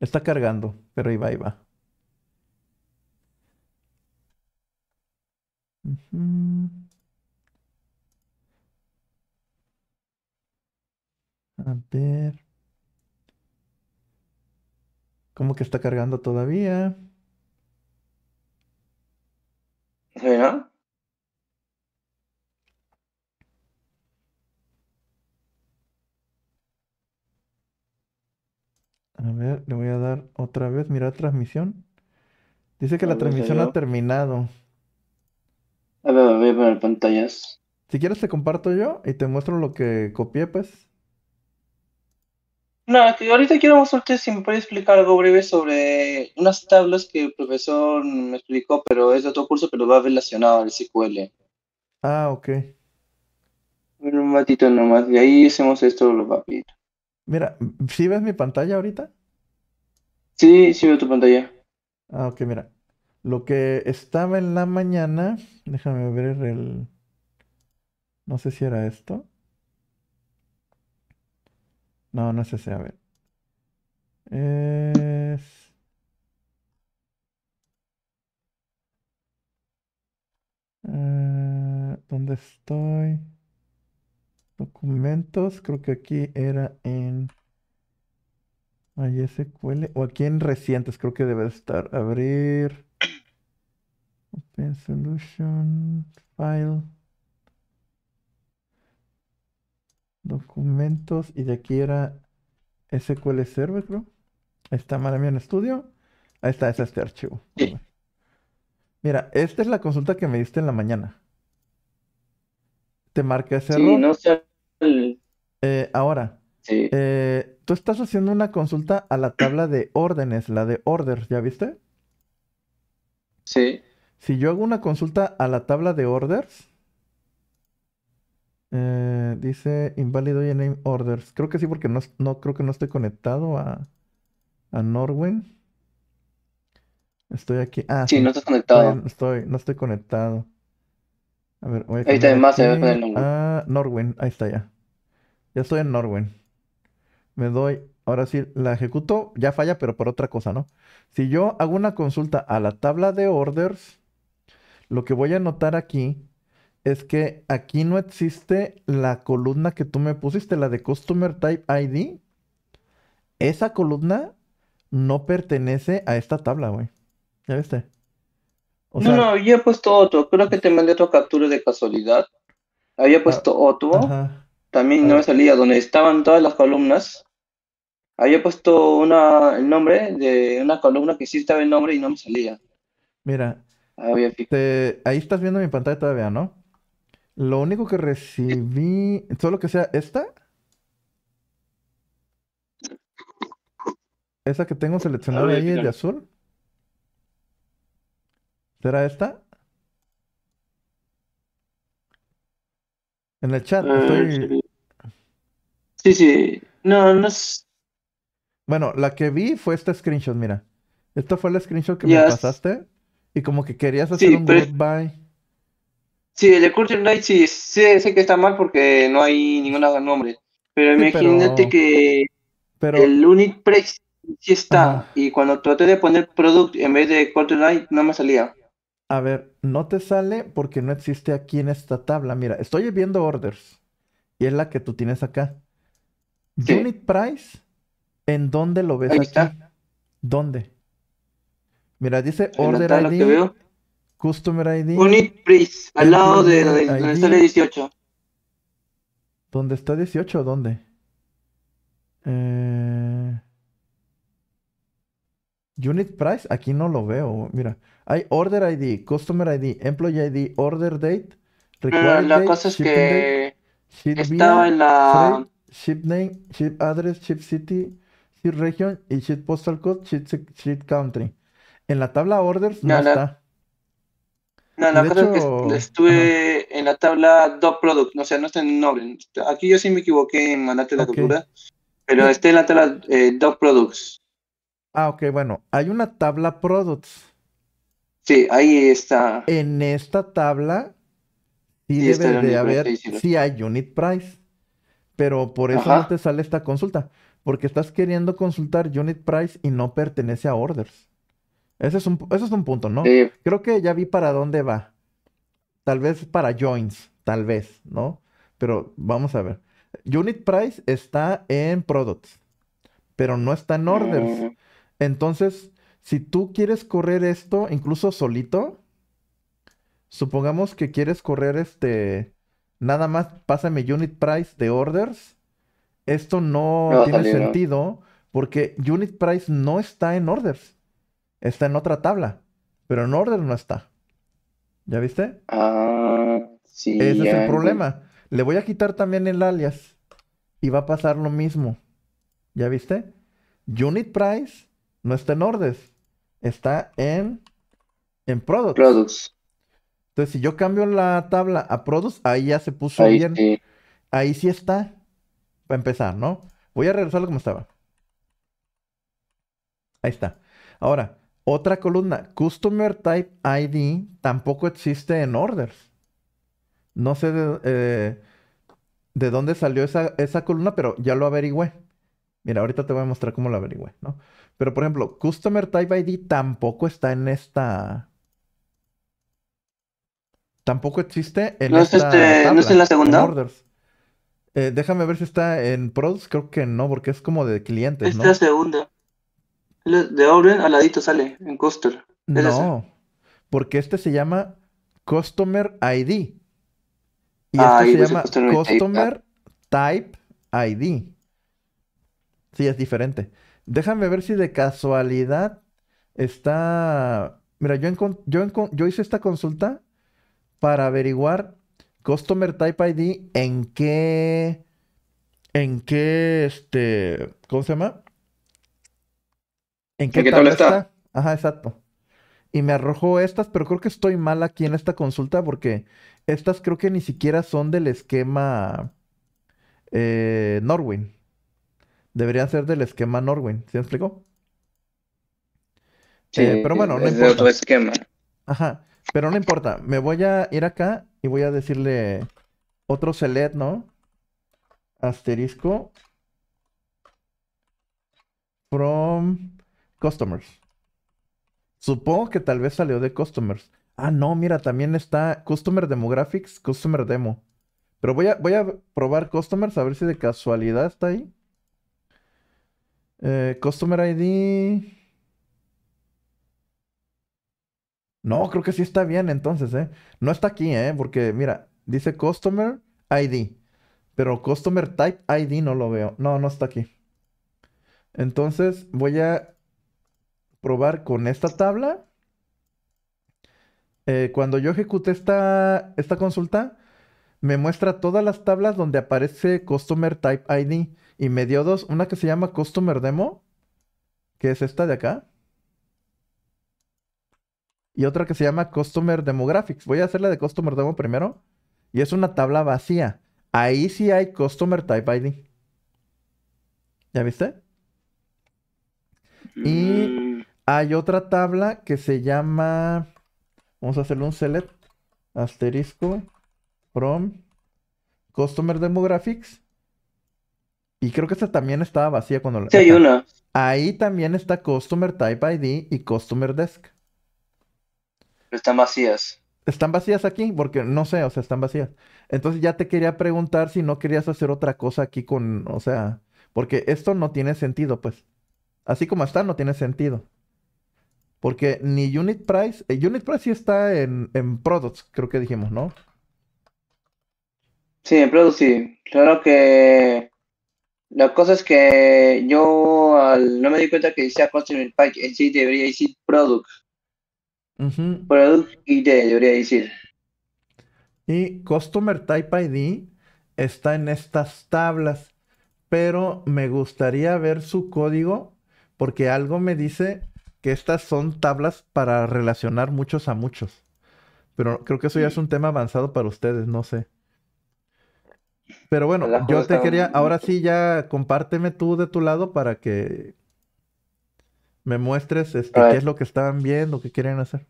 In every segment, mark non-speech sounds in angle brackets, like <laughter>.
Está cargando, pero ahí va, va. A ver. ¿Cómo que está cargando todavía? A ver, le voy a dar otra vez, mirar transmisión. Dice que la transmisión ha terminado. A ver, voy a poner pantallas. Si quieres te comparto yo y te muestro lo que copié, pues. No, ahorita quiero mostrarte si me puede explicar algo breve sobre unas tablas que el profesor me explicó, pero es de otro curso, pero va relacionado al SQL. Ah, ok. un ratito nomás, y ahí hacemos esto, los pedir. Mira, ¿sí ves mi pantalla ahorita? Sí, sí veo tu pantalla. Ah, ok, mira. Lo que estaba en la mañana, déjame ver el... No sé si era esto. No, no sé si... a ver. Es... Eh, ¿dónde estoy? Documentos, creo que aquí era en... Hay SQL. O aquí en recientes, creo que debe estar. Abrir. Open Solution. File. Documentos. Y de aquí era SQL Server, creo. Ahí está, mal mía, en estudio. Ahí está, es este archivo. Mira, esta es la consulta que me diste en la mañana. Te marqué ese sí, No sé. Eh, ahora. Sí. Eh, Tú estás haciendo una consulta a la tabla de órdenes, la de orders, ¿ya viste? Sí. Si yo hago una consulta a la tabla de orders, eh, dice inválido y name orders. Creo que sí, porque no, no creo que no estoy conectado a, a Norwin. Estoy aquí. Ah, sí, no estás conectado. Estoy, no estoy conectado. A ver, voy a Ahí el Ah, Norwin, ahí está ya. Ya estoy en Norwin me doy, ahora sí, la ejecuto, ya falla, pero por otra cosa, ¿no? Si yo hago una consulta a la tabla de orders, lo que voy a notar aquí es que aquí no existe la columna que tú me pusiste, la de Customer Type ID. Esa columna no pertenece a esta tabla, güey. ¿Ya viste? no, no, yo he puesto otro. Creo que te mandé otro captura de casualidad. Había ah, puesto otro. También no ah. me salía donde estaban todas las columnas había puesto una, el nombre de una columna que sí estaba el nombre y no me salía. Mira, ah, ahí estás viendo mi pantalla todavía, ¿no? Lo único que recibí, solo que sea esta. Esa que tengo seleccionada ahí, de azul. ¿Será esta? En el chat, ah, Sí, sí. No, no es... Bueno, la que vi fue esta screenshot, mira. Esta fue la screenshot que me pasaste. Y como que querías hacer un goodbye. Sí, el de Culture Night sí, sé que está mal porque no hay ningún nombre. Pero imagínate que pero... el Unit Price sí está. Y cuando traté de poner Product en vez de Culture Night, no me salía. A ver, no te sale porque no existe aquí en esta tabla. Mira, estoy viendo orders. Y es la que tú tienes acá. Unit Price ¿En dónde lo ves Ahí aquí? Está. ¿Dónde? Mira, dice Order ID. Customer ID. Unit Price, al lado de, donde donde el 18. ¿Dónde está 18? ¿Dónde? Eh, Unit Price, aquí no lo veo. Mira, hay Order ID, Customer ID, Employee ID, Order Date, ah, Required La cosa es que date, estaba en la... ship Name, Ship Address, Ship City, Shit Region y Shit Postal Code, sheet Country. En la tabla Orders no, está. No, la estuve en la tabla Doc Product, no sea, no está en nombre, Aquí yo sí me equivoqué en mandarte la cultura pero está en la tabla eh, Doc Products. Ah, ok, bueno, hay una tabla Products. Sí, ahí está. En esta tabla sí, debería haber, sí hay unit price, pero por eso te sale esta consulta porque estás queriendo consultar unit price y no pertenece a orders. Ese es un, es un punto, ¿no? Creo que ya vi para dónde va. Tal vez para joins, tal vez, ¿no? Pero vamos a ver. Unit price está en products, pero no está en orders. Mm. Entonces, si tú quieres correr esto incluso solito, supongamos que quieres correr este, nada más pásame unit price de orders esto no, tiene sentido porque unit price no está en orders. Está en otra tabla, pero en orders no está. ¿Ya viste? Ah, sí. Ese es el problema. Le voy a quitar también el alias y va a pasar lo mismo. ¿Ya viste? Unit price no está en orders, está en, en products. Entonces, si yo cambio la tabla a products, ahí ya se puso bien. Ahí sí está. Para empezar, ¿no? Voy a regresarlo como estaba. Ahí está. Ahora, otra columna. Customer Type ID tampoco existe en orders. No sé de, eh, dónde salió esa, columna, pero ya lo averigüé. Mira, ahorita te voy a mostrar cómo lo averigüé, ¿no? Pero, por ejemplo, Customer Type ID tampoco está en esta... Tampoco existe en esta este, ¿No es en la segunda? En orders. Eh, déjame ver si está en pros, creo que no, porque es como de clientes, Esta ¿no? segunda. De orden al ladito sale, en Customer. No, porque este se llama Customer ID. Y ah, este se llama Customer, ah. Type ID. Sí, es diferente. Déjame ver si de casualidad está... Mira, yo, yo, yo hice esta consulta para averiguar Customer Type ID, ¿en qué? ¿En qué este? ¿Cómo se llama? ¿En qué, tabla, está? Ajá, exacto. Y me arrojó estas, pero creo que estoy mal aquí en esta consulta porque estas creo que ni siquiera son del esquema eh, Norwin. Deberían ser del esquema Norwin, ¿Se me explicó? Sí, eh, pero bueno, no importa. De otro esquema. Ajá, pero no importa. Me voy a ir acá y voy a decirle otro select, ¿no? Asterisco. From customers. Supongo que tal vez salió de customers. Ah, no, mira, también está customer demographics, customer demo. Pero voy a, voy a probar customers a ver si de casualidad está ahí. Eh, customer ID. No, creo que sí está bien entonces, ¿eh? No está aquí, ¿eh? Porque mira, dice Customer ID, pero Customer Type ID no lo veo. No, no está aquí. Entonces voy a probar con esta tabla. Eh, cuando yo ejecuté esta, esta consulta, me muestra todas las tablas donde aparece Customer Type ID y me dio dos, una que se llama Customer Demo, que es esta de acá y otra que se llama Customer Demographics. Voy a hacerla de Customer Demo primero. Y es una tabla vacía. Ahí sí hay Customer Type ID. ¿Ya viste? Y mm. hay otra tabla que se llama. Vamos a hacerle un select asterisco from Customer Demographics. Y creo que esta también estaba vacía cuando la. Sí, hay una. Ahí también está Customer Type ID y Customer Desk. Están vacías. Están vacías aquí, porque no sé, o sea, están vacías. Entonces ya te quería preguntar si no querías hacer otra cosa aquí con, o sea, porque esto no tiene sentido, pues. Así como está, no tiene sentido. Porque ni Unit Price, eh, Unit Price sí está en, en Products, creo que dijimos, ¿no? Sí, en Products sí. Claro que la cosa es que yo no me di cuenta que decía unit Pack, en sí debería decir Products. Product ID, debería decir. Y Customer Type ID está en estas tablas, pero me gustaría ver su código porque algo me dice que estas son tablas para relacionar muchos a muchos. Pero creo que eso ya es un tema avanzado para ustedes, no sé. Pero bueno, yo te quería, ahora sí ya compárteme tú de tu lado para que me muestres este qué es lo que estaban viendo, qué quieren hacer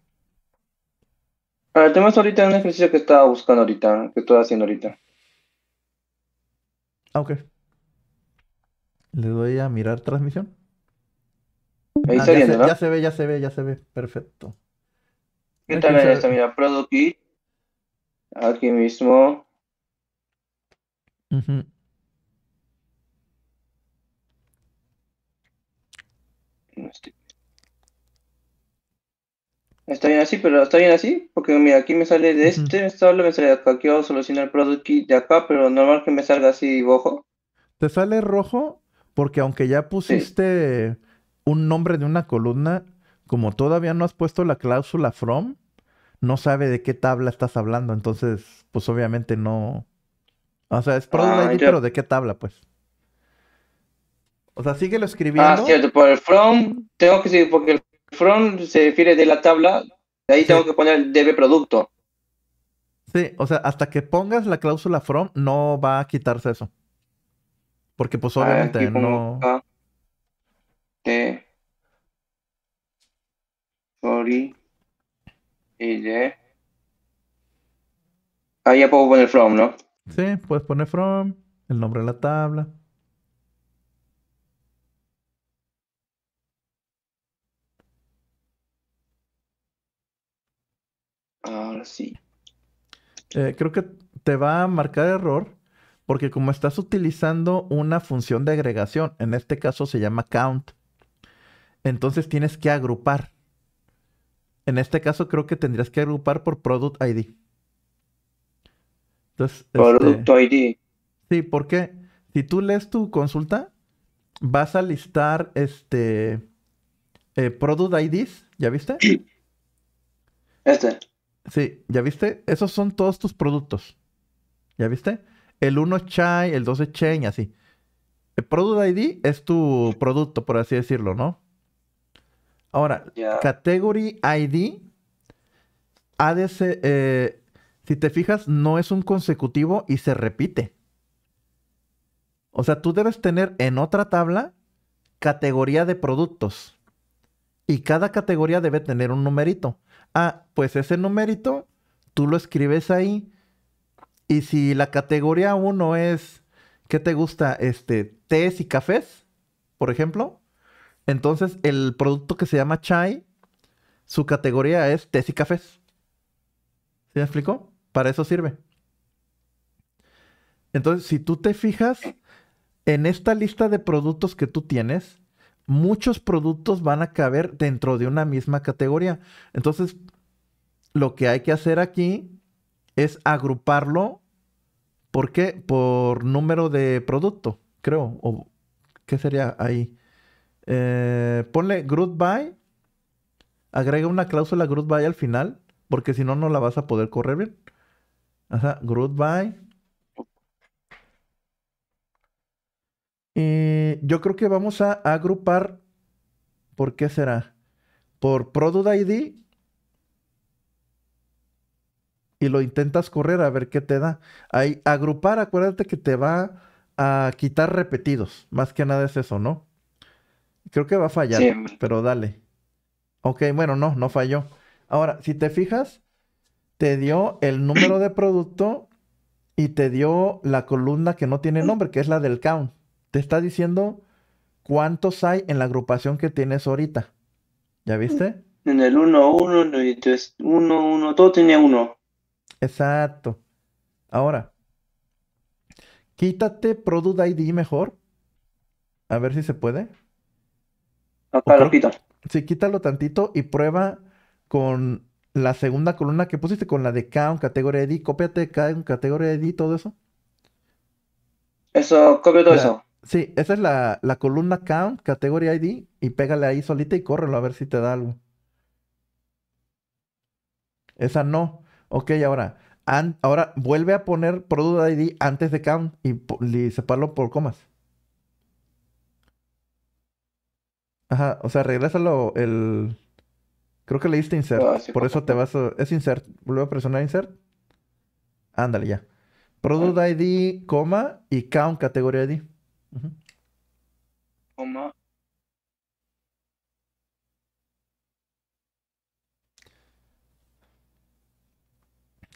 el ahorita es un ejercicio que estaba buscando ahorita, que estoy haciendo ahorita. Ah, ok. Le doy a mirar transmisión. Ahí ah, se ya, ya se ve, ya se ve, ya se ve. Perfecto. ¿Qué tal es Mira, Product Aquí mismo. Está bien así, pero está bien así, porque mira, aquí me sale de este estable, me sale de acá, quiero solucionar product key de acá, pero normal que me salga así rojo. Te sale rojo porque aunque ya pusiste un nombre de una columna, como todavía no has puesto la cláusula from, no sabe de qué tabla estás hablando, entonces pues obviamente no... O sea, es product ah, pero de qué tabla pues. O sea, lo ah, escribiendo. Ah, cierto, por el from, tengo que seguir porque el from se refiere de la tabla, de ahí tengo que poner el debe producto. Sí, o sea, hasta que pongas la cláusula from, no va a quitarse eso. Porque pues ah, obviamente no... Sorry. Y de... Ahí ya puedo poner from, ¿no? Sí, puedes poner from, el nombre de la tabla. Ahora sí. Eh, creo que te va a marcar error porque como estás utilizando una función de agregación, en este caso se llama count, entonces tienes que agrupar. En este caso creo que tendrías que agrupar por product ID. Entonces, product este, ID. Sí, porque si tú lees tu consulta, vas a listar este eh, product IDs, ¿ya viste? <clears throat> Este. Sí, ¿ya viste? Esos son todos tus productos. ¿Ya viste? El 1 es Chai, el 2 es Chain, así. El Product ID es tu producto, por así decirlo, ¿no? Ahora, Category ID ADC. Eh, si te fijas, no es un consecutivo y se repite. O sea, tú debes tener en otra tabla categoría de productos. Y cada categoría debe tener un numerito ah, pues ese numérito, tú lo escribes ahí. Y si la categoría 1 es, ¿qué te gusta? Este, tés y cafés, por ejemplo. Entonces, el producto que se llama chai, su categoría es tés y cafés. ¿Sí me explico? Para eso sirve. Entonces, si tú te fijas en esta lista de productos que tú tienes, muchos productos van a caber dentro de una misma categoría. Entonces, lo que hay que hacer aquí es agruparlo. ¿Por qué? Por número de producto, creo. O, ¿Qué sería ahí? Eh, ponle group by. Agrega una cláusula group by al final. Porque si no, no la vas a poder correr bien. group by. Eh, yo creo que vamos a agrupar. ¿Por qué será? Por Product ID. Y lo intentas correr a ver qué te da. Ahí, agrupar, acuérdate que te va a quitar repetidos. Más que nada es eso, ¿no? Creo que va a fallar, pero dale. Ok, bueno, no, no falló. Ahora, si te fijas, te dio el número de producto y te dio la columna que no tiene <clears throat> nombre, que es la del count te está diciendo cuántos hay en la agrupación que tienes ahorita. ¿Ya viste? En el 1, 1, 1, 1, todo tenía 1. Exacto. Ahora, quítate Product ID mejor. A ver si se puede. Acá lo quito. Sí, quítalo tantito y prueba con la segunda columna que pusiste, con la de count, categoría ID. Cópiate count, categoría ID, todo eso. Eso, copio todo eso. Sí, esa es la, columna count, Category ID, y pégale ahí solita y córrelo a ver si te da algo. Esa no. Ok, ahora, ahora vuelve a poner product ID antes de count y, y separarlo por comas. Ajá, o sea, regrésalo el... Creo que le diste insert, ah, por eso te vas a... Es insert, vuelve a presionar insert. Ándale ya. Product ah. ID, coma y count category ID.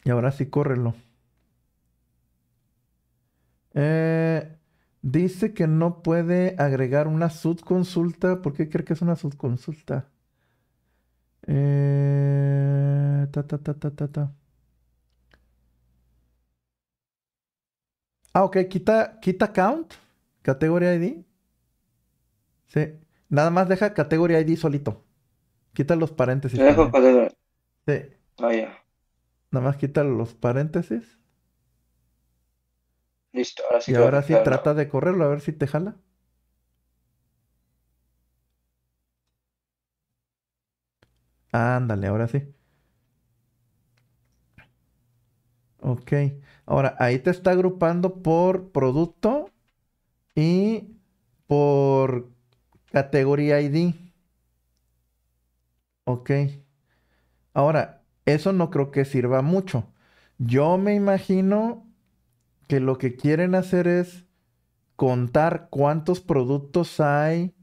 Y ahora sí, córrelo. Eh, dice que no puede agregar una subconsulta. ¿Por qué cree que es una subconsulta? Eh, ta, ta, ta, ta, ta, Ah, ok, quita, quita count. Categoría ID. Sí. Nada más deja categoría ID solito. Quita los paréntesis. dejo Sí. Ah, Nada más quita los paréntesis. Listo, ahora sí. Y ahora sí trata de correrlo, a ver si te jala. Ándale, ahora sí. Ok. Ahora, ahí te está agrupando por producto y por categoría ID. Ok. Ahora, eso no creo que sirva mucho. Yo me imagino que lo que quieren hacer es contar cuántos productos hay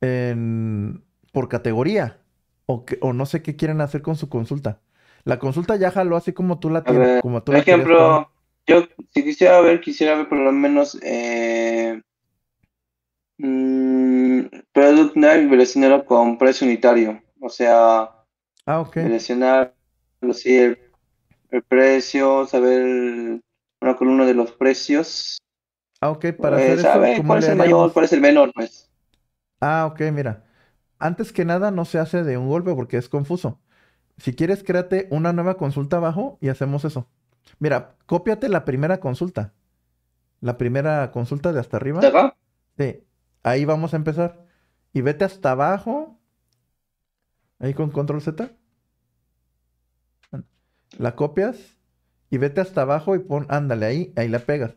en, por categoría. O, o, no sé qué quieren hacer con su consulta. La consulta ya jaló así como tú la tienes. por ejemplo, yo, si quisiera ver, quisiera ver por lo menos eh, mmm, Product Night con precio unitario. O sea, ah, seleccionar el, precio, saber una columna de los precios. Ah, ok, para eh, hacer cuál es el mayor, cuál es el menor, pues. Ah, ok, mira. Antes que nada, no se hace de un golpe porque es confuso. Si quieres, créate una nueva consulta abajo y hacemos eso. Mira, cópiate la primera consulta. La primera consulta de hasta arriba. Sí. Ahí vamos a empezar. Y vete hasta abajo. Ahí con control Z. La copias y vete hasta abajo y pon, ándale, ahí, ahí la pegas.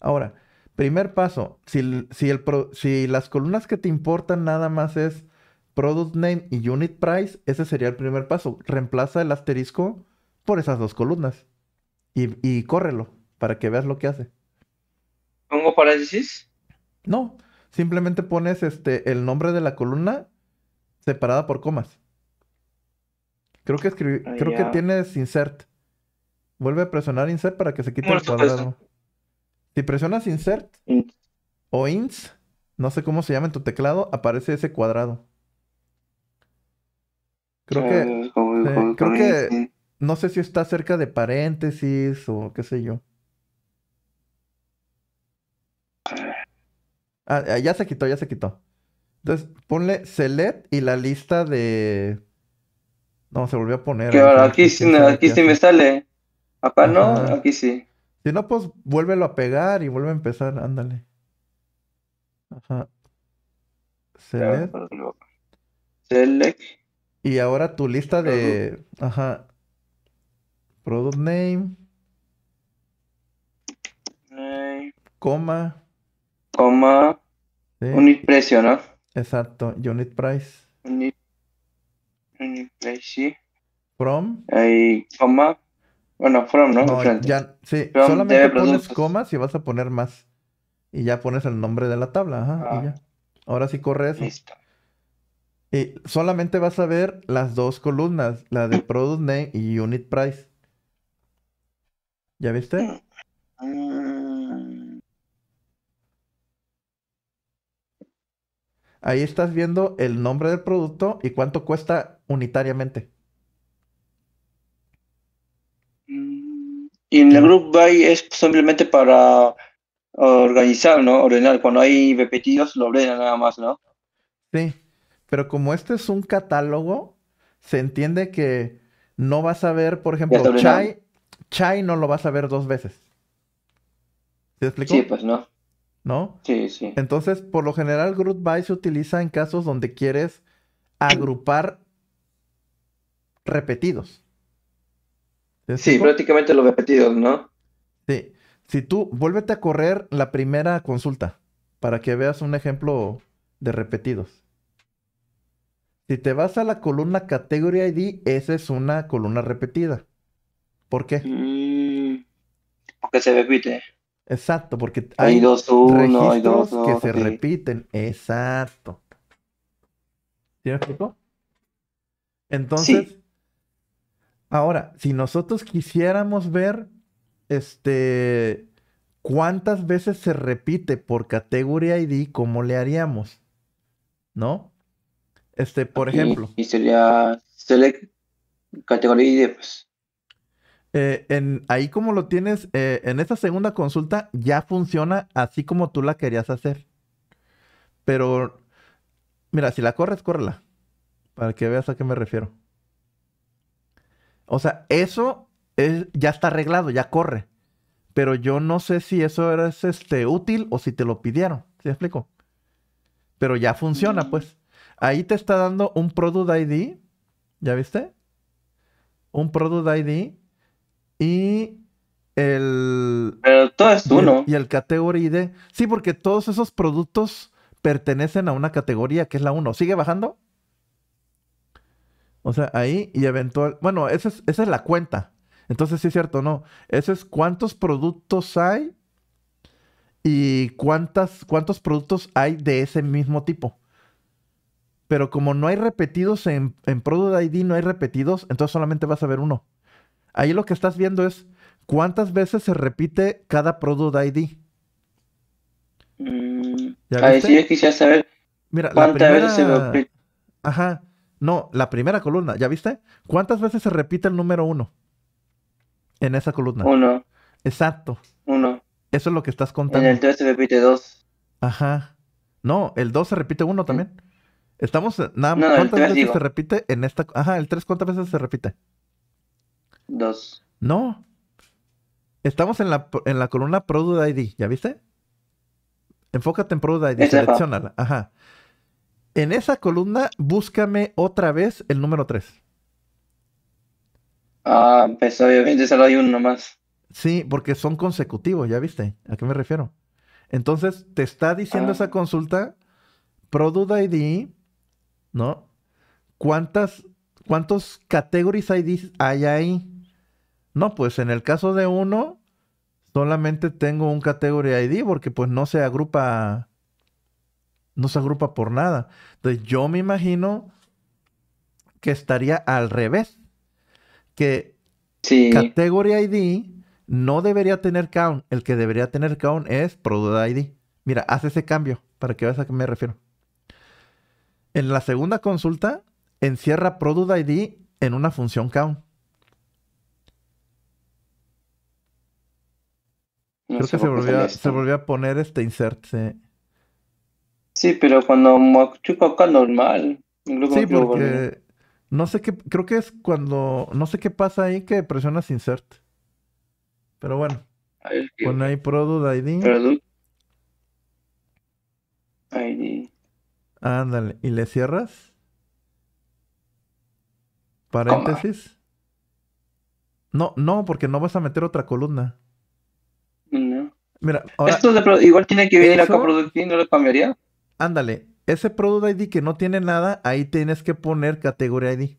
Ahora, primer paso, si, si las columnas que te importan nada más es product name y unit price, ese sería el primer paso. Reemplaza el asterisco por esas dos columnas y, córrelo para que veas lo que hace. ¿Pongo paréntesis? No, simplemente pones este, el nombre de la columna separada por comas. Creo que ah, creo que tienes insert. Vuelve a presionar insert para que se quite el pues. cuadrado. Si presionas insert o ins, no sé cómo se llama en tu teclado, aparece ese cuadrado. Creo que, creo que no sé si está cerca de paréntesis o qué sé yo. Ah, ah, ya se quitó, ya se quitó. Entonces, ponle select y la lista de... No, se volvió a poner. aquí, aquí, sí, me sale. Acá no, aquí sí. Si no, pues vuélvelo a pegar y vuelve a empezar, ándale. Ajá. Select. Select. Y ahora tu lista de. Ajá. Product name. coma. Coma. Unit precio, ¿no? Exacto. Unit price. Unit, price, sí. From. Ahí, coma. Bueno, from, ¿no? ya, sí, solamente pones comas y vas a poner más. Y ya pones el nombre de la tabla, ajá, y ah. ya. Ahora sí corre eso. Y solamente vas a ver las dos columnas, la de Product Name y Unit Price. ¿Ya viste? Mm, mm. Ahí estás viendo el nombre del producto y cuánto cuesta unitariamente. Mm, y en el group by es simplemente para uh, organizar, ¿no? Ordenar. Cuando hay repetidos, lo ordena nada más, ¿no? Sí, pero como este es un catálogo, se entiende que no vas a ver, por ejemplo, chai, Chai no lo vas a ver dos veces. ¿Se explicó? Sí, pues no. ¿No? Sí, sí. Entonces, por lo general, group by se utiliza en casos donde quieres agrupar repetidos. Sí, prácticamente los repetidos, ¿no? Sí. Si tú, vuélvete a correr la primera consulta para que veas un ejemplo de repetidos. Si te vas a la columna category ID, esa es una columna repetida. ¿Por qué? Mm, porque se repite. Exacto, porque hay, dos, dos, que se repiten. Exacto. ¿Sí explico? Entonces, ahora, si nosotros quisiéramos ver este cuántas veces se repite por categoría ID, ¿cómo le haríamos? ¿No? Este, por ejemplo. Y sería select categoría ID, pues. Eh, en, ahí como lo tienes, eh, en esa segunda consulta ya funciona así como tú la querías hacer. Pero, mira, si la corres, córrela. Para que veas a qué me refiero. O sea, eso es, ya está arreglado, ya corre. Pero yo no sé si eso es este, útil o si te lo pidieron. ¿Se explico? Pero ya funciona, pues. Ahí te está dando un Product ID. ¿Ya viste? Un Product ID y el... todo es uno. Y el, ID. Sí, porque todos esos productos pertenecen a una categoría que es la uno. ¿Sigue bajando? O sea, ahí y eventual... Bueno, esa es, la cuenta. Entonces sí es cierto, ¿no? Ese es cuántos productos hay y cuántas, cuántos productos hay de ese mismo tipo. Pero como no hay repetidos en, en Product ID, no hay repetidos, entonces solamente vas a ver uno. Ahí lo que estás viendo es cuántas veces se repite cada Product ID. Mm, a ahí sí yo quisiera saber Mira, cuántas primera... se repite. Ajá. No, la primera columna, ¿ya viste? ¿Cuántas veces se repite el número uno en esa columna? Uno. Exacto. Uno. Eso es lo que estás contando. En el 3 se repite dos. Ajá. No, el 2 se repite uno también. Estamos nada más. ¿Cuántas veces se repite en esta? Ajá, el 3, ¿cuántas veces se repite? Dos. No. Estamos en la, en la columna Product ID, ¿ya viste? Enfócate en Product ID, seleccionala. Ajá. En esa columna, búscame otra vez el número 3. Ah, pues obviamente solo hay uno más. Sí, porque son consecutivos, ¿ya viste? ¿A qué me refiero? Entonces, te está diciendo ah. esa consulta, Product ID, ¿no? ¿Cuántas, ¿Cuántos categories IDs hay ahí? No, pues en el caso de uno, solamente tengo un category ID porque pues no se agrupa, no se agrupa por nada. Entonces yo me imagino que estaría al revés, que sí. ID no debería tener count, el que debería tener count es product ID. Mira, haz ese cambio para que veas a qué me refiero. En la segunda consulta, encierra product ID en una función count. Creo que se volvió, se volvió, a poner este insert, sí. Sí, pero cuando machuca acá normal. Sí, porque no sé qué, creo que es cuando, no sé qué pasa ahí que presionas insert. Pero bueno. Pon ahí product ID. Product ID. Ándale, y le cierras. Paréntesis. No, no, porque no vas a meter otra columna. Mira, Esto igual tiene que venir acá Product ID, ¿no lo cambiaría? Ándale, ese Product ID que no tiene nada, ahí tienes que poner categoría ID.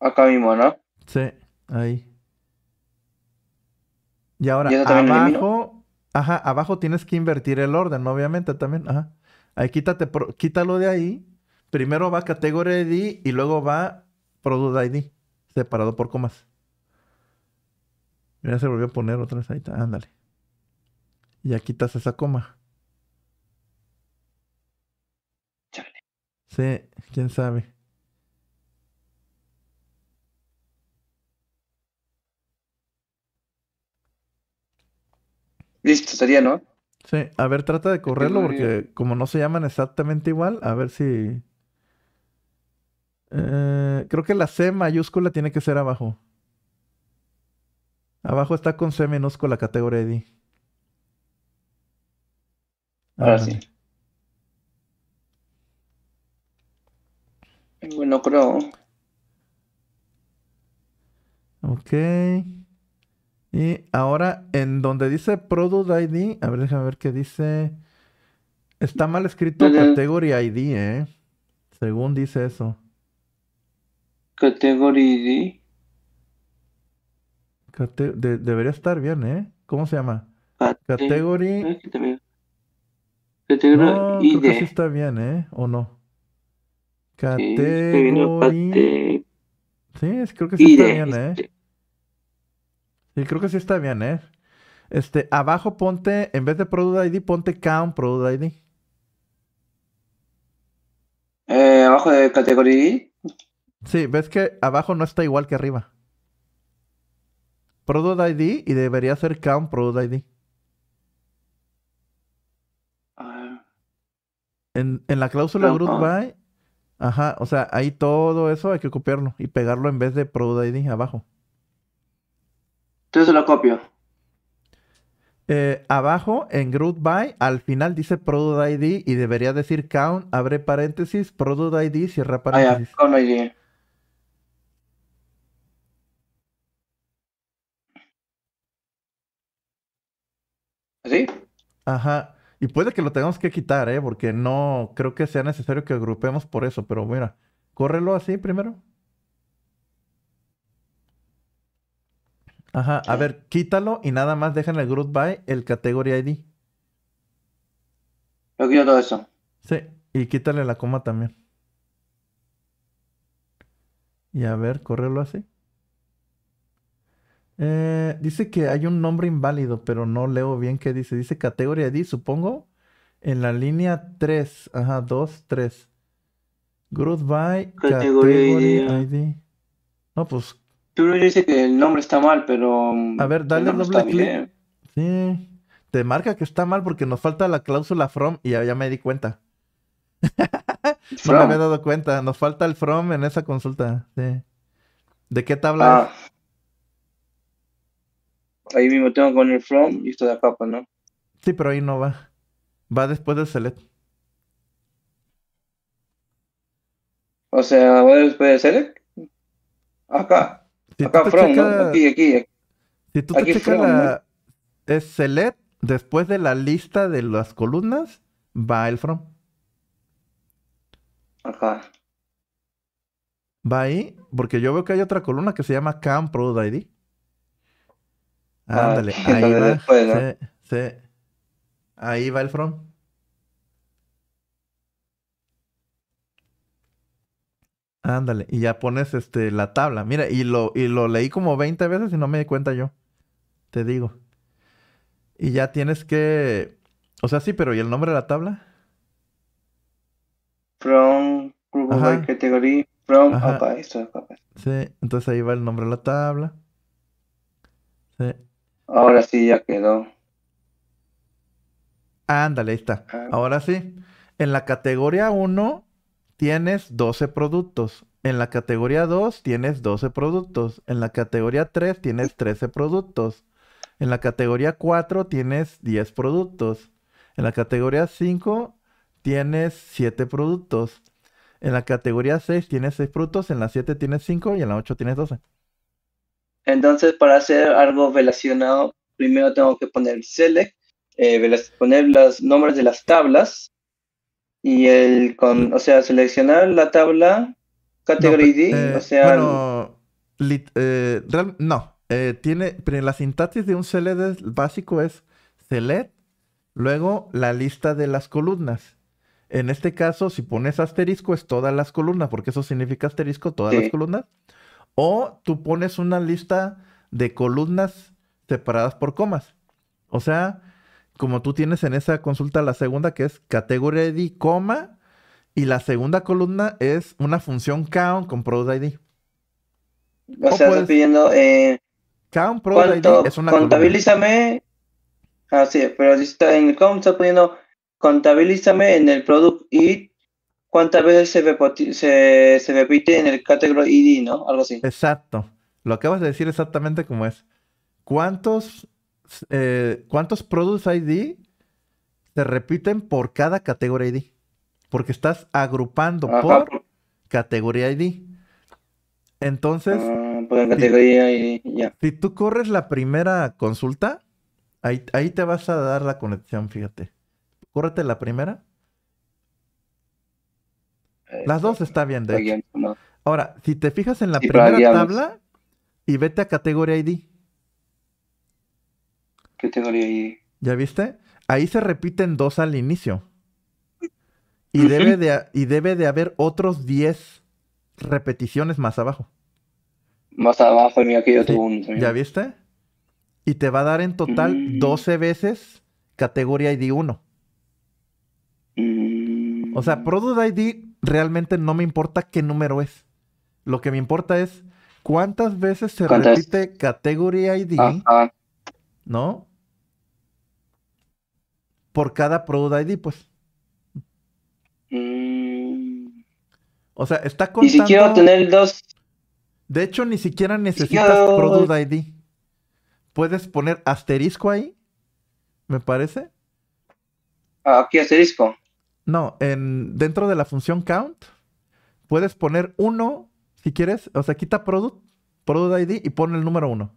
Acá mismo, ¿no? Sí, ahí. Y ahora, abajo, abajo tienes que invertir el orden, obviamente también, Ahí quítate, quítalo de ahí. Primero va categoría ID y luego va Product ID, separado por comas. Mira, se volvió a poner otra vez ahí. Ándale. Y ya quitas esa coma. Sí, quién sabe. Listo, sería, ¿no? Sí, a ver, trata de correrlo porque como no se llaman exactamente igual, a ver si... Eh, creo que la C mayúscula tiene que ser abajo. Abajo está con C minúscula categoría ID. Ahora sí. Bueno, creo. Ok. Y ahora en donde dice Product ID, a ver, déjame ver qué dice. Está mal escrito categoría Category ID, ¿eh? Según dice eso. Category ID debería estar bien, ¿eh? ¿Cómo se llama? Ah, Category. no, Creo que sí está bien, ¿eh? ¿O no? Category. Sí, creo que sí está bien, ¿eh? Este. Sí, creo que sí está bien, ¿eh? Este, abajo ponte, en vez de Product ID, ponte Count Product ID. Eh, abajo de Category Sí, ves que abajo no está igual que arriba. Product ID y debería ser count Product ID. Ah. en, la cláusula group ah. by, ajá, o sea, ahí todo eso hay que copiarlo y pegarlo en vez de Product ID abajo. Entonces lo copio. Eh, abajo en group by, al final dice Product ID y debería decir count, abre paréntesis, Product ID, cierra ah, paréntesis. Ah, ID. Ajá. Y puede que lo tengamos que quitar, ¿eh? Porque no creo que sea necesario que agrupemos por eso, pero mira, córrelo así primero. Ajá, a ver, quítalo y nada más deja el group by el category ID. Lo quito todo eso. Sí, y quítale la coma también. Y a ver, córrelo así. Eh, dice que hay un nombre inválido, pero no leo bien qué dice. Dice categoría ID supongo. En la línea 3. Ajá, 2, 3. goodbye Categoría ID. No, pues. dices que el nombre está mal, pero. Mm, A ver, dale doble clic. Sí. Te marca que está mal porque nos falta la cláusula from y ya, me di cuenta. <laughs> no me había dado cuenta. Nos falta el from en esa consulta. ¿De qué tabla? Ah. Es? Ahí mismo tengo con el From y esto de acá, ¿no? Sí, pero ahí no va. Va después del Select. O sea, ¿va después del Select? Acá. acá From, Aquí, aquí, Si tú te checas la... Es Select, después de la lista de las columnas, va el From. Acá. Va ahí, porque yo veo que hay otra columna que se llama camp product ID. Ah, ah, ándale, ahí va. el from. Ándale, y ya pones este la tabla. Mira, y lo, y lo leí como 20 veces y no me di cuenta yo. Te digo. Y ya tienes que. O sea, sí, pero ¿y el nombre de la tabla? From grupo category, from Ajá. Sí, entonces ahí va el nombre de la tabla. Sí. Ahora sí ya quedó. Ándale, ahí está. Ah. Ahora sí. En la categoría 1 tienes 12 productos. En la categoría 2 tienes 12 productos. En la categoría 3 tienes 13 productos. En la categoría 4 tienes 10 productos. En la categoría 5 tienes 7 productos. En la categoría 6 tienes 6 productos. En la 7 tienes 5 y en la 8 tienes 12. Entonces, para hacer algo relacionado, primero tengo que poner select, eh, poner los nombres de las tablas y el con, o sea, seleccionar la tabla category D, eh, o sea, bueno, eh, no, la sintaxis de un select básico es select, luego la lista de las columnas. En este caso, si pones asterisco es todas las columnas, porque eso significa asterisco todas las columnas. O tú pones una lista de columnas separadas por comas. O sea, como tú tienes en esa consulta la segunda que es categoría ID, coma, y la segunda columna es una función count con product ID. O, sea, estoy pidiendo eh, count product ID es una contabilízame. Ah, sí, pero en el count está poniendo contabilízame en el product ID cuántas veces se, repite en el category ID, ¿no? Algo así. Exacto. Lo acabas de decir exactamente como es. ¿Cuántos, eh, cuántos Produce ID se repiten por cada categoría ID? Porque estás agrupando por categoría ID. Entonces, ah, por categoría si, ID, si tú corres la primera consulta, ahí, ahí te vas a dar la conexión, fíjate. Córrete la primera eh, Las dos está bien, Ahora, si te fijas en la primera tabla y vete a categoría ID. Categoría ID. ¿Ya viste? Ahí se repiten dos al inicio. Y, debe, de, y debe de haber otros 10 repeticiones más abajo. Más abajo, mira que yo un. ¿Ya viste? Y te va a dar en total 12 mm. veces categoría ID 1. Mm. O sea, Product ID realmente no me importa qué número es. Lo que me importa es cuántas veces se repite Category ID, ¿no? Por cada product ID, pues. Mm. O sea, está contando... Ni siquiera tener dos... De hecho, ni siquiera necesitas product ID. Puedes poner asterisco ahí, me parece. Aquí ah, asterisco. No, en, dentro de la función count puedes poner uno si quieres. O sea, quita product, product ID y pone el número uno.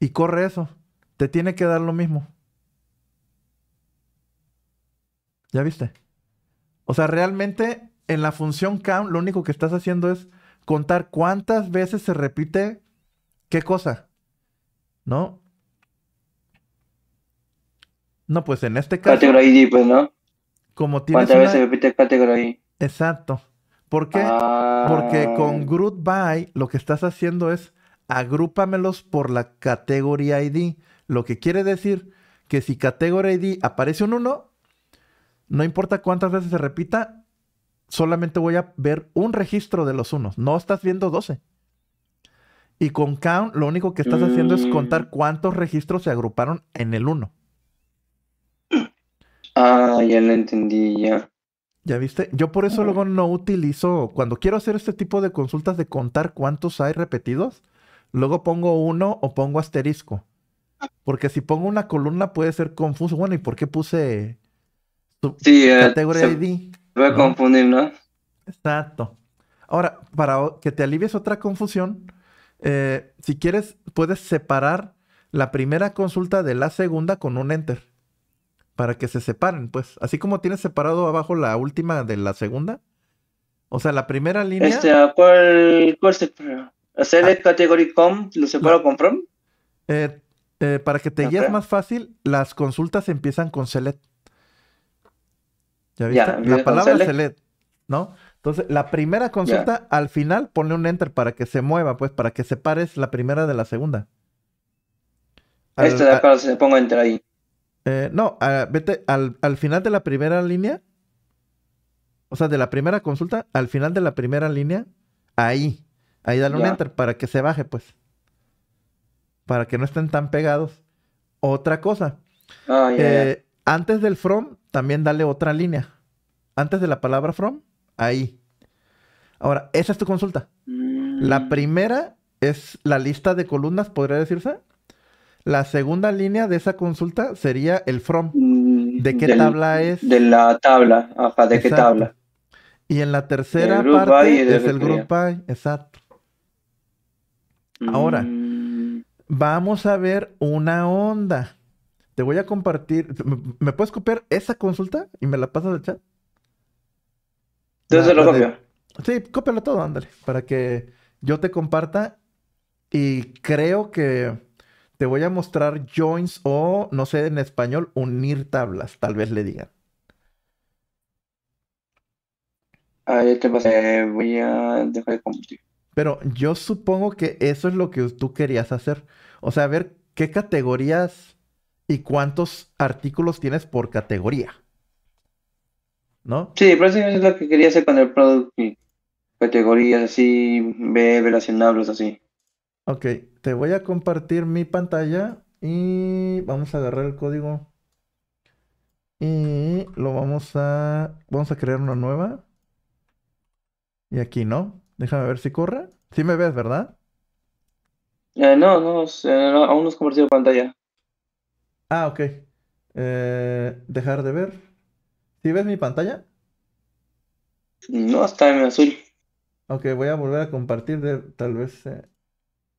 Y corre eso. Te tiene que dar lo mismo. ¿Ya viste? O sea, realmente en la función count lo único que estás haciendo es contar cuántas veces se repite qué cosa. ¿No? No, pues en este caso. Categoría ID, pues, ¿no? Como ¿Cuántas veces se repite categoría ID? Exacto. ¿Por qué? Ah. Porque con group By lo que estás haciendo es agrúpamelos por la categoría ID. Lo que quiere decir que si categoría ID aparece un 1, no importa cuántas veces se repita, solamente voy a ver un registro de los unos. No estás viendo 12. Y con count, lo único que estás haciendo es mm. contar cuántos registros se agruparon en el 1. Ah, ya lo entendí, ya. ¿Ya viste? Yo por eso luego no utilizo, cuando quiero hacer este tipo de consultas de contar cuántos hay repetidos, luego pongo uno o pongo asterisco. Porque si pongo una columna puede ser confuso. Bueno, ¿y por qué puse sí, categoría ID? Va a confundir, ¿no? Exacto. Ahora, para que te alivies otra confusión, eh, si quieres, puedes separar la primera consulta de la segunda con un enter para que se separen, pues. Así como tienes separado abajo la última de la segunda. O sea, la primera línea. Este, ah, ¿cuál, cuál se ¿Hacer ah. category com? ¿Lo separo con from? Eh, eh, para que te ah, guíes más fácil, las consultas empiezan con select. ¿Ya viste? la palabra select. ¿no? Entonces, la primera consulta, al final pone un enter para que se mueva, pues, para que separes la primera de la segunda. Este, de acuerdo, se pongo enter ahí. Eh, no, vete al, al, final de la primera línea. O sea, de la primera consulta, al final de la primera línea, ahí. Ahí dale un enter para que se baje, pues. Para que no estén tan pegados. Otra cosa. Ah, eh, antes del from, también dale otra línea. Antes de la palabra from, ahí. Ahora, esa es tu consulta. Mm. La primera es la lista de columnas, podría decirse. La segunda línea de esa consulta sería el from. Mm, ¿De qué tabla es? De la tabla, ajá, ¿de qué tabla? Y en la tercera parte es el group by, exacto. Ahora, mm. vamos a ver una onda. Te voy a compartir. ¿Me puedes copiar esa consulta y me la pasas al chat? Entonces lo copio. Sí, cópialo todo, ándale, para que yo te comparta. Y creo que te voy a mostrar joins o, no sé en español, unir tablas, tal vez le digan. Ah, te pasé, voy a dejar de compartir. Pero yo supongo que eso es lo que tú querías hacer. O sea, ver qué categorías y cuántos artículos tienes por categoría. ¿No? Sí, pero eso es lo que quería hacer con el product. Categorías así, ve relacionables así. Ok voy a compartir mi pantalla y vamos a agarrar el código. Y lo vamos a... Vamos a crear una nueva. Y aquí, ¿no? Déjame ver si corre. Si me ves, ¿verdad? Eh, no, eh, no, aún no has compartido pantalla. Ah, ok. Eh, dejar de ver. ¿Si ves mi pantalla? No, está en azul. Ok, voy a volver a compartir tal vez...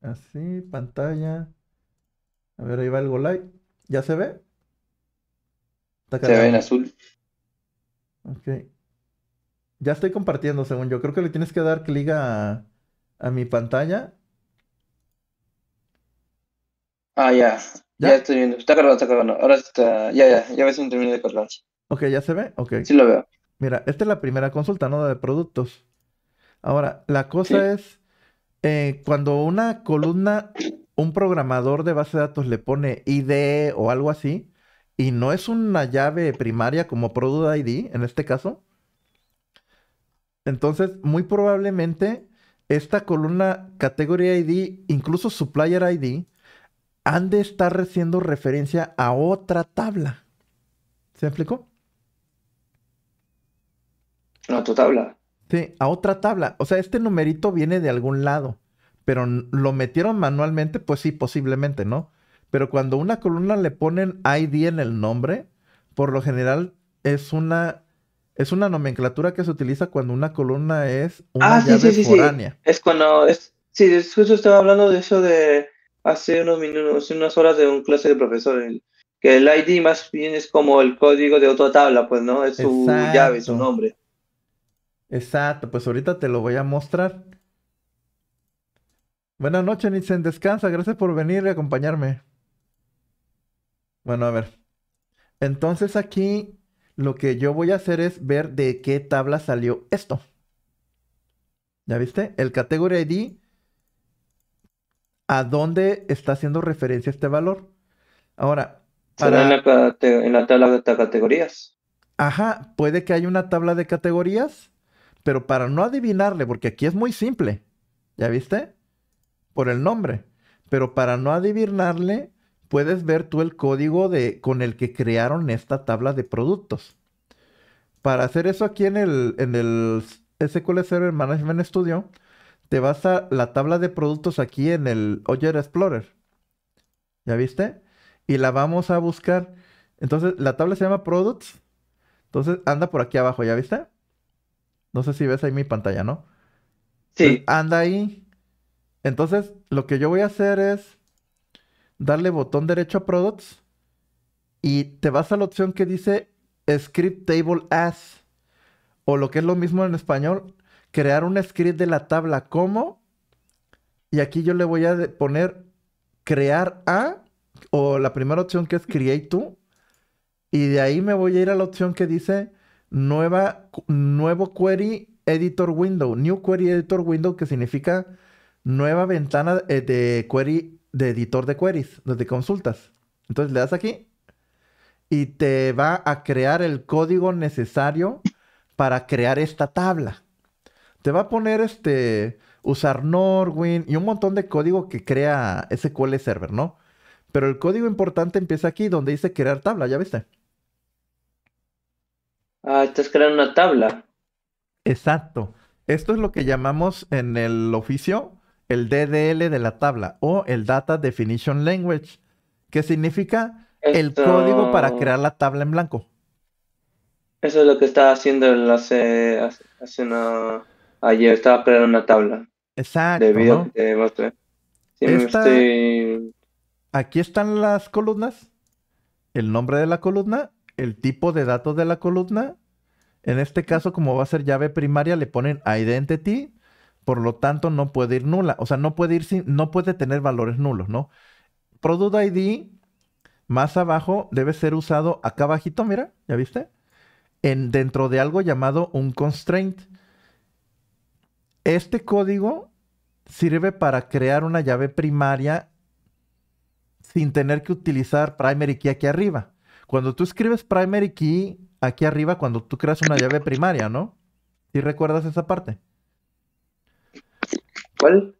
Así, pantalla. A ver, ahí va el Golai. ¿Ya se ve? Se ve en azul. Ok. Ya estoy compartiendo, según yo. Creo que le tienes que dar clic a, a mi pantalla. Ah, ya. ya. estoy viendo. Está cargando, está cargando. Ahora está. Ya, ya. Ya ves un término de cargar. Ok, ¿ya se ve? Ok. Sí lo veo. Mira, esta es la primera consulta, ¿no? De productos. Ahora, la cosa es eh, cuando una columna, un programador de base de datos le pone ID e o algo así, y no es una llave primaria como Product ID en este caso, entonces muy probablemente esta columna Category ID, incluso Supplier ID, han de estar haciendo referencia a otra tabla. ¿Se explicó? A tu tabla. Sí, a otra tabla. O sea, este numerito viene de algún lado, pero lo metieron manualmente, pues sí, posiblemente, ¿no? Pero cuando una columna le ponen ID en el nombre, por lo general es una es una nomenclatura que se utiliza cuando una columna es una ah, sí, sí, sí, Es cuando es sí, justo estaba hablando de eso de hace unos minutos, unas horas de un clase de profesor que el ID más bien es como el código de otra tabla, pues no, es su llave, su nombre. Exacto, pues ahorita te lo voy a mostrar. Buenas noches, Nitzen, descansa, gracias por venir y acompañarme. Bueno, a ver. Entonces aquí lo que yo voy a hacer es ver de qué tabla salió esto. ¿Ya viste? El category ID, ¿a dónde está haciendo referencia este valor? Ahora, en la tabla de categorías. Ajá, puede que haya una tabla de categorías pero para no adivinarle, porque aquí es muy simple, ¿ya viste? Por el nombre. Pero para no adivinarle, puedes ver tú el código de, con el que crearon esta tabla de productos. Para hacer eso aquí en el, en el SQL Server Management Studio, te vas a la tabla de productos aquí en el Oyer Explorer. ¿Ya viste? Y la vamos a buscar. Entonces, la tabla se llama Products. Entonces, anda por aquí abajo, ¿ya viste? No sé si ves ahí mi pantalla, ¿no? Sí. anda ahí. Entonces, lo que yo voy a hacer es darle botón derecho a Products y te vas a la opción que dice Script Table As. O lo que es lo mismo en español, crear un script de la tabla como. Y aquí yo le voy a poner crear a, o la primera opción que es create to. Y de ahí me voy a ir a la opción que dice nueva, nuevo query editor window, new query editor window, que significa nueva ventana eh, de query, de editor de queries, de consultas. Entonces le das aquí y te va a crear el código necesario para crear esta tabla. Te va a poner este, usar Norwin y un montón de código que crea SQL Server, ¿no? Pero el código importante empieza aquí, donde dice crear tabla, ¿ya viste? Ah, estás creando una tabla. Exacto. Esto es lo que llamamos en el oficio el DDL de la tabla o el Data Definition Language, que significa el código para crear la tabla en blanco. Eso es lo que estaba haciendo el hace, una... ayer, estaba creando una tabla. Exacto. Aquí están las columnas, el nombre de la columna el tipo de datos de la columna. En este caso, como va a ser llave primaria, le ponen identity, por lo tanto no puede ir nula, o sea, no puede ir sin, no puede tener valores nulos, ¿no? Product ID más abajo debe ser usado acá abajito, mira, ¿ya viste? En, dentro de algo llamado un constraint. Este código sirve para crear una llave primaria sin tener que utilizar primary key aquí arriba. Cuando tú escribes primary key aquí arriba, cuando tú creas una llave primaria, ¿no? ¿Sí recuerdas esa parte? ¿Cuál?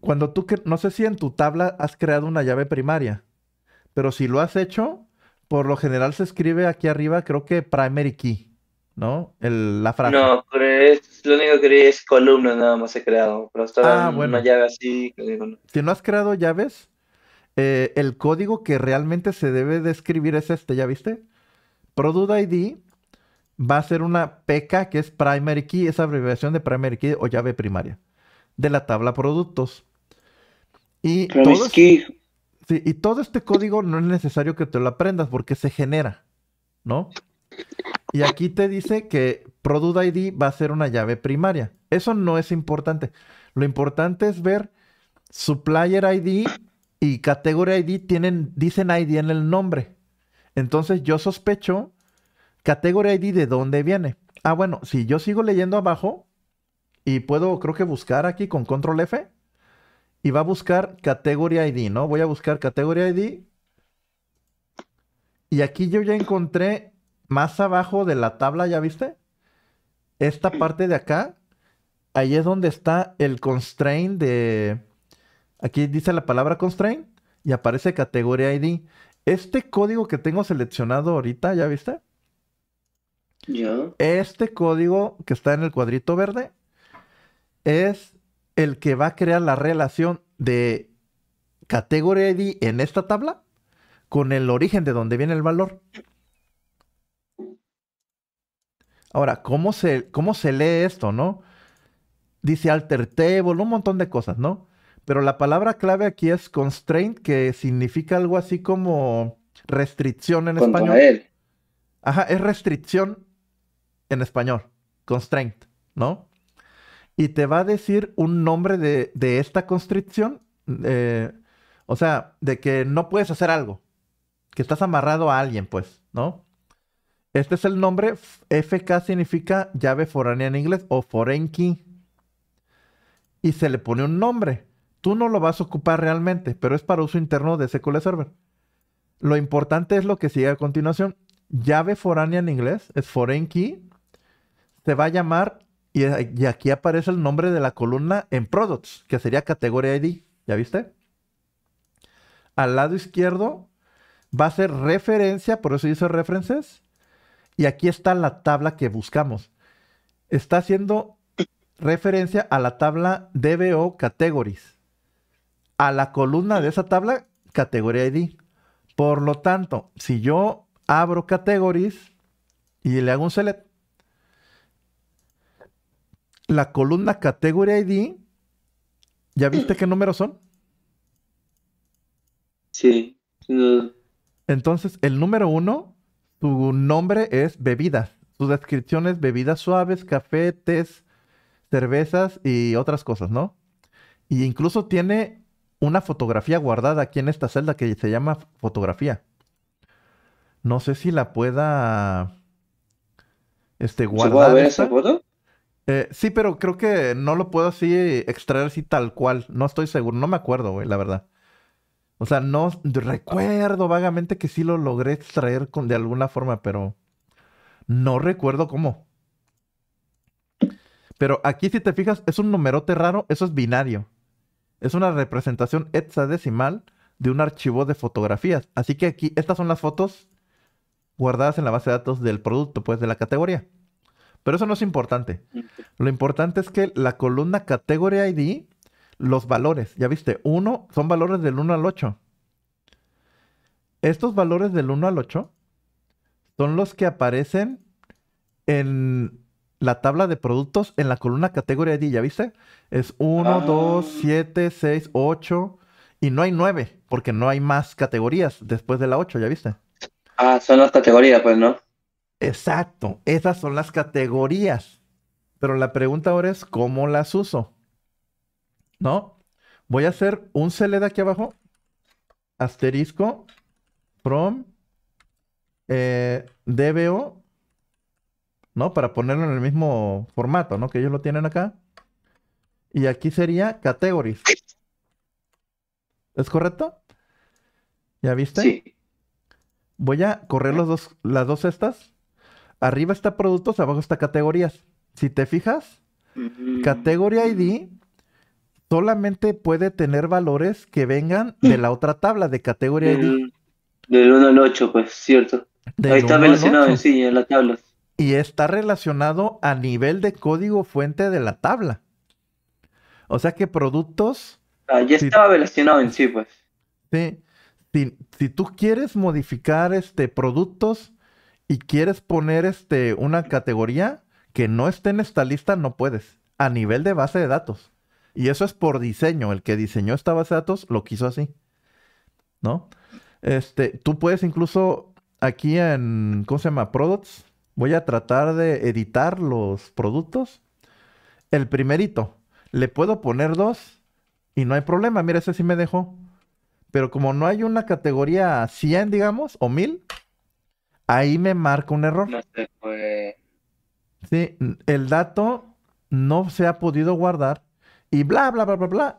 Cuando tú, no sé si en tu tabla has creado una llave primaria, pero si lo has hecho, por lo general se escribe aquí arriba, creo que primary key, ¿no? la frase. No, pero lo único que es columna nada más he creado, pero está ah, bueno. una llave así. Si no has creado llaves, eh, el código que realmente se debe de escribir es este, ¿ya viste? Product ID va a ser una PK que es primary key, es abreviación de primary key o llave primaria de la tabla productos. Y y todo este código no es necesario que te lo aprendas porque se genera, ¿no? Y aquí te dice que Product ID va a ser una llave primaria. Eso no es importante. Lo importante es ver Supplier ID y categoría ID tienen, dicen ID en el nombre. Entonces yo sospecho categoría ID de dónde viene. Ah, bueno, si yo sigo leyendo abajo y puedo, creo que buscar aquí con control F y va a buscar categoría ID, ¿no? Voy a buscar categoría ID. Y aquí yo ya encontré más abajo de la tabla, ¿ya viste? Esta parte de acá, ahí es donde está el constraint de, Aquí dice la palabra constraint y aparece categoría ID. Este código que tengo seleccionado ahorita, ¿ya viste? Yo. Este código que está en el cuadrito verde es el que va a crear la relación de categoría ID en esta tabla con el origen de donde viene el valor. Ahora, ¿cómo se, cómo se lee esto, no? Dice alter table, un montón de cosas, ¿no? pero la palabra clave aquí es constraint, que significa algo así como restricción en español. Él. Ajá, es restricción en español, constraint, ¿no? Y te va a decir un nombre de, esta constricción, eh, o sea, de que no puedes hacer algo, que estás amarrado a alguien, pues, ¿no? Este es el nombre, FK significa llave foránea en inglés o foreign key. Y se le pone un nombre. Tú no lo vas a ocupar realmente, pero es para uso interno de SQL Server. Lo importante es lo que sigue a continuación. Llave foránea en inglés es foreign key. Se va a llamar, y, aquí aparece el nombre de la columna en products, que sería categoría ID. ¿Ya viste? Al lado izquierdo va a ser referencia, por eso dice references. Y aquí está la tabla que buscamos. Está haciendo referencia a la tabla DBO categories a la columna de esa tabla categoría ID. Por lo tanto, si yo abro categories y le hago un select, la columna categoría ID, ¿ya viste qué números son? Sí. Entonces, el número uno, su nombre es bebidas. Su descripción es bebidas suaves, café, tés, cervezas y otras cosas, ¿no? Y incluso tiene una fotografía guardada aquí en esta celda que se llama fotografía. No sé si la pueda este, guardar. ¿Se ver esa foto? Eh, sí, pero creo que no lo puedo así extraer así tal cual. No estoy seguro. No me acuerdo, güey, la verdad. O sea, no recuerdo vagamente que sí lo logré extraer con, de alguna forma, pero no recuerdo cómo. Pero aquí, si te fijas, es un numerote raro. Eso es binario es una representación hexadecimal de un archivo de fotografías. Así que aquí, estas son las fotos guardadas en la base de datos del producto, pues de la categoría. Pero eso no es importante. Lo importante es que la columna Category ID, los valores, ya viste, 1 son valores del 1 al 8. Estos valores del 1 al 8 son los que aparecen en la tabla de productos en la columna categoría ID, ¿ya viste? Es 1, 2, 7, 6, 8 y no hay 9, porque no hay más categorías después de la 8, ¿ya viste? Ah, son las categorías, pues, ¿no? Exacto, esas son las categorías. Pero la pregunta ahora es cómo las uso. ¿No? Voy a hacer un select aquí abajo. Asterisco Prom. Eh, DBO ¿no? Para ponerlo en el mismo formato, ¿no? Que ellos lo tienen acá. Y aquí sería categories. ¿Es correcto? ¿Ya viste? Sí. Voy a correr los dos, las dos estas. Arriba está productos, abajo está categorías. Si te fijas, mm. categoría ID solamente puede tener valores que vengan de la otra tabla de categoría ID. Mm. Del 1 al 8, pues, cierto. Ahí está relacionado sí, en las tablas y está relacionado a nivel de código fuente de la tabla. O sea que productos... Ah, ya estaba relacionado en sí, pues. Sí. Si, si, tú quieres modificar este productos y quieres poner este una categoría que no esté en esta lista, no puedes. A nivel de base de datos. Y eso es por diseño. El que diseñó esta base de datos lo quiso así. ¿No? Este, tú puedes incluso aquí en, ¿cómo se llama? Products, voy a tratar de editar los productos. El primerito, le puedo poner dos y no hay problema. Mira, ese sí me dejó. Pero como no hay una categoría 100, digamos, o 1000, ahí me marca un error. No se Sí, el dato no se ha podido guardar y bla, bla, bla, bla, bla.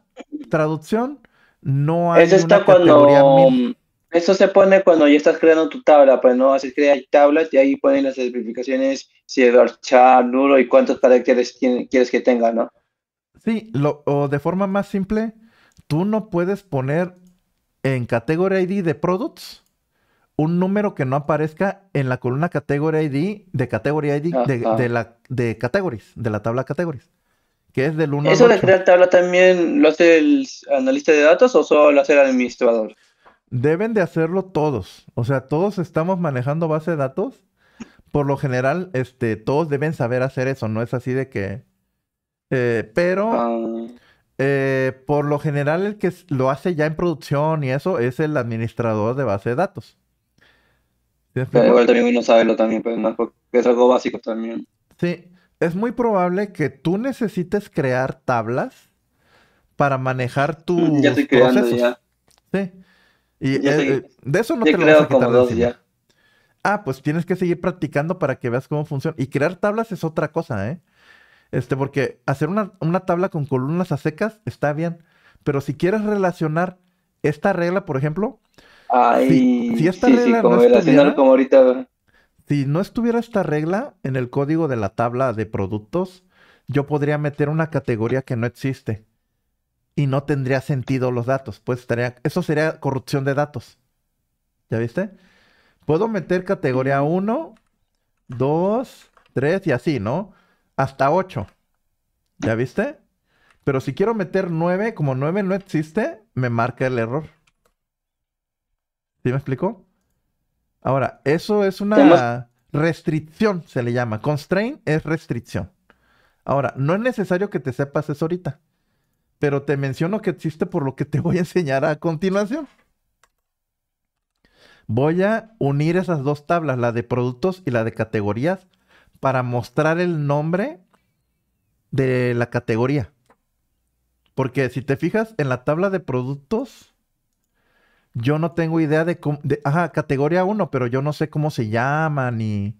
Traducción, no hay está una categoría 1000. Eso se pone cuando ya estás creando tu tabla, pues no haces crear tablas y ahí ponen las especificaciones, si es Archar, nulo y cuántos caracteres quieres que tenga, ¿no? Sí, lo, o de forma más simple, tú no puedes poner en Category ID de products un número que no aparezca en la columna category ID de category ID de, la de categories, de la tabla categories, que es del 1 Eso de crear tabla también lo hace el analista de datos o solo lo hace el administrador? Deben de hacerlo todos. O sea, todos estamos manejando base de datos. Por lo general, este, todos deben saber hacer eso, no es así de que. Eh, pero ah. eh, por lo general, el que lo hace ya en producción y eso es el administrador de base de datos. pero igual también uno sabe lo también, pero pues, es algo básico también. Sí, es muy probable que tú necesites crear tablas para manejar tu. <laughs> Ya estoy creando Sí. Y eh, eh, de eso no te lo vas a quitar ya. Ah, pues tienes que seguir practicando para que veas cómo funciona. Y crear tablas es otra cosa, ¿eh? Este, porque hacer una, tabla con columnas a secas está bien. Pero si quieres relacionar esta regla, por ejemplo, Ay, si, esta regla como no estuviera, si no estuviera esta regla en el código de la tabla de productos, yo podría meter una categoría que no existe y no tendría sentido los datos. Pues estaría, eso sería corrupción de datos. ¿Ya viste? Puedo meter categoría 1, 2, 3 y así, ¿no? Hasta 8. ¿Ya viste? Pero si quiero meter 9, como 9 no existe, me marca el error. ¿Sí me explico? Ahora, eso es una restricción, se le llama. Constraint es restricción. Ahora, no es necesario que te sepas eso ahorita pero te menciono que existe por lo que te voy a enseñar a continuación. Voy a unir esas dos tablas, la de productos y la de categorías, para mostrar el nombre de la categoría. Porque si te fijas en la tabla de productos, yo no tengo idea de cómo... ajá, categoría 1, pero yo no sé cómo se llama ni,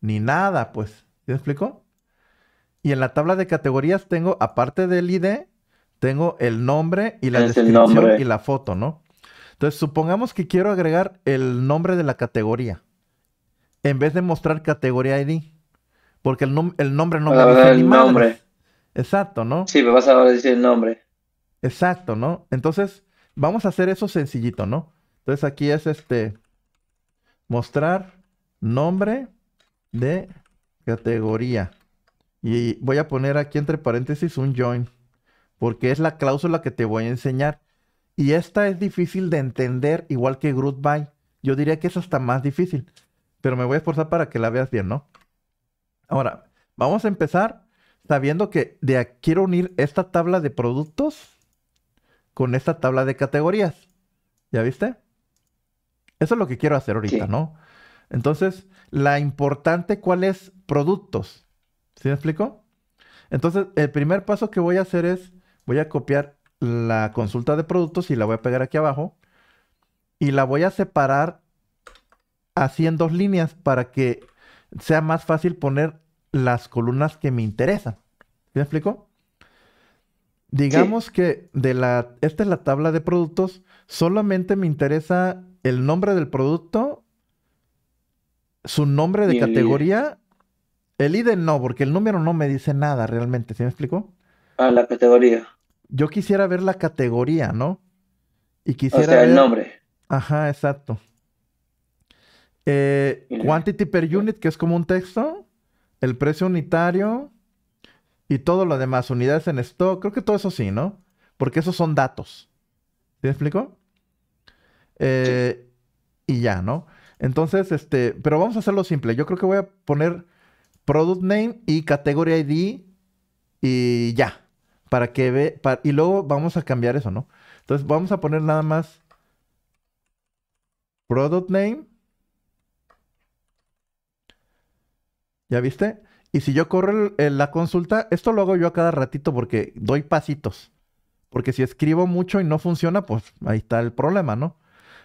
nada, pues. ¿Te explico? Y en la tabla de categorías tengo, aparte del ID, tengo el nombre y la descripción y la foto, ¿no? Entonces, supongamos que quiero agregar el nombre de la categoría. En vez de mostrar categoría ID. Porque el, el nombre no va a el nombre. Exacto, ¿no? Sí, me vas a decir el nombre. Exacto, ¿no? Entonces, vamos a hacer eso sencillito, ¿no? Entonces aquí es este mostrar nombre de categoría. Y voy a poner aquí entre paréntesis un join porque es la cláusula que te voy a enseñar. Y esta es difícil de entender, igual que by. Yo diría que es hasta más difícil, pero me voy a esforzar para que la veas bien, ¿no? Ahora, vamos a empezar sabiendo que de aquí quiero unir esta tabla de productos con esta tabla de categorías. ¿Ya viste? Eso es lo que quiero hacer ahorita, ¿no? Entonces, la importante, ¿cuál es? Productos. ¿Sí me explico? Entonces, el primer paso que voy a hacer es voy a copiar la consulta de productos y la voy a pegar aquí abajo. Y la voy a separar así en dos líneas para que sea más fácil poner las columnas que me interesan. ¿Me explico? Digamos que de la, esta es la tabla de productos, solamente me interesa el nombre del producto, su nombre de categoría, el ID no, porque el número no me dice nada realmente, ¿sí me explico? a ah, la categoría. Yo quisiera ver la categoría, ¿no? Y quisiera o sea, el nombre. Ajá, exacto. Eh, quantity per unit, que es como un texto, el precio unitario y todo lo demás, unidades en stock, creo que todo eso sí, ¿no? Porque esos son datos. ¿Te explico? Eh, y ya, ¿no? Entonces, este, pero vamos a hacerlo simple. Yo creo que voy a poner product name y category ID y ya para que ve, y luego vamos a cambiar eso, ¿no? Entonces vamos a poner nada más product name. ¿Ya viste? Y si yo corro la consulta, esto lo hago yo a cada ratito porque doy pasitos. Porque si escribo mucho y no funciona, pues ahí está el problema, ¿no?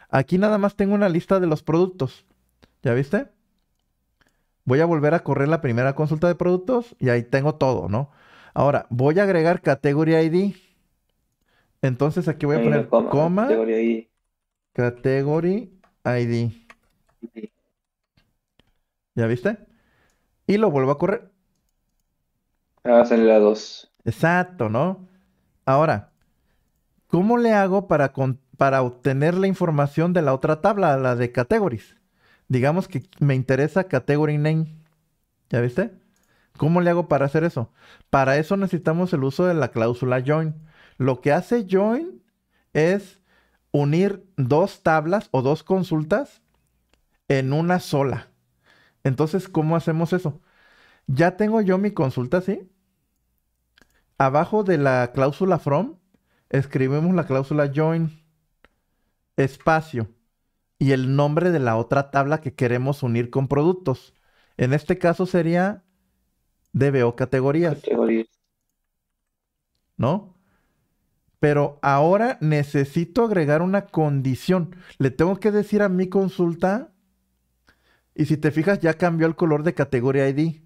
Aquí nada más tengo una lista de los productos. ¿Ya viste? Voy a volver a correr la primera consulta de productos y ahí tengo todo, ¿no? Ahora, voy a agregar categoría ID. Entonces aquí voy a poner coma, categoría ID. Category ID. ¿Ya viste? Y lo vuelvo a correr. Ah, sale la 2. Exacto, ¿no? Ahora, ¿cómo le hago para, para obtener la información de la otra tabla, la de categories? Digamos que me interesa category name. ¿Ya viste? ¿Cómo le hago para hacer eso? Para eso necesitamos el uso de la cláusula join. Lo que hace join es unir dos tablas o dos consultas en una sola. Entonces, ¿cómo hacemos eso? Ya tengo yo mi consulta, ¿sí? Abajo de la cláusula from, escribimos la cláusula join, espacio, y el nombre de la otra tabla que queremos unir con productos. En este caso sería DBO categorías. Categorías. ¿No? Pero ahora necesito agregar una condición. Le tengo que decir a mi consulta. Y si te fijas, ya cambió el color de categoría ID.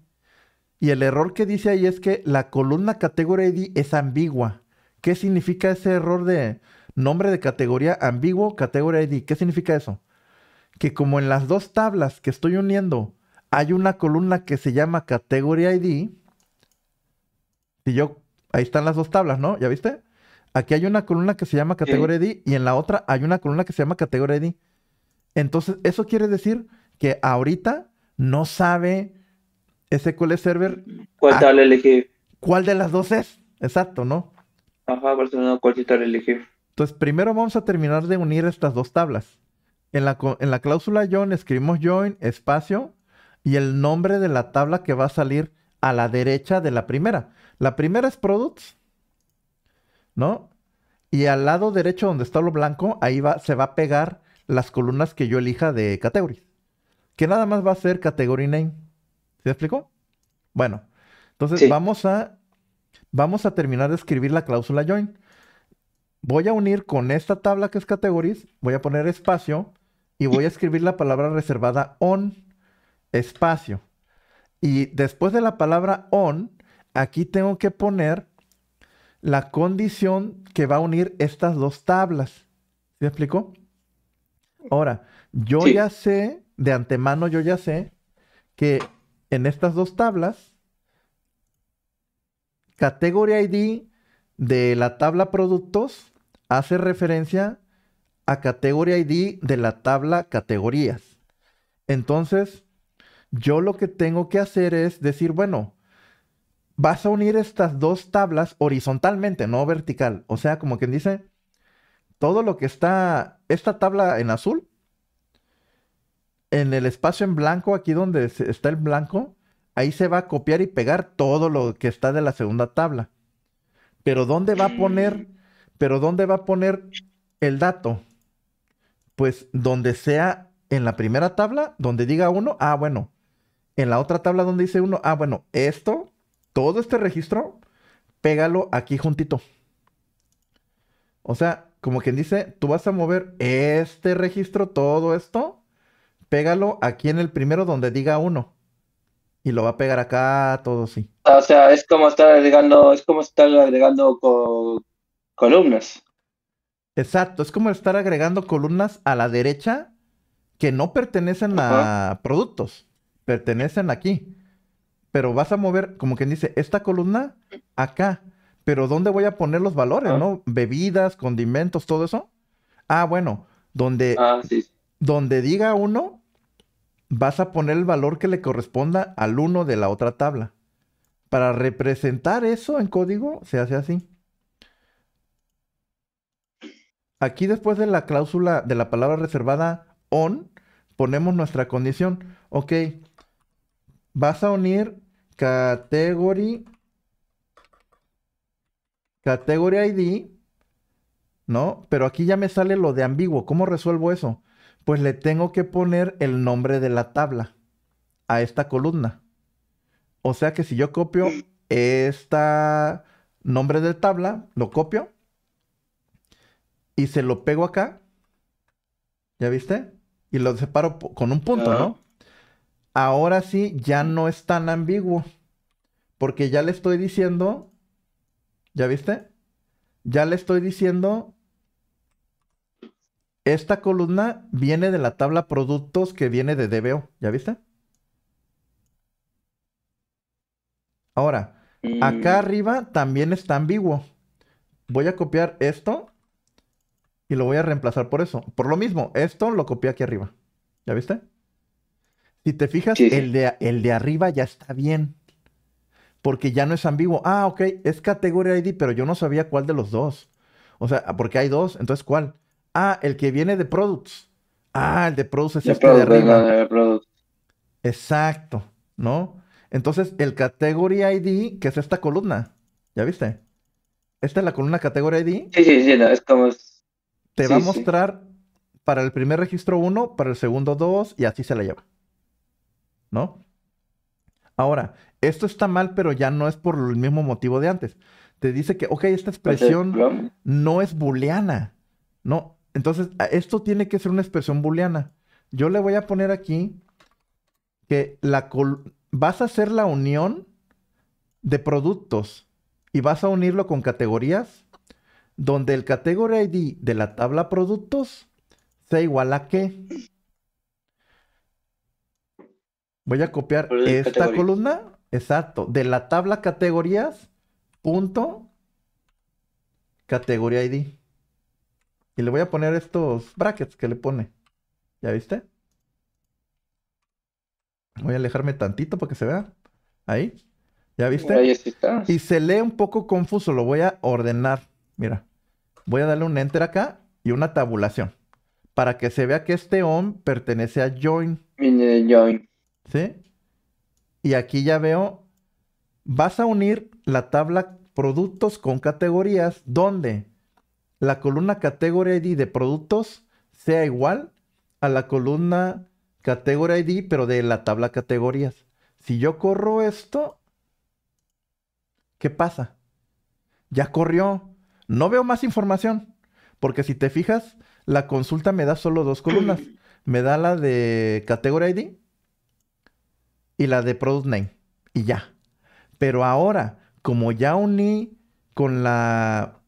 Y el error que dice ahí es que la columna categoría ID es ambigua. ¿Qué significa ese error de nombre de categoría ambiguo, categoría ID? ¿Qué significa eso? Que como en las dos tablas que estoy uniendo hay una columna que se llama Category ID. Si yo, ahí están las dos tablas, ¿no? ¿Ya viste? Aquí hay una columna que se llama Category ID y en la otra hay una columna que se llama Category ID. Entonces, eso quiere decir que ahorita no sabe SQL Server. ¿Cuál tabla elegir? ¿Cuál de las dos es? Exacto, ¿no? Ajá, por eso cuál tabla elegir. Entonces, primero vamos a terminar de unir estas dos tablas. En la, en la cláusula join escribimos join espacio y el nombre de la tabla que va a salir a la derecha de la primera. La primera es products, ¿no? Y al lado derecho donde está lo blanco, ahí va, se va a pegar las columnas que yo elija de categories. Que nada más va a ser category name. ¿Se explicó? Bueno, entonces vamos a vamos a terminar de escribir la cláusula join. Voy a unir con esta tabla que es categories, voy a poner espacio y voy a escribir la palabra reservada on espacio. Y después de la palabra on, aquí tengo que poner la condición que va a unir estas dos tablas. ¿Se explicó? Ahora, yo ya sé, de antemano yo ya sé, que en estas dos tablas, categoría ID de la tabla productos hace referencia a categoría ID de la tabla categorías. Entonces, yo lo que tengo que hacer es decir, bueno, vas a unir estas dos tablas horizontalmente, no vertical. O sea, como quien dice, todo lo que está, esta tabla en azul, en el espacio en blanco, aquí donde está el blanco, ahí se va a copiar y pegar todo lo que está de la segunda tabla. Pero ¿dónde va a poner, pero dónde va a poner el dato? Pues donde sea en la primera tabla, donde diga uno, ah, bueno, en la otra tabla donde dice uno, ah, bueno, esto, todo este registro, pégalo aquí juntito. O sea, como quien dice, tú vas a mover este registro, todo esto, pégalo aquí en el primero donde diga uno. Y lo va a pegar acá, todo sí. Ah, o sea, es como estar agregando, es como estar agregando columnas. Exacto, es como estar agregando columnas a la derecha que no pertenecen a productos pertenecen aquí, pero vas a mover, como quien dice, esta columna acá, pero ¿dónde voy a poner los valores, ah. no? Bebidas, condimentos, todo eso. Ah, bueno, donde, ah, donde diga uno, vas a poner el valor que le corresponda al uno de la otra tabla. Para representar eso en código se hace así. Aquí después de la cláusula de la palabra reservada on, ponemos nuestra condición. Ok, vas a unir category, category ID, ¿no? Pero aquí ya me sale lo de ambiguo. ¿Cómo resuelvo eso? Pues le tengo que poner el nombre de la tabla a esta columna. O sea que si yo copio esta nombre de tabla, lo copio y se lo pego acá. ¿Ya viste? Y lo separo con un punto, ¿no? ahora sí ya no es tan ambiguo. Porque ya le estoy diciendo, ¿ya viste? Ya le estoy diciendo, esta columna viene de la tabla productos que viene de DBO, ¿ya viste? Ahora, mm. acá arriba también está ambiguo. Voy a copiar esto y lo voy a reemplazar por eso. Por lo mismo, esto lo copié aquí arriba. ¿Ya viste? Si te fijas, El, de, el de arriba ya está bien. Porque ya no es ambiguo. Ah, ok, es categoría ID, pero yo no sabía cuál de los dos. O sea, ah, porque hay dos, entonces ¿cuál? Ah, el que viene de Products. Ah, el de Products es este de arriba. Exacto, ¿no? Entonces, el category ID, que es esta columna, ¿ya viste? Esta es la columna category ID. Sí, sí, sí, no, es como... Te va a mostrar para el primer registro uno, para el segundo 2 y así se la lleva. ¿no? Ahora, esto está mal, pero ya no es por el mismo motivo de antes. Te dice que, ok, esta expresión no es booleana, ¿no? Entonces, esto tiene que ser una expresión booleana. Yo le voy a poner aquí que la vas a hacer la unión de productos y vas a unirlo con categorías donde el category ID de la tabla productos sea igual a qué. Voy a copiar esta columna, exacto, de la tabla categorías, punto, categoría ID. Y le voy a poner estos brackets que le pone. ¿Ya viste? Voy a alejarme tantito para que se vea. Ahí. ¿Ya viste? Y se lee un poco confuso. Lo voy a ordenar. Mira. Voy a darle un enter acá y una tabulación. Para que se vea que este on pertenece a join. Join. Y aquí ya veo, vas a unir la tabla productos con categorías donde la columna Category ID de productos sea igual a la columna Category ID, pero de la tabla categorías. Si yo corro esto, ¿qué pasa? Ya corrió. No veo más información, porque si te fijas, la consulta me da solo dos columnas. Me da la de Category ID y la de product name y ya. Pero ahora, como ya uní con la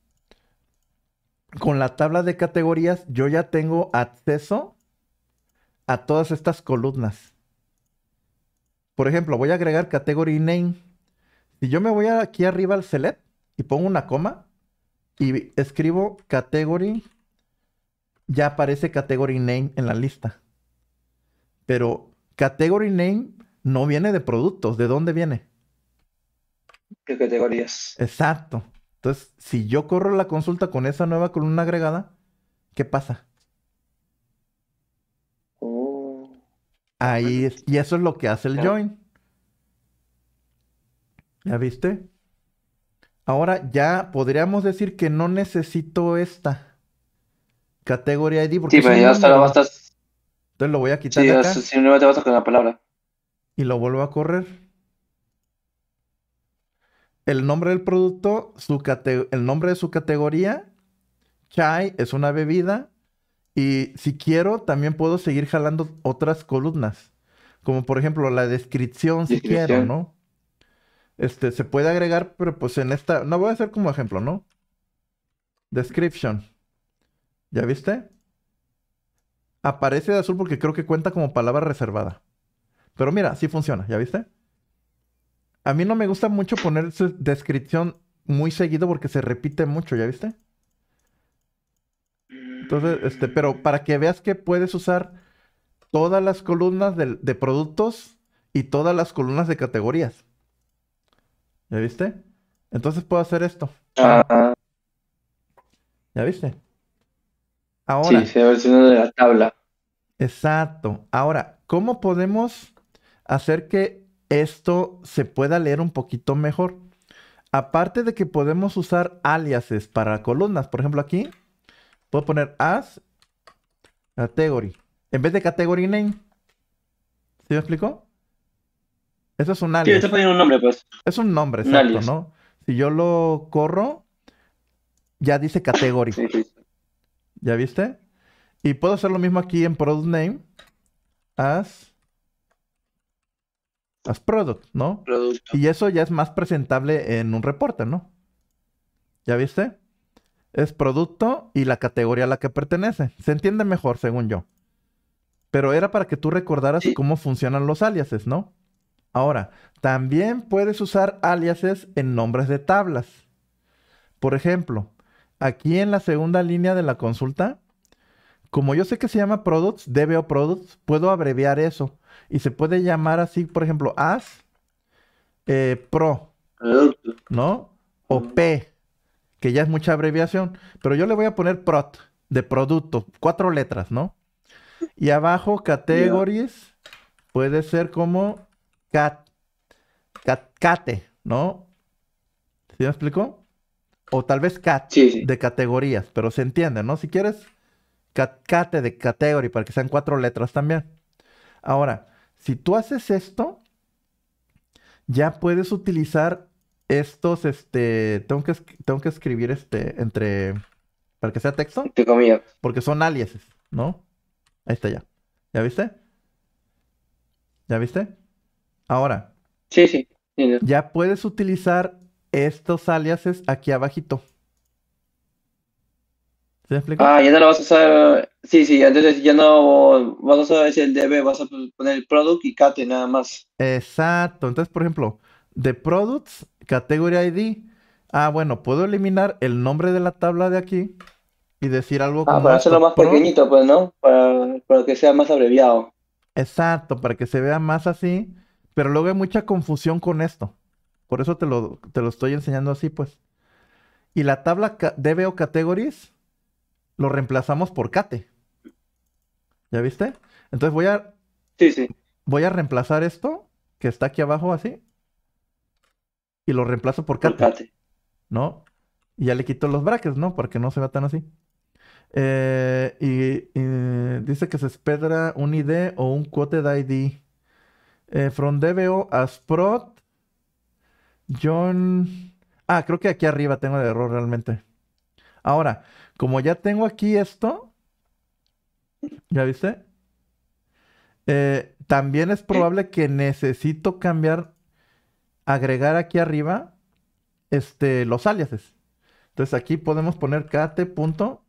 con la tabla de categorías, yo ya tengo acceso a todas estas columnas. Por ejemplo, voy a agregar category name. Si yo me voy aquí arriba al select y pongo una coma y escribo category, ya aparece category name en la lista. Pero category name no viene de productos. ¿De dónde viene? De categorías? Exacto. Entonces, si yo corro la consulta con esa nueva columna agregada, ¿qué pasa? Oh. Ahí es, y eso es lo que hace el join. ¿Ya viste? Ahora ya podríamos decir que no necesito esta categoría ID porque sí, pero ya hasta lo Entonces lo voy a quitar. Sí, de te vas a con la palabra y lo vuelvo a correr. El nombre del producto, el nombre de su categoría, chai es una bebida y si quiero también puedo seguir jalando otras columnas, como por ejemplo la descripción, si quiero, ¿no? Este se puede agregar, pero pues en esta no voy a hacer como ejemplo, ¿no? Description. ¿Ya viste? Aparece de azul porque creo que cuenta como palabra reservada. Pero mira, sí funciona, ¿ya viste? A mí no me gusta mucho poner descripción muy seguido porque se repite mucho, ¿ya viste? Entonces, este, pero para que veas que puedes usar todas las columnas de, productos y todas las columnas de categorías. ¿Ya viste? Entonces puedo hacer esto. ¿Ya viste? Ahora. Sí, se va de la tabla. Exacto. Ahora, ¿cómo podemos hacer que esto se pueda leer un poquito mejor. Aparte de que podemos usar aliases para columnas, por ejemplo aquí, puedo poner as category, en vez de category name. ¿Sí me explico? Eso es un alias. Sí, poniendo un nombre, pues. Es un nombre, exacto, ¿no? Si yo lo corro, ya dice category. ¿Ya viste? Y puedo hacer lo mismo aquí en product name. As product, ¿no? Y eso ya es más presentable en un reporte, ¿no? ¿Ya viste? Es producto y la categoría a la que pertenece. Se entiende mejor, según yo. Pero era para que tú recordaras cómo funcionan los aliases, ¿no? Ahora, también puedes usar aliases en nombres de tablas. Por ejemplo, aquí en la segunda línea de la consulta, como yo sé que se llama products, DBO products, puedo abreviar eso y se puede llamar así, por ejemplo, as, eh, pro, ¿no? O P, que ya es mucha abreviación. Pero yo le voy a poner prot, de producto, cuatro letras, ¿no? Y abajo, categories, puede ser como cat, cat cate, ¿no? ¿Sí me explicó? O tal vez cat, de categorías, pero se entiende, ¿no? Si quieres, cat, cate de category, para que sean cuatro letras también. Ahora, si tú haces esto, ya puedes utilizar estos, este, tengo que, tengo que escribir este, entre, para que sea texto. Porque son aliases, ¿no? Ahí está ya. ¿Ya viste? ¿Ya viste? Ahora. Sí, sí. Ya puedes utilizar estos aliases aquí abajito. Ah, ya no lo vas a usar. Sí, sí, entonces ya no vas a usar el DB, vas a poner el product y cate nada más. Exacto. Entonces, por ejemplo, de products, category ID. Ah, bueno, puedo eliminar el nombre de la tabla de aquí y decir algo ah, como. Ah, para hacerlo más pequeñito, pues, ¿no? Para, que sea más abreviado. Exacto, para que se vea más así. Pero luego hay mucha confusión con esto. Por eso te lo, te lo estoy enseñando así, pues. Y la tabla DB o categories lo reemplazamos por Kate. ¿Ya viste? Entonces voy a. Sí, sí. Voy a reemplazar esto, que está aquí abajo así. Y lo reemplazo por Kate. ¿No? Y ya le quito los brackets, ¿no? Para que no se vea tan así. Eh, y, dice que se espera un ID o un quoted ID. Eh, from DBO as John. Ah, creo que aquí arriba tengo el error realmente. Ahora, como ya tengo aquí esto, ¿ya viste? Eh, también es probable que necesito cambiar, agregar aquí arriba este, los aliases. Entonces aquí podemos poner cate Punto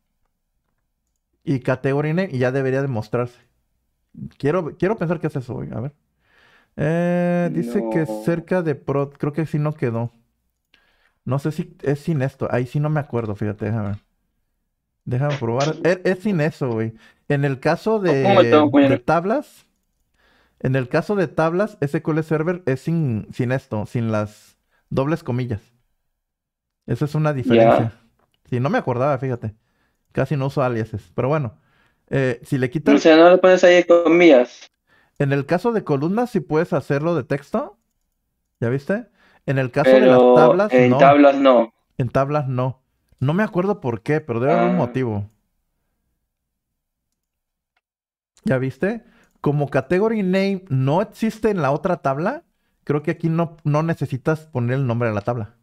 y category y ya debería demostrarse. Quiero, quiero pensar que es eso, a ver. Eh, dice que cerca de prod, creo que sí no quedó. No sé si es sin esto, ahí sí no me acuerdo, fíjate, a ver. Déjame probar. Es, sin eso, güey. En el caso de, tablas, en el caso de tablas, SQL Server es sin, sin esto, sin las dobles comillas. Esa es una diferencia. Si no me acordaba, fíjate. Casi no uso aliases, pero bueno. Eh, si le quitas. comillas. En el caso de columnas, si puedes hacerlo de texto. ¿Ya viste? En el caso de las tablas, en tablas no. En tablas no. No me acuerdo por qué, pero debe haber un ah. motivo. ¿Ya viste? Como category name no existe en la otra tabla, creo que aquí no, no necesitas poner el nombre de la tabla.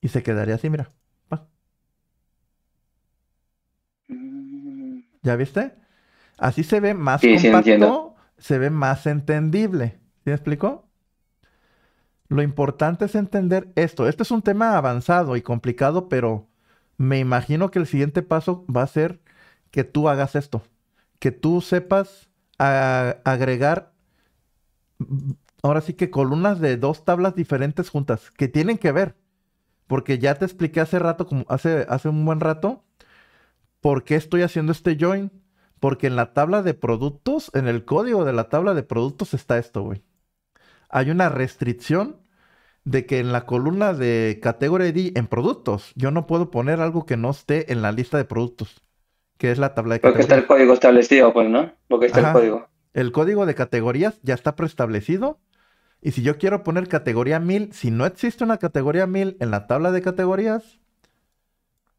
Y se quedaría así, mira. ¿Ya viste? Así se ve más compacto, se ve más entendible. ¿Sí me explico? Lo importante es entender esto. Este es un tema avanzado y complicado, pero me imagino que el siguiente paso va a ser que tú hagas esto, que tú sepas agregar, ahora sí que columnas de dos tablas diferentes juntas, que tienen que ver, porque ya te expliqué hace rato, como hace, hace un buen rato, por qué estoy haciendo este join, porque en la tabla de productos, en el código de la tabla de productos está esto, güey hay una restricción de que en la columna de categoría ID en productos, yo no puedo poner algo que no esté en la lista de productos, que es la tabla de categorías. Porque está el código establecido, pues, ¿no? Porque está el código. El código de categorías ya está preestablecido. Y si yo quiero poner categoría 1000, si no existe una categoría 1000 en la tabla de categorías,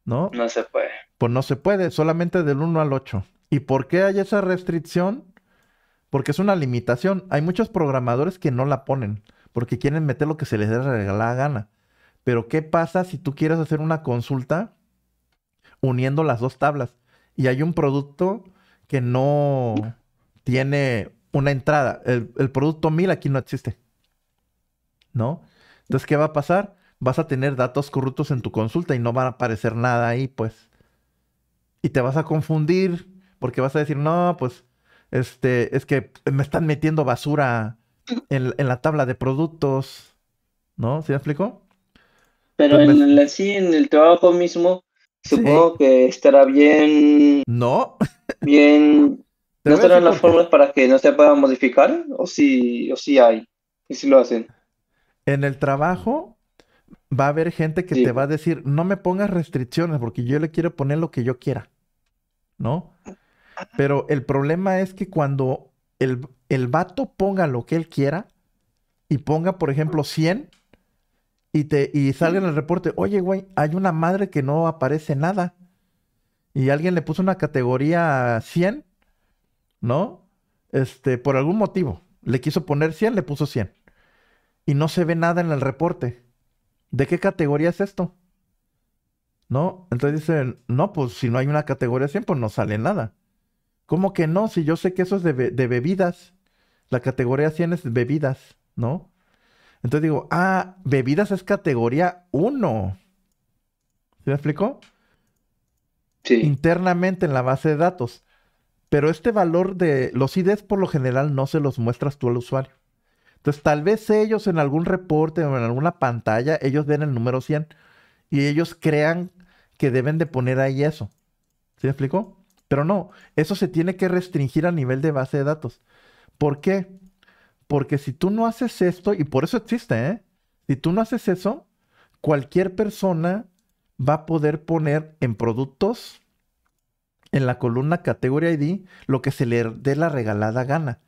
¿no? No se puede. Pues no se puede, solamente del 1 al 8. ¿Y por qué hay esa restricción? porque es una limitación. Hay muchos programadores que no la ponen porque quieren meter lo que se les dé la gana. Pero ¿qué pasa si tú quieres hacer una consulta uniendo las dos tablas y hay un producto que no tiene una entrada? El, producto 1000 aquí no existe. ¿No? Entonces, ¿qué va a pasar? Vas a tener datos corruptos en tu consulta y no va a aparecer nada ahí, pues. Y te vas a confundir porque vas a decir, no, pues este, es que me están metiendo basura en, la tabla de productos. ¿No? ¿se me explicó? Pero en, el, en el trabajo mismo, supongo que estará bien. No. Bien. <laughs> ¿No estarán las formas para que no se pueda modificar? ¿O sí, o sí hay? ¿Y si lo hacen? En el trabajo va a haber gente que te va a decir, no me pongas restricciones porque yo le quiero poner lo que yo quiera. ¿No? Pero el problema es que cuando el, el vato ponga lo que él quiera y ponga, por ejemplo, 100 y, te, y salga en el reporte, oye, güey, hay una madre que no aparece nada. Y alguien le puso una categoría 100, ¿no? Este, por algún motivo. Le quiso poner 100, le puso 100. Y no se ve nada en el reporte. ¿De qué categoría es esto? ¿No? Entonces dicen, no, pues si no hay una categoría 100, pues no sale nada. ¿Cómo que no? Si yo sé que eso es de, bebidas. La categoría 100 es bebidas, ¿no? Entonces digo, ah, bebidas es categoría 1. ¿Se me explicó? Sí. Internamente en la base de datos. Pero este valor de los IDs por lo general no se los muestras tú al usuario. Entonces tal vez ellos en algún reporte o en alguna pantalla, ellos ven el número 100 y ellos crean que deben de poner ahí eso. ¿Se me explicó? Pero no, eso se tiene que restringir a nivel de base de datos. ¿Por qué? Porque si tú no haces esto, y por eso existe, ¿eh? Si tú no haces eso, cualquier persona va a poder poner en productos, en la columna categoría ID, lo que se le dé la regalada gana.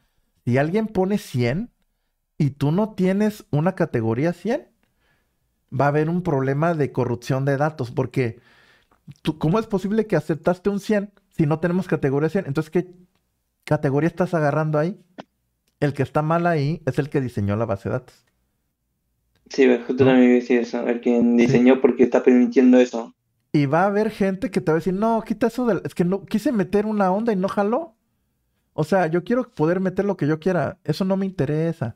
Si alguien pone 100 y tú no tienes una categoría 100, va a haber un problema de corrupción de datos, porque tú, ¿cómo es posible que aceptaste un 100 si no tenemos categoría entonces ¿qué categoría estás agarrando ahí? El que está mal ahí es el que diseñó la base de datos. Sí, justo tú también decir eso, el quien diseñó porque está permitiendo eso. Y va a haber gente que te va a decir, no, quita eso del... Es que no, quise meter una onda y no jaló. O sea, yo quiero poder meter lo que yo quiera. Eso no me interesa.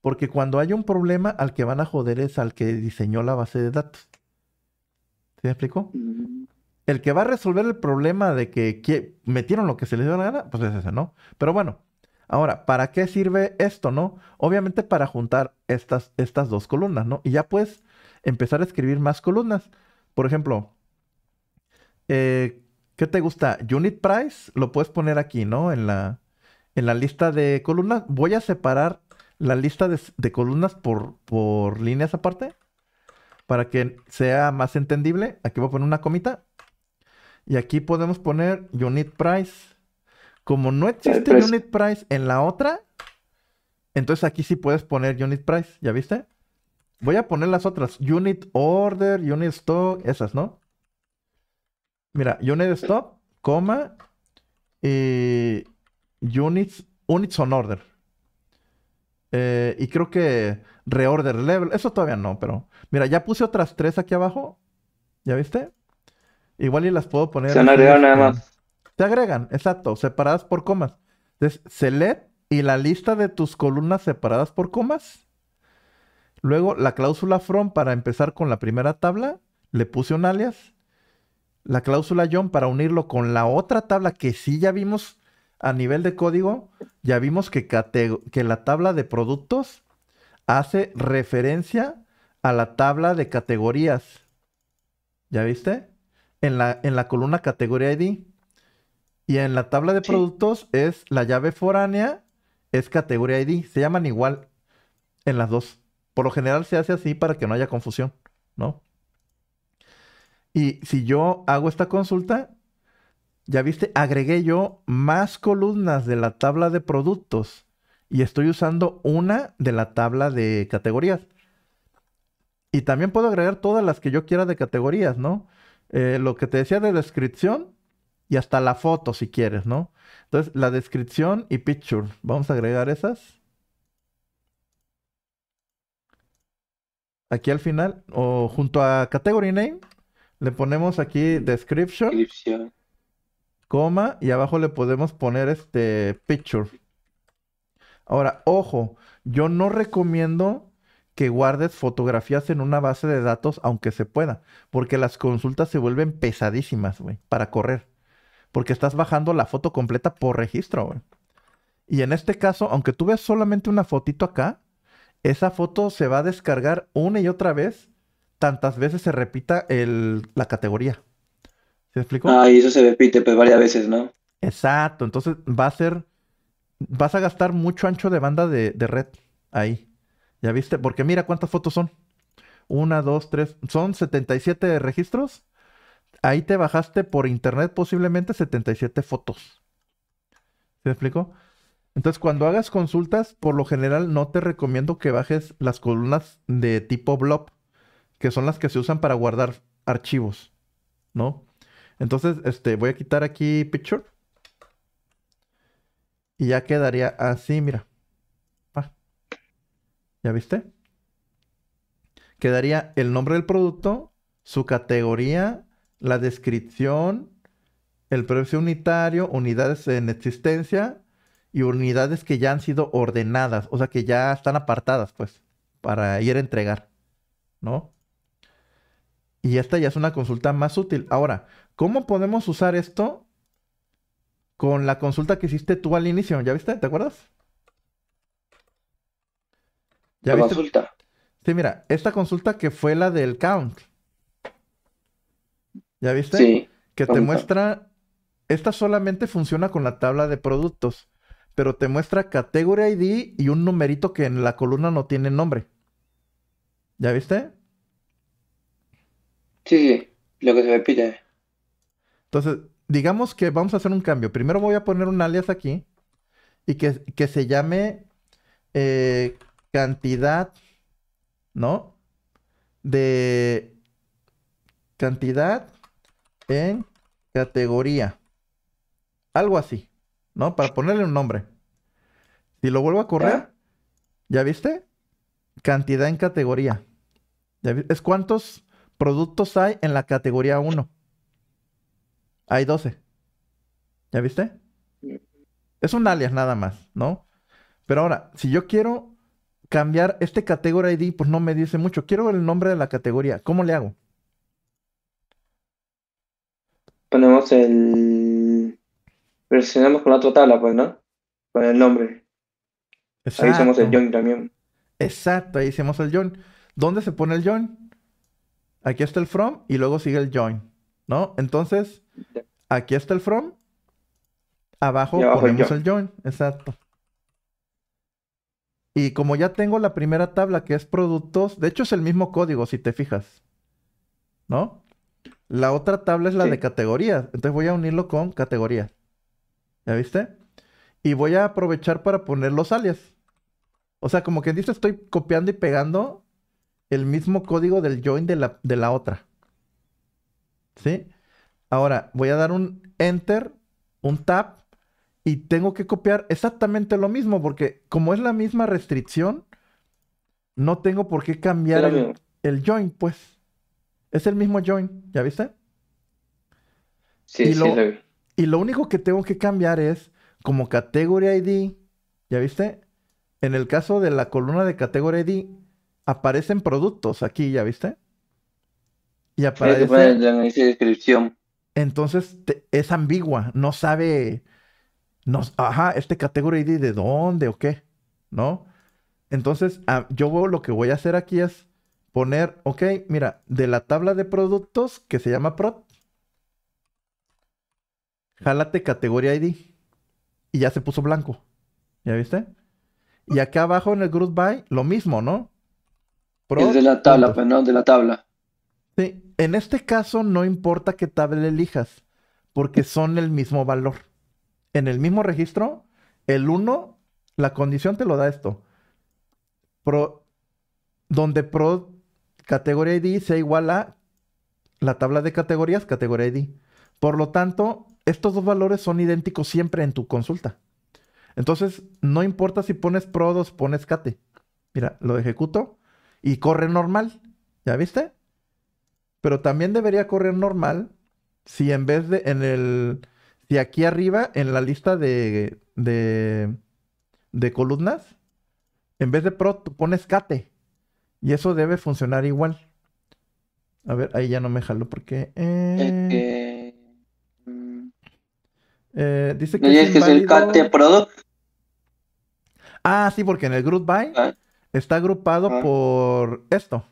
Porque cuando hay un problema, al que van a joder es al que diseñó la base de datos. ¿Sí me explico? Mm el que va a resolver el problema de que, metieron lo que se les dio la gana, pues es ese, ¿no? Pero bueno, ahora, ¿para qué sirve esto, no? Obviamente para juntar estas, estas dos columnas, ¿no? Y ya puedes empezar a escribir más columnas. Por ejemplo, eh, ¿qué te gusta? Unit price, lo puedes poner aquí, ¿no? En la, en la lista de columnas. Voy a separar la lista de, de columnas por, por líneas aparte para que sea más entendible. Aquí voy a poner una comita y aquí podemos poner unit price. Como no existe unit price en la otra, entonces aquí sí puedes poner unit price, ¿ya viste? Voy a poner las otras, unit order, unit stock, esas, ¿no? Mira, unit stop, coma, y units, units on order. Eh, y creo que reorder level, eso todavía no, pero mira, ya puse otras tres aquí abajo, ¿ya viste? Igual y las puedo poner. Se nada este, más. Se agregan, exacto, separadas por comas. Entonces, select y la lista de tus columnas separadas por comas. Luego, la cláusula from para empezar con la primera tabla, le puse un alias. La cláusula John para unirlo con la otra tabla que sí ya vimos a nivel de código, ya vimos que, que la tabla de productos hace referencia a la tabla de categorías. ¿Ya viste? en la, en la columna categoría ID. Y en la tabla de productos es la llave foránea, es categoría ID. Se llaman igual en las dos. Por lo general se hace así para que no haya confusión, ¿no? Y si yo hago esta consulta, ya viste, agregué yo más columnas de la tabla de productos y estoy usando una de la tabla de categorías. Y también puedo agregar todas las que yo quiera de categorías, ¿no? Eh, lo que te decía de descripción y hasta la foto si quieres, ¿no? Entonces, la descripción y picture. Vamos a agregar esas. Aquí al final, o junto a category name, le ponemos aquí description, description. coma, y abajo le podemos poner este picture. Ahora, ojo, yo no recomiendo que guardes fotografías en una base de datos, aunque se pueda, porque las consultas se vuelven pesadísimas, güey, para correr. Porque estás bajando la foto completa por registro, güey. Y en este caso, aunque tú veas solamente una fotito acá, esa foto se va a descargar una y otra vez, tantas veces se repita la categoría. ¿Se explicó? Ah, y eso se repite pues varias veces, ¿no? Exacto, entonces va a ser, vas a gastar mucho ancho de banda de, de red ahí. ¿Ya viste? Porque mira cuántas fotos son. Una, dos, tres. Son 77 registros. Ahí te bajaste por internet posiblemente 77 fotos. ¿Se explicó? Entonces, cuando hagas consultas, por lo general no te recomiendo que bajes las columnas de tipo blob, que son las que se usan para guardar archivos, ¿no? Entonces, este, voy a quitar aquí picture. Y ya quedaría así, mira. ¿Ya viste? Quedaría el nombre del producto, su categoría, la descripción, el precio unitario, unidades en existencia y unidades que ya han sido ordenadas, o sea, que ya están apartadas, pues, para ir a entregar, ¿no? Y esta ya es una consulta más útil. Ahora, ¿cómo podemos usar esto con la consulta que hiciste tú al inicio? ¿Ya viste? ¿Te acuerdas? ¿Ya viste? consulta. Sí, mira, esta consulta que fue la del count. ¿Ya viste? Sí. Que te muestra. Esta solamente funciona con la tabla de productos, pero te muestra categoría ID y un numerito que en la columna no tiene nombre. ¿Ya viste? Sí, lo que se repite. Entonces, digamos que vamos a hacer un cambio. Primero voy a poner un alias aquí y que, que se llame eh, cantidad, ¿no? De cantidad en categoría. Algo así, ¿no? Para ponerle un nombre. Si lo vuelvo a correr, ¿ya viste? Cantidad en categoría. es cuántos productos hay en la categoría 1. Hay 12. ¿Ya viste? Mm. Es un alias nada más, ¿no? Pero ahora, si yo quiero cambiar este category ID, pues no me dice mucho. Quiero el nombre de la categoría. ¿Cómo le hago? Ponemos el. Presionamos con la otra tabla, pues, ¿no? Con el nombre. Exacto. Ahí hicimos el join también. Exacto, ahí hicimos el join. ¿Dónde se pone el join? Aquí está el from y luego sigue el join, ¿no? Entonces, aquí está el from. Abajo, ponemos el join. Exacto. Y como ya tengo la primera tabla que es productos, de hecho es el mismo código si te fijas, ¿no? La otra tabla es la de categorías, entonces voy a unirlo con categorías. ¿Ya viste? Y voy a aprovechar para poner los alias. O sea, como quien dice, estoy copiando y pegando el mismo código del join de la, de la otra. ¿Sí? Ahora, voy a dar un enter, un tab, y tengo que copiar exactamente lo mismo, porque como es la misma restricción, no tengo por qué cambiar el, join, pues. Es el mismo join, ¿ya viste? Sí, y lo, sí, Y lo único que tengo que cambiar es como category ID, ¿ya viste? En el caso de la columna de category ID, aparecen productos aquí, ¿ya viste? Y aparece... Entonces es ambigua, no sabe ajá, este category ID de dónde o qué, ¿no? Entonces, ah, yo lo que voy a hacer aquí es poner, ok, mira, de la tabla de productos que se llama prod, jálate categoría ID. Y ya se puso blanco. ¿Ya viste? Y acá abajo en el group by, lo mismo, ¿no? es de la tabla, pues, ¿no? De la tabla. Sí, en este caso no importa qué tabla elijas, porque <laughs> son el mismo valor en el mismo registro, el 1, la condición te lo da esto. Pro, donde pro categoría ID sea igual a la tabla de categorías, categoría ID. Por lo tanto, estos dos valores son idénticos siempre en tu consulta. Entonces, no importa si pones si pones CATE. Mira, lo ejecuto y corre normal. ¿Ya viste? Pero también debería correr normal si en vez de en el si aquí arriba en la lista de, de, columnas, en vez de pro, tú pones cate. Y eso debe funcionar igual. A ver, ahí ya no me jalo porque... Eh, este, eh, dice que... el Ah, sí, porque en el group by ah. está agrupado ah. por esto.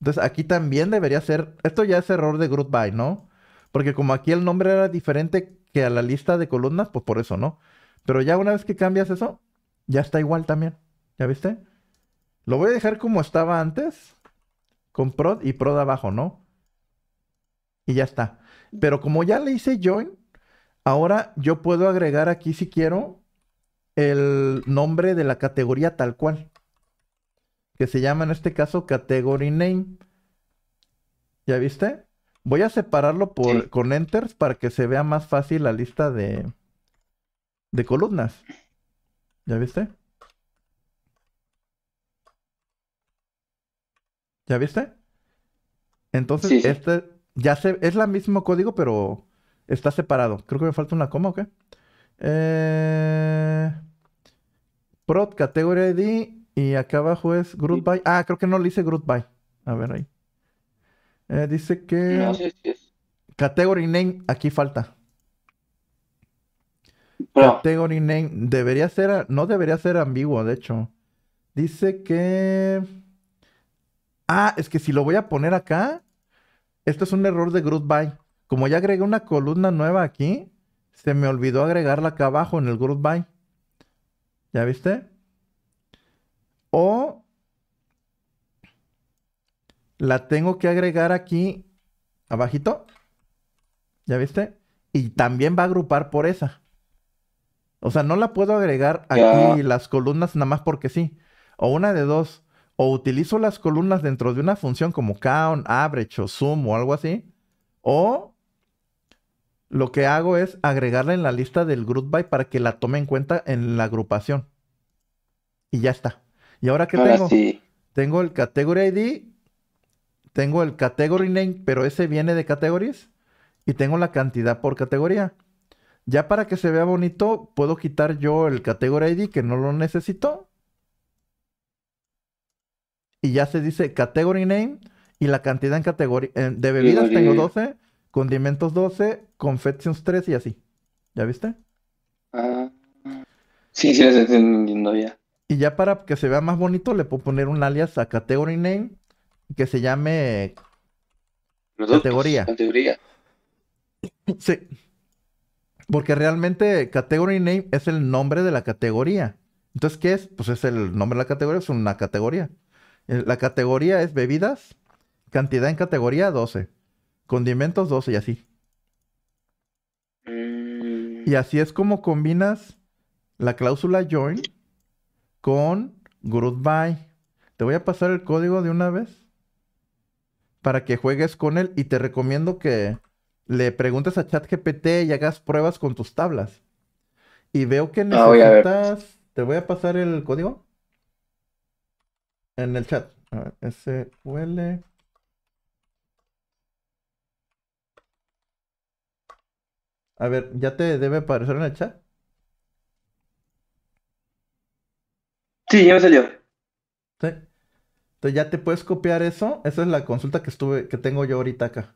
Entonces aquí también debería ser... Esto ya es error de group by, ¿no? Porque como aquí el nombre era diferente que a la lista de columnas, pues por eso no. Pero ya una vez que cambias eso, ya está igual también. ¿Ya viste? Lo voy a dejar como estaba antes, con prod y prod abajo, ¿no? Y ya está. Pero como ya le hice join, ahora yo puedo agregar aquí si quiero el nombre de la categoría tal cual. Que se llama en este caso category name. ¿Ya viste? Voy a separarlo con enters para que se vea más fácil la lista de, de columnas. ¿Ya viste? ¿Ya viste? Entonces, este ya es el mismo código, pero está separado. Creo que me falta una coma, ¿ok? Eh, prod, category ID, y acá abajo es group by. Ah, creo que no le hice group by. A ver ahí. Eh, dice que. Category name, aquí falta. Category name debería ser, no debería ser ambiguo, de hecho. Dice que. Ah, es que si lo voy a poner acá, esto es un error de group by. Como ya agregué una columna nueva aquí, se me olvidó agregarla acá abajo en el group by. ¿Ya viste? O la tengo que agregar aquí abajito. ¿Ya viste? Y también va a agrupar por esa. O sea, no la puedo agregar aquí las columnas nada más porque sí. O una de dos. O utilizo las columnas dentro de una función como count, average o Zoom o algo así. O lo que hago es agregarla en la lista del group by para que la tome en cuenta en la agrupación. Y ya está. ¿Y ahora qué tengo? Tengo el category ID tengo el category name, pero ese viene de categories y tengo la cantidad por categoría. Ya para que se vea bonito, puedo quitar yo el category ID que no lo necesito. Y ya se dice category name y la cantidad en categoría. De bebidas tengo 12, condimentos 12, confections 3 y así. ¿Ya viste? Ah. sí, sí, lo estoy entendiendo ya. Y ya para que se vea más bonito, le puedo poner un alias a category name que se llame categoría. Sí. Porque realmente category name es el nombre de la categoría. Entonces, ¿qué es? Pues es el nombre de la categoría, es una categoría. Eh, la categoría es bebidas, cantidad en categoría 12, condimentos 12 y así. Mm. Y así es como combinas la cláusula join con by Te voy a pasar el código de una vez para que juegues con él y te recomiendo que le preguntes a ChatGPT y hagas pruebas con tus tablas. Y veo que ah, necesitas... te voy a pasar el código en el chat. A ver, SQL. A ver, ¿ya te debe aparecer en el chat? Sí, ya me salió. Sí ya te puedes copiar eso. Esa es la consulta que estuve, que tengo yo ahorita acá.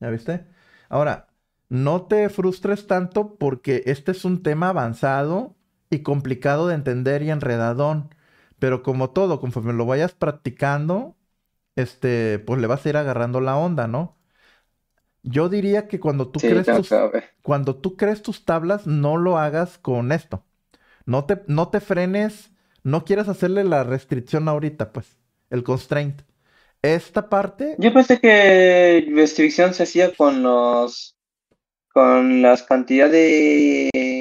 ¿Ya viste? Ahora, no te frustres tanto porque este es un tema avanzado y complicado de entender y enredadón. Pero como todo, conforme lo vayas practicando, este, pues le vas a ir agarrando la onda, ¿no? Yo diría que cuando tú, crees, tus, cuando tú crees tus tablas, no lo hagas con esto. No te, no te frenes, no quieras hacerle la restricción ahorita, pues el constraint. Esta parte. Yo pensé que restricción se hacía con los. con las cantidades de,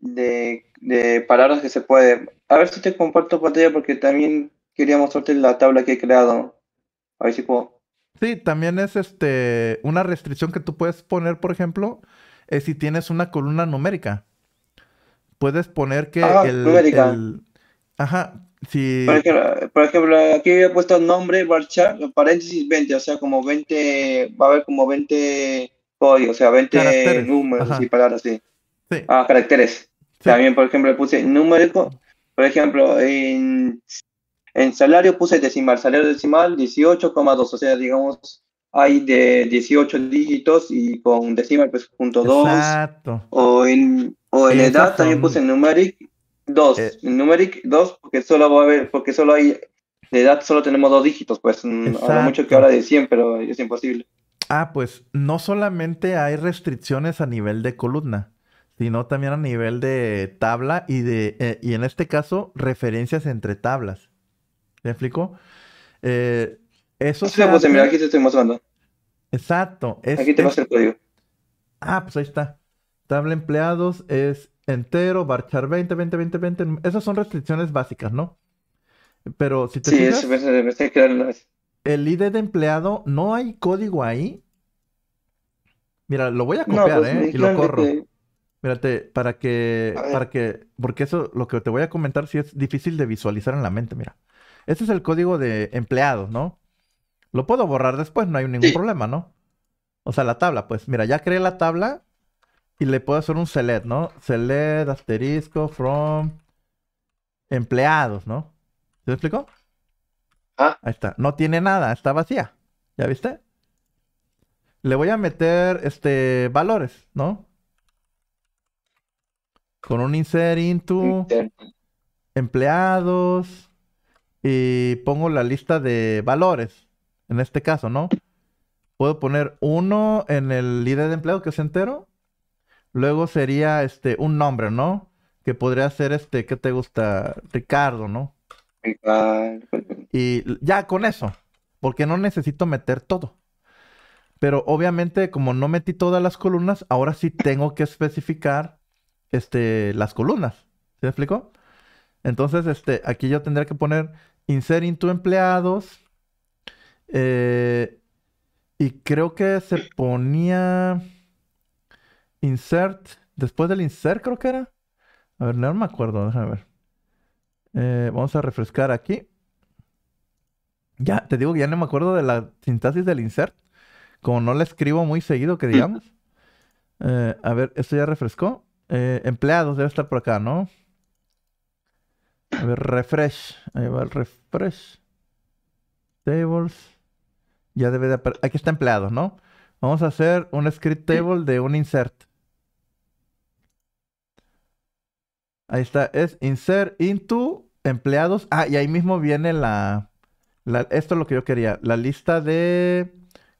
de. de, palabras que se puede. A ver si te comparto pantalla porque también quería mostrarte la tabla que he creado. A ver si puedo. Sí, también es este. una restricción que tú puedes poner, por ejemplo, es eh, si tienes una columna numérica. Puedes poner que ah, el, Ajá, por, ejemplo, aquí había puesto nombre, paréntesis 20, o sea, como 20, va a haber como 20 códigos, o sea, 20 números y palabras, sí. Ah, caracteres. También, por ejemplo, puse numérico, por ejemplo, en, salario puse decimal, salario decimal 18,2, o sea, digamos, hay de 18 dígitos y con decimal pues punto 2. Exacto. O en, edad también puse numérico Dos, eh, numeric, dos, porque solo va a haber, porque solo hay, de edad solo tenemos dos dígitos, pues mm, mucho que ahora de 100, pero es imposible. Ah, pues no solamente hay restricciones a nivel de columna, sino también a nivel de tabla y de, eh, y en este caso, referencias entre tablas. ¿Me explico? Eh, eso sí, mira, aquí te estoy mostrando. Exacto. aquí te es... el código. Ah, pues ahí está. Tabla empleados es entero, barchar 20, 20, 20, 20. Esas son restricciones básicas, ¿no? Pero si te sí, fijas, el ID de empleado, no hay código ahí. Mira, lo voy a copiar, pues, ¿eh? Y lo corro. Mírate, para que, para que, porque eso, lo que te voy a comentar si es difícil de visualizar en la mente, mira. Ese es el código de empleado, ¿no? Lo puedo borrar después, no hay ningún problema, ¿no? O sea, la tabla, pues, mira, ya creé la tabla y le puedo hacer un select, ¿no? Select asterisco from empleados, ¿no? ¿Se explicó? ¿Ah? Ahí está. No tiene nada, está vacía. ¿Ya viste? Le voy a meter este valores, ¿no? Con un insert into empleados y pongo la lista de valores. En este caso, ¿no? Puedo poner uno en el líder de empleado que es entero Luego sería este un nombre, ¿no? Que podría ser este, ¿qué te gusta? Ricardo, ¿no? Y ya con eso, porque no necesito meter todo. Pero obviamente, como no metí todas las columnas, ahora sí tengo que especificar este, las columnas. ¿Se explicó? Entonces, este, aquí yo tendría que poner insert into empleados. Eh, y creo que se ponía. Insert. Después del insert creo que era. A ver, no me acuerdo, déjame ver. Eh, vamos a refrescar aquí. Ya, te digo que ya no me acuerdo de la sintaxis del insert. Como no la escribo muy seguido, que digamos. <laughs> Eh, a ver, esto ya refrescó. Eh, empleados debe estar por acá, ¿no? A ver, refresh. Ahí va el refresh. Tables. Ya debe de aparecer. Aquí está empleados, ¿no? Vamos a hacer un script table de un insert. Ahí está, es insert into empleados. Ah, y ahí mismo viene la, Esto es lo que yo quería, la lista de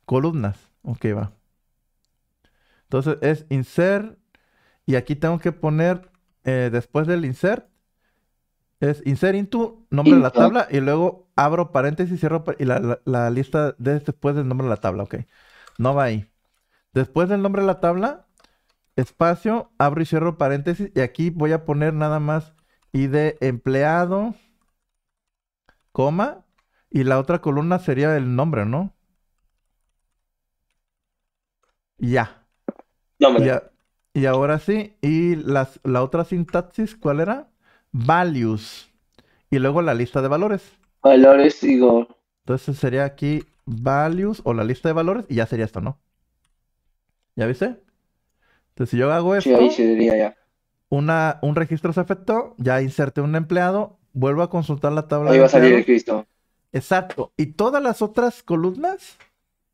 columnas. Ok, va. Entonces es insert y aquí tengo que poner eh, después del insert. Es insert into nombre de la tabla y luego abro paréntesis, cierro y la, lista después del nombre de la tabla. Ok, no va ahí. Después del nombre de la tabla, espacio, abro y cierro paréntesis, y aquí voy a poner nada más ID empleado, coma, y la otra columna sería el nombre, ¿no? Ya. Y, ahora sí, y las, la otra sintaxis, ¿cuál era? Values. Y luego la lista de valores. Valores, digo. Entonces sería aquí values o la lista de valores y ya sería esto, ¿no? ¿Ya viste? Entonces, si yo hago esto, sí, diría ya. un registro se afectó, ya inserté un empleado, vuelvo a consultar la tabla. Ahí va a salir el Cristo. Exacto. Y todas las otras columnas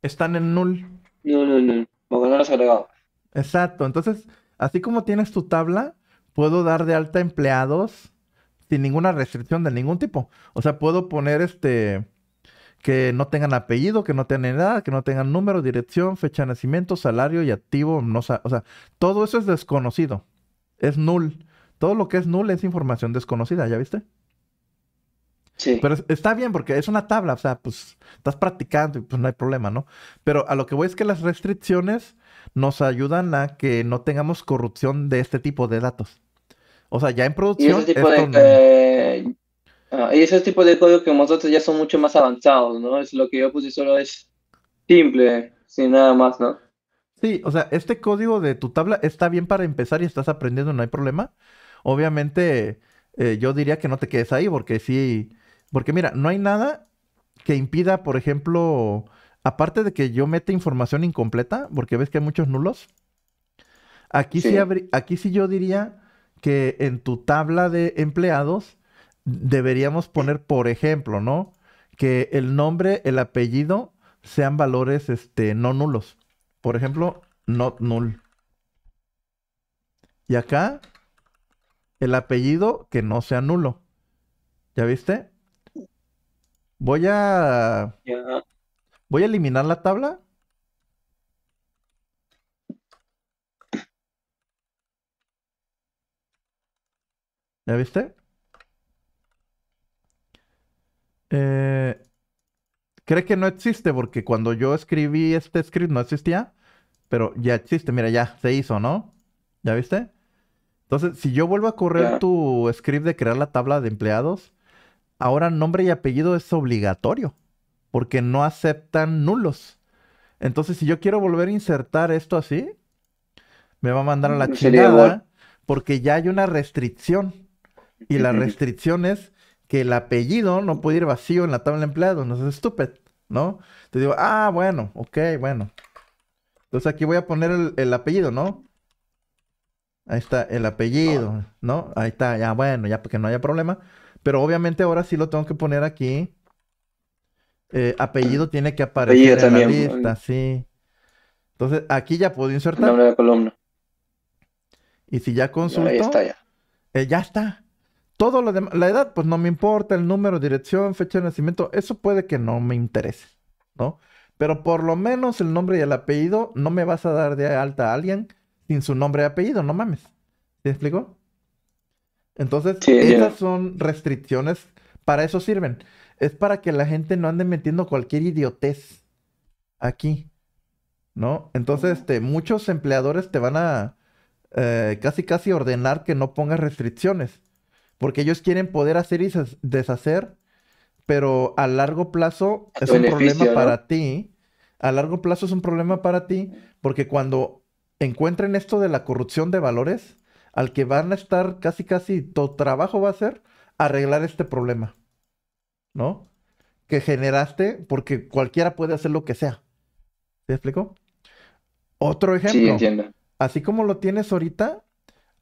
están en null. No, no, no. Porque no las he agregado. Exacto. Entonces, así como tienes tu tabla, puedo dar de alta empleados sin ninguna restricción de ningún tipo. O sea, puedo poner este que no tengan apellido, que no tengan edad, que no tengan número, dirección, fecha de nacimiento, salario y activo. No, o sea, todo eso es desconocido. Es null. Todo lo que es null es información desconocida, ¿ya viste? Sí. Pero está bien porque es una tabla, o sea, pues estás practicando y pues no hay problema, ¿no? Pero a lo que voy es que las restricciones nos ayudan a que no tengamos corrupción de este tipo de datos. O sea, ya en producción... tipo de, Ah, y ese tipo de código que nosotros ya son mucho más avanzados, ¿no? Es lo que yo puse solo es simple, sin nada más, ¿no? Sí, o sea, este código de tu tabla está bien para empezar y estás aprendiendo, no hay problema. Obviamente, eh, yo diría que no te quedes ahí, porque sí, porque mira, no hay nada que impida, por ejemplo, aparte de que yo meta información incompleta, porque ves que hay muchos nulos. Aquí sí aquí sí yo diría que en tu tabla de empleados deberíamos poner, por ejemplo, ¿no? Que el nombre, el apellido sean valores este, no nulos. Por ejemplo, not null. Y acá, el apellido que no sea nulo. ¿Ya viste? Voy a... Voy a eliminar la tabla. ¿Ya viste? Eh, ¿Cree que no existe? Porque cuando yo escribí este script no existía, pero ya existe. Mira, ya se hizo, ¿no? ¿Ya viste? Entonces, si yo vuelvo a correr tu script de crear la tabla de empleados, ahora nombre y apellido es obligatorio, porque no aceptan nulos. Entonces, si yo quiero volver a insertar esto así, me va a mandar a la mm, chingada, porque ya hay una restricción. Y la <laughs> restricción es que el apellido no puede ir vacío en la tabla de empleados, no es estúpido, ¿no? Te digo, ah, bueno, ok, bueno. Entonces aquí voy a poner el, apellido, ¿no? Ahí está, el apellido, ¿no? Ahí está, ya bueno, ya porque no haya problema. Pero obviamente ahora sí lo tengo que poner aquí. Eh, apellido tiene que aparecer en la lista, sí. Entonces aquí ya puedo insertar. Y si ya consulto. ahí está ya. Eh, ya está. Todo lo demás, la edad, pues no me importa, el número, dirección, fecha de nacimiento, eso puede que no me interese, ¿no? Pero por lo menos el nombre y el apellido, no me vas a dar de alta a alguien sin su nombre y apellido, no mames. ¿Te explico? Entonces, esas son restricciones, para eso sirven. Es para que la gente no ande metiendo cualquier idiotez aquí, ¿no? Entonces, este, muchos empleadores te van a eh, casi casi ordenar que no pongas restricciones porque ellos quieren poder hacer y deshacer, pero a largo plazo es un problema para ti. A largo plazo es un problema para ti, porque cuando encuentren esto de la corrupción de valores, al que van a estar casi casi tu trabajo va a ser arreglar este problema, ¿no? Que generaste porque cualquiera puede hacer lo que sea. ¿Te explico? Otro ejemplo. Sí, entiendo. Así como lo tienes ahorita,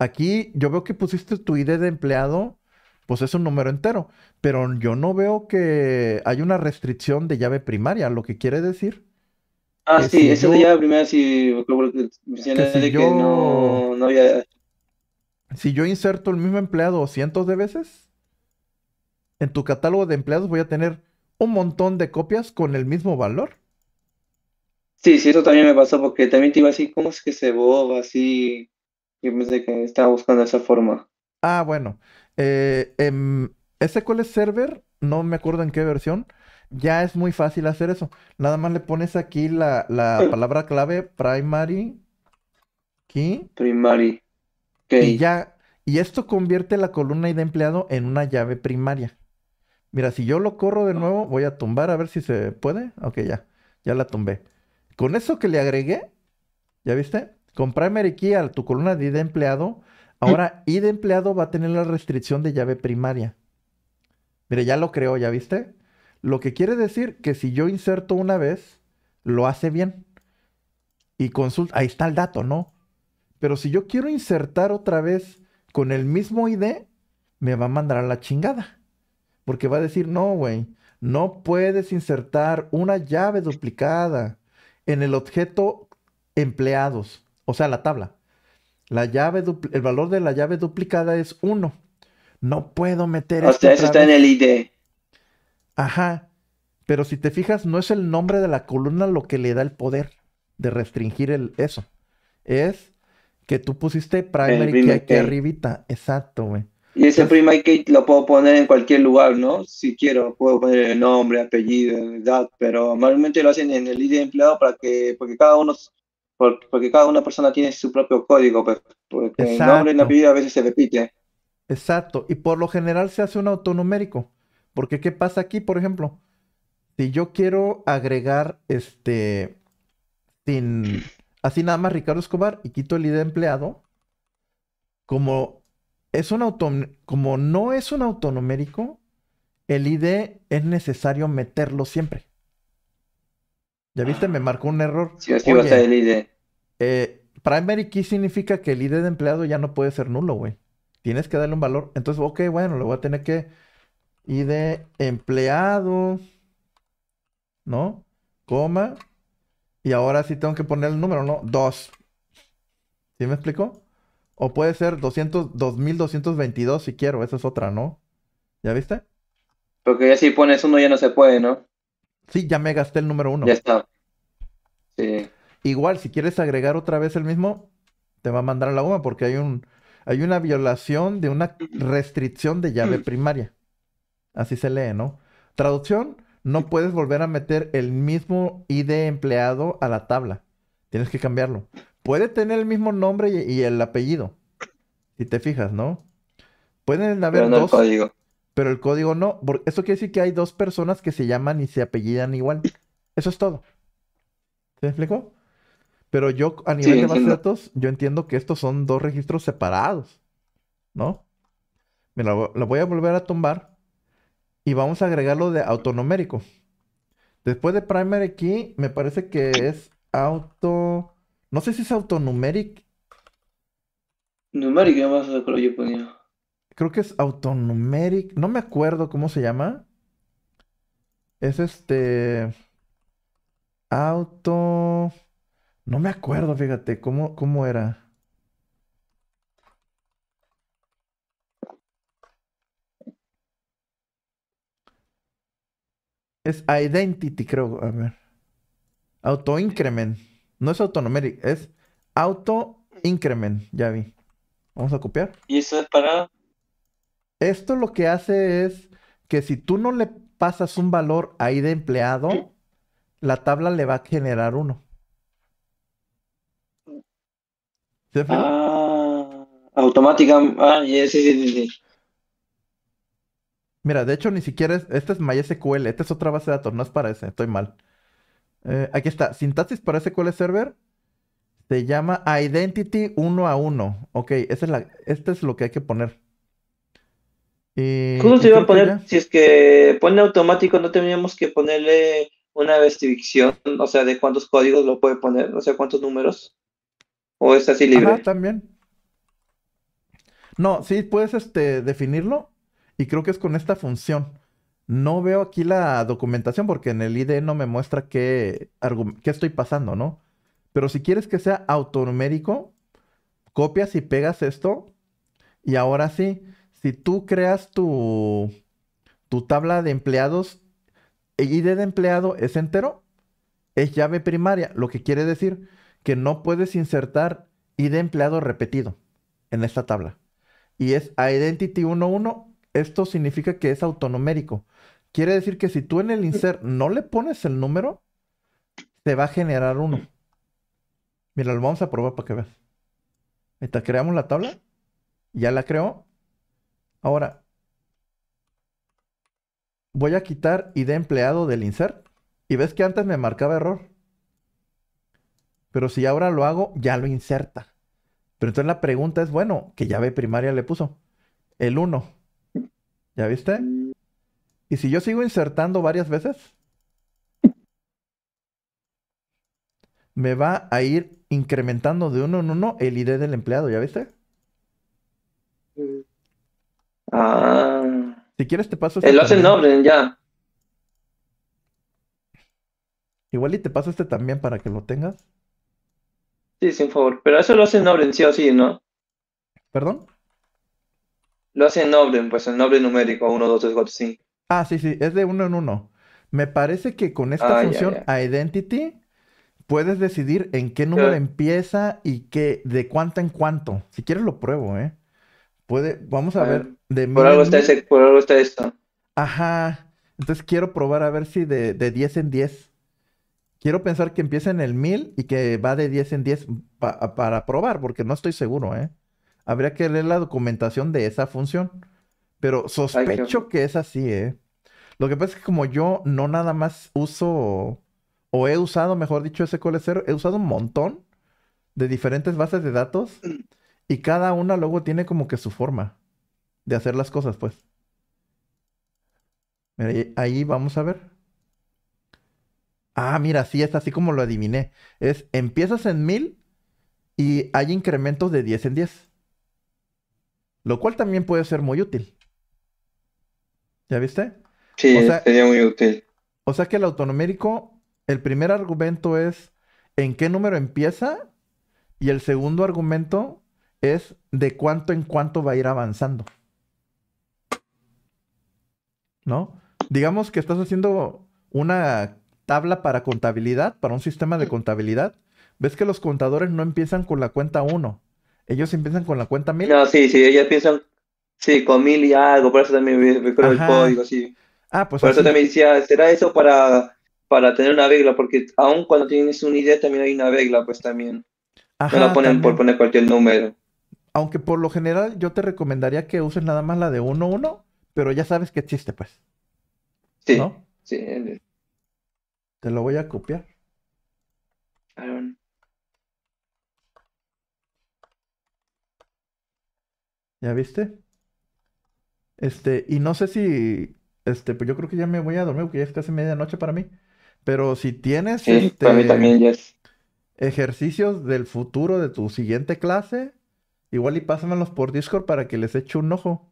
Aquí yo veo que pusiste tu ID de empleado, pues es un número entero, pero yo no veo que hay una restricción de llave primaria, lo que quiere decir. Ah, sí, si yo... de llave primaria sí, yo... Si yo inserto el mismo empleado cientos de veces, en tu catálogo de empleados voy a tener un montón de copias con el mismo valor. Sí, sí, eso también me pasó porque también te iba así, ¿cómo es que se boba así? Yo pensé que estaba buscando esa forma. Ah, bueno. ese eh, em, cuál SQL Server, no me acuerdo en qué versión, ya es muy fácil hacer eso. Nada más le pones aquí la, <laughs> palabra clave primary key. Primary. Y ya, y esto convierte la columna ID empleado en una llave primaria. Mira, si yo lo corro de nuevo, voy a tumbar a ver si se puede. Ok, ya. Ya la tumbé. Con eso que le agregué, ¿ya viste? Con Primary Key tu columna de ID empleado, ahora ID empleado va a tener la restricción de llave primaria. Mire, ya lo creó, ¿ya viste? Lo que quiere decir que si yo inserto una vez, lo hace bien. Y consulta, ahí está el dato, ¿no? Pero si yo quiero insertar otra vez con el mismo ID, me va a mandar a la chingada. Porque va a decir, no, güey, no puedes insertar una llave duplicada en el objeto empleados o sea, la tabla. La llave el valor de la llave duplicada es 1. No puedo meter O sea, eso está en el ID. Ajá. Pero si te fijas, no es el nombre de la columna lo que le da el poder de restringir el, eso. Es que tú pusiste primary key aquí arribita. Exacto, güey. Y ese primary key lo puedo poner en cualquier lugar, ¿no? Si quiero, puedo poner el nombre, apellido, edad, pero normalmente lo hacen en el ID empleado para que, porque cada uno porque, cada una persona tiene su propio código, pero pues, porque Exacto. el nombre y a veces se repite. Exacto, y por lo general se hace un autonumérico, porque ¿qué pasa aquí, por ejemplo? Si yo quiero agregar este, sin, así nada más Ricardo Escobar y quito el ID empleado, como es un auto, como no es un autonomérico, el ID es necesario meterlo siempre. Ya viste, me marcó un error. Sí, es que a ser el ID. Eh, primary key significa que el ID de empleado ya no puede ser nulo, güey. Tienes que darle un valor. Entonces, ok, bueno, le voy a tener que ID empleado, ¿no? Coma. Y ahora sí tengo que poner el número, ¿no? 2. ¿Sí me explico? O puede ser 200, 2222 si quiero, esa es otra, ¿no? ¿Ya viste? Porque ya si pones uno ya no se puede, ¿no? Sí, ya me gasté el número uno. Ya está. Sí. Igual, si quieres agregar otra vez el mismo, te va a mandar a la goma porque hay un hay una violación de una restricción de llave mm. primaria. Así se lee, ¿no? Traducción, no puedes volver a meter el mismo ID empleado a la tabla. Tienes que cambiarlo. Puede tener el mismo nombre y, el apellido. Si te fijas, ¿no? Pueden haber dos pero el código no. porque Eso quiere decir que hay dos personas que se llaman y se apellidan igual. Eso es todo. ¿Se explicó? Pero yo, a nivel de base de datos, yo entiendo que estos son dos registros separados. ¿No? Mira, lo voy a volver a tumbar y vamos a agregarlo de autonomérico. Después de Primer aquí, me parece que es auto. No sé si es autonumeric. Numeric, más lo yo ponía creo que es Autonomeric, no me acuerdo cómo se llama. Es este auto no me acuerdo, fíjate, cómo cómo era. Es identity, creo, a ver. Autoincrement. No es autonomeric, es auto increment, ya vi. Vamos a copiar. ¿Y eso es para? Esto lo que hace es que si tú no le pasas un valor ahí de empleado, la tabla le va a generar uno. Ah, automática. Ah, sí, sí, sí, sí. Mira, de hecho, ni siquiera es. Este es MySQL. Esta es otra base de datos. No es para ese. Estoy mal. Eh, aquí está. Sintaxis para SQL Server. Se llama Identity 1 a 1. Ok, es la, este es lo que hay que poner. ¿Cómo eh, se iba a poner, si es que pone automático, no teníamos que ponerle una restricción, o sea, de cuántos códigos lo puede poner, o sea, cuántos números. ¿O es así libre? Ah, también. No, sí, puedes este, definirlo y creo que es con esta función. No veo aquí la documentación porque en el IDE no me muestra qué, qué estoy pasando, ¿no? Pero si quieres que sea autonumérico, copias y pegas esto y ahora sí, si tú creas tu, tu tabla de empleados, el ID de empleado es entero, es llave primaria, lo que quiere decir que no puedes insertar ID empleado repetido en esta tabla. Y es identity 11, esto significa que es autonomérico. Quiere decir que si tú en el insert no le pones el número, te va a generar uno. Mira, lo vamos a probar para que veas. está creamos la tabla. Ya la creó. Ahora, voy a quitar ID empleado del insert. Y ves que antes me marcaba error. Pero si ahora lo hago, ya lo inserta. Pero entonces la pregunta es, bueno, que llave primaria le puso. El 1. ¿Ya viste? Y si yo sigo insertando varias veces, me va a ir incrementando de uno en uno el ID del empleado, ¿ya viste? Ah. Si quieres te paso este. Lo hace hacen noble, ya. Igual y te paso este también para que lo tengas. Sí, sin favor. Pero eso lo hace hacen noble, sí o sí, ¿no? ¿Perdón? Lo hacen noble, pues el noble numérico, 1, 2, 3, 4, 5. Ah, sí, sí, es de uno en uno. Me parece que con esta ah, función identity puedes decidir en qué número empieza y qué, de cuánto en cuánto. Si quieres lo pruebo, ¿eh? Puede, vamos a, ver, por, algo está ese, por algo está esto. Ajá. Entonces quiero probar a ver si de, 10 en 10. Quiero pensar que empieza en el 1000 y que va de 10 en 10 para probar, porque no estoy seguro, ¿eh? Habría que leer la documentación de esa función. Pero sospecho que es así, ¿eh? Lo que pasa es que como yo no nada más uso, o he usado, mejor dicho, ese Server. he usado un montón de diferentes bases de datos. <clears throat> Y cada una luego tiene como que su forma de hacer las cosas, pues. ahí vamos a ver. Ah, mira, sí, es así como lo adiviné. Es, empiezas en mil y hay incrementos de 10 en 10. Lo cual también puede ser muy útil. ¿Ya viste? Sí, sería muy útil. O sea que el autonomérico, el primer argumento es en qué número empieza y el segundo argumento es de cuánto en cuánto va a ir avanzando. ¿No? Digamos que estás haciendo una tabla para contabilidad, para un sistema de contabilidad. Ves que los contadores no empiezan con la cuenta 1. Ellos empiezan con la cuenta 1000. No, sí, sí, ellos empiezan sí, con 1000 y algo, por eso también me, el código, sí. Ah, pues por eso también decía, será eso para, para tener una regla, porque aún cuando tienes una idea también hay una regla, pues también. no la ponen por poner cualquier número aunque por lo general yo te recomendaría que uses nada más la de 1-1, pero ya sabes que chiste, pues. Sí. ¿No? Sí. Te lo voy a copiar. ¿Ya viste? Este, y no sé si, este, pues yo creo que ya me voy a dormir porque ya es casi medianoche para mí. Pero si tienes, este, también ejercicios del futuro de tu siguiente clase, Igual y pásamelos por Discord para que les eche un ojo.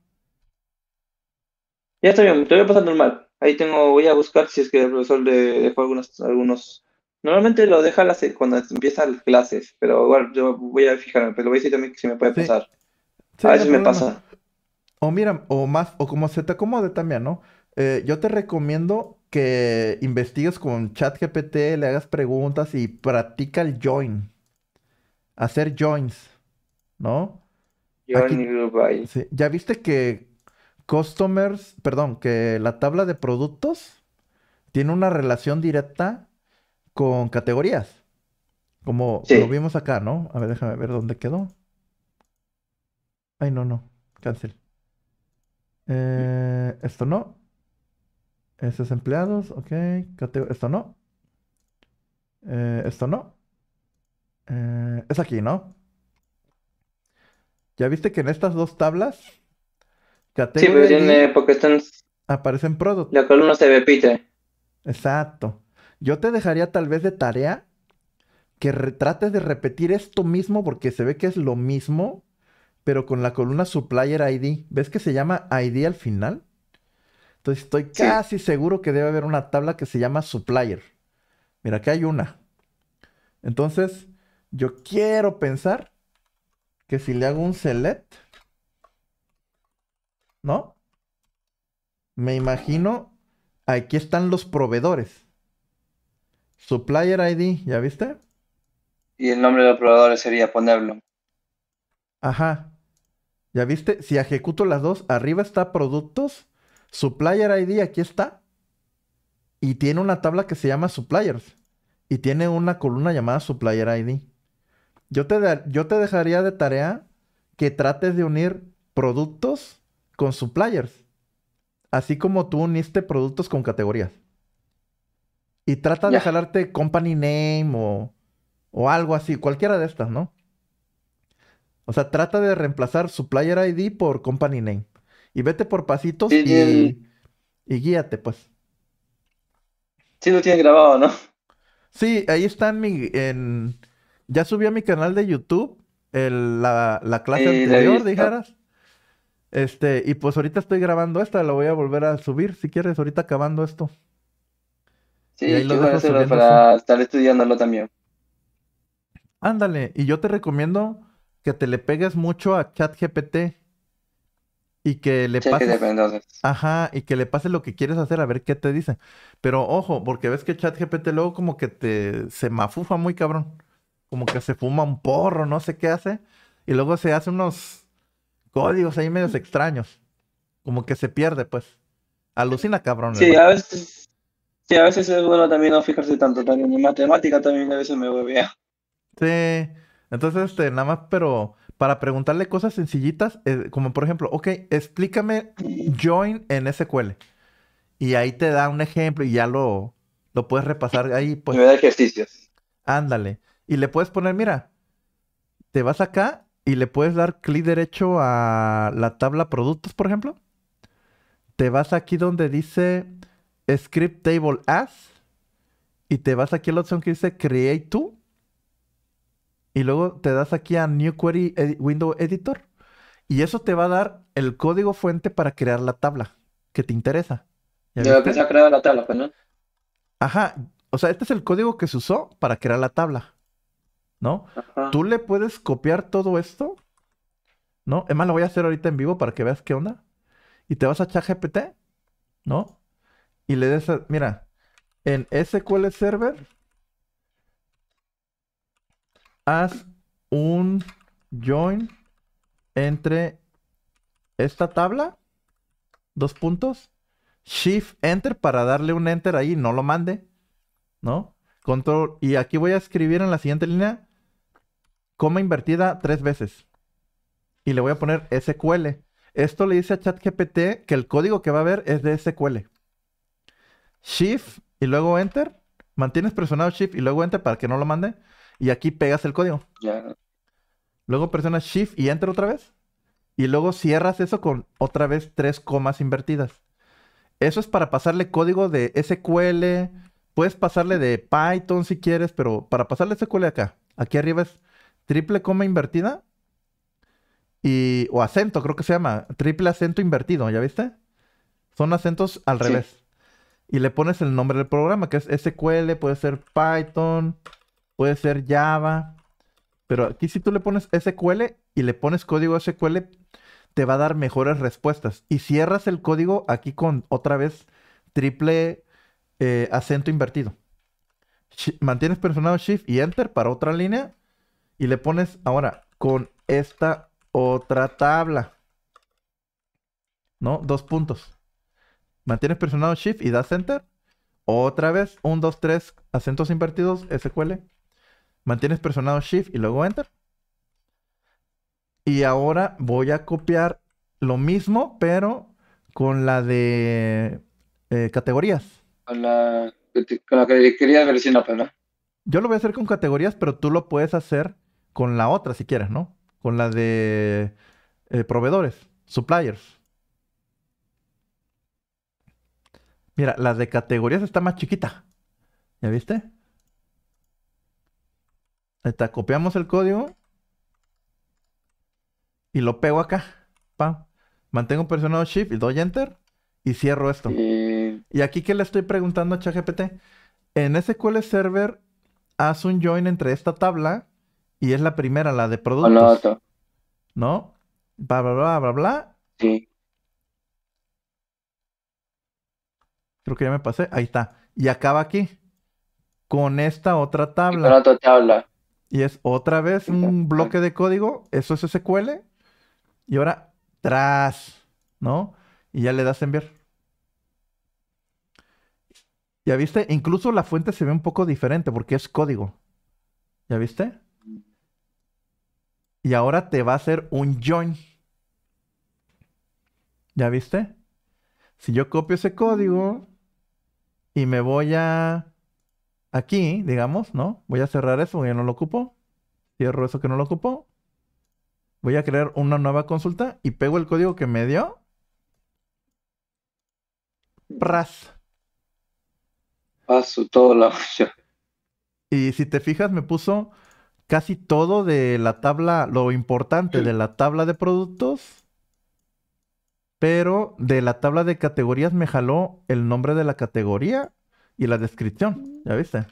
Ya está bien, te voy a pasar normal. Ahí tengo, voy a buscar si es que el profesor le dejó algunos, algunos. Normalmente lo deja cuando empiezan las clases, pero bueno, yo voy a fijarme, pero voy a decir también si me puede pasar. a ver si me pasa. O mira, o más, o como se te acomode también, ¿no? Eh, yo te recomiendo que investigues con ChatGPT, le hagas preguntas y practica el join. Hacer joins. ¿no? ¿Ya viste que customers, perdón, que la tabla de productos tiene una relación directa con categorías? Como lo vimos acá, ¿no? A ver, déjame ver dónde quedó. Ay, no, no. Cancel. Eh, esto no. Esos empleados, ok. esto no. Eh, esto no. Eh, es aquí, ¿no? Ya viste que en estas dos tablas. sí, pero pues, tiene, porque están. Aparecen product. La columna se repite. Exacto. Yo te dejaría tal vez de tarea que trates de repetir esto mismo porque se ve que es lo mismo, pero con la columna supplier ID. ¿Ves que se llama ID al final? Entonces estoy casi seguro que debe haber una tabla que se llama supplier. Mira, aquí hay una. Entonces, yo quiero pensar que si le hago un select, ¿no? Me imagino, aquí están los proveedores. Supplier ID, ¿ya viste? Y el nombre de los proveedores sería ponerlo. Ajá. ¿Ya viste? Si ejecuto las dos, arriba está productos, supplier ID, aquí está. Y tiene una tabla que se llama suppliers. Y tiene una columna llamada supplier ID. Yo te, yo te dejaría de tarea que trates de unir productos con suppliers. Así como tú uniste productos con categorías. Y trata de jalarte company name o, o algo así, cualquiera de estas, ¿no? O sea, trata de reemplazar supplier ID por company name. Y vete por pasitos y, guíate, pues. Sí, lo tienes grabado, ¿no? Sí, ahí está en mi, en, ya subí a mi canal de YouTube la, clase anterior, dijeras. Este, y pues ahorita estoy grabando esta, la voy a volver a subir si quieres, ahorita acabando esto. Sí, y para estar estudiándolo también. Ándale, y yo te recomiendo que te le pegues mucho a ChatGPT y que le pases... Ajá, y que le pase lo que quieres hacer a ver qué te dice. Pero ojo, porque ves que ChatGPT luego como que te se mafufa muy cabrón como que se fuma un porro, no sé qué hace, y luego se hace unos códigos ahí medios extraños. Como que se pierde, pues. Alucina, cabrón. Sí, a veces, sí, a veces es bueno también no fijarse tanto también. En matemática también a veces me huevea. Sí. Entonces, este, nada más, pero para preguntarle cosas sencillitas, eh, como por ejemplo, ok, explícame join en SQL. Y ahí te da un ejemplo y ya lo, lo puedes repasar ahí. Pues. Me da ejercicios. Ándale. Y le puedes poner, mira, te vas acá y le puedes dar clic derecho a la tabla productos, por ejemplo. Te vas aquí donde dice Script Table As. Y te vas aquí a la opción que dice Create To. Y luego te das aquí a New Query Window Editor. Y eso te va a dar el código fuente para crear la tabla que te interesa. ¿Ya que se ha creado la tabla, pues, ¿no? Ajá. O sea, este es el código que se usó para crear la tabla. ¿no? ¿Tú le puedes copiar todo esto? ¿No? Es más, lo voy a hacer ahorita en vivo para que veas qué onda. Y te vas a GPT. ¿no? Y le des, mira, en SQL Server, haz un join entre esta tabla, dos puntos, Shift Enter para darle un Enter ahí, no lo mande, ¿no? Control, y aquí voy a escribir en la siguiente línea coma invertida tres veces. Y le voy a poner SQL. Esto le dice a ChatGPT que el código que va a ver es de SQL. Shift y luego Enter. Mantienes presionado Shift y luego Enter para que no lo mande. Y aquí pegas el código. Luego presionas Shift y Enter otra vez. Y luego cierras eso con otra vez tres comas invertidas. Eso es para pasarle código de SQL. Puedes pasarle de Python si quieres, pero para pasarle SQL acá. Aquí arriba es triple coma invertida y, o acento, creo que se llama, triple acento invertido, ¿ya viste? Son acentos al revés. Y le pones el nombre del programa, que es SQL, puede ser Python, puede ser Java. Pero aquí si tú le pones SQL y le pones código SQL, te va a dar mejores respuestas. Y cierras el código aquí con otra vez triple eh, acento invertido. mantienes presionado Shift y Enter para otra línea y le pones ahora con esta otra tabla. ¿No? Dos puntos. Mantienes presionado Shift y das Enter. Otra vez, Un, dos, tres acentos invertidos, SQL. Mantienes presionado Shift y luego Enter. Y ahora voy a copiar lo mismo, pero con la de eh, categorías. Con la, con la que quería ver si no, ¿verdad? Yo lo voy a hacer con categorías, pero tú lo puedes hacer con la otra si quieres, ¿no? Con la de eh, proveedores, suppliers. Mira, la de categorías está más chiquita. ¿Ya viste? Ahí está, copiamos el código y lo pego acá. Mantengo presionado Shift y doy Enter y cierro esto. Y, aquí que le estoy preguntando a ChatGPT, en SQL Server haz un join entre esta tabla y es la primera, la de productos. ¿No? Bla, bla, bla, bla, bla. Sí. Creo que ya me pasé. Ahí está. Y acaba aquí. Con esta otra tabla. Y con otra tabla. Y es otra vez un bloque de código. Eso es SQL. Y ahora, tras, ¿no? Y ya le das enviar. ¿Ya viste? Incluso la fuente se ve un poco diferente porque es código. ¿Ya viste? y ahora te va a hacer un join. ¿Ya viste? Si yo copio ese código y me voy a aquí, digamos, ¿no? Voy a cerrar eso ya no lo ocupo. Cierro eso que no lo ocupo. Voy a crear una nueva consulta y pego el código que me dio. Pras. Paso todo la <laughs> Y si te fijas, me puso casi todo de la tabla, lo importante de la tabla de productos, pero de la tabla de categorías me jaló el nombre de la categoría y la descripción, ¿ya viste?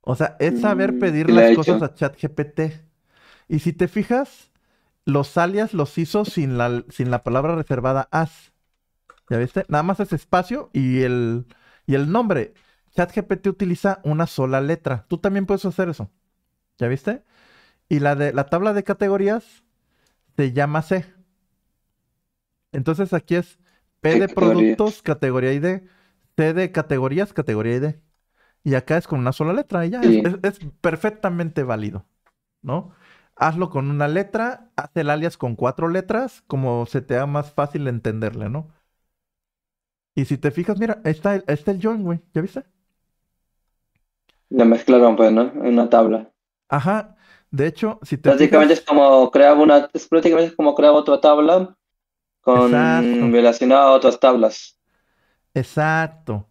O sea, es saber mm, pedir las cosas a ChatGPT. Y si te fijas, los alias los hizo sin la, sin la palabra reservada as. ¿Ya viste? Nada más es espacio y el, y el nombre. ChatGPT utiliza una sola letra. Tú también puedes hacer eso. ¿Ya viste? Y la, de, la tabla de categorías se llama C. Entonces aquí es P de productos, categoría ID, C de categorías, categoría ID. Y acá es con una sola letra y ya es, perfectamente válido, ¿no? Hazlo con una letra, haz el alias con cuatro letras, como se te haga más fácil entenderle, ¿no? Y si te fijas, mira, está el, está el join, güey, ¿ya viste? La mezclaron, pues, ¿no? En una tabla. Ajá. De hecho, si te. Prácticamente es como crear una. prácticamente como crear otra tabla con relacionado a otras tablas. Exacto.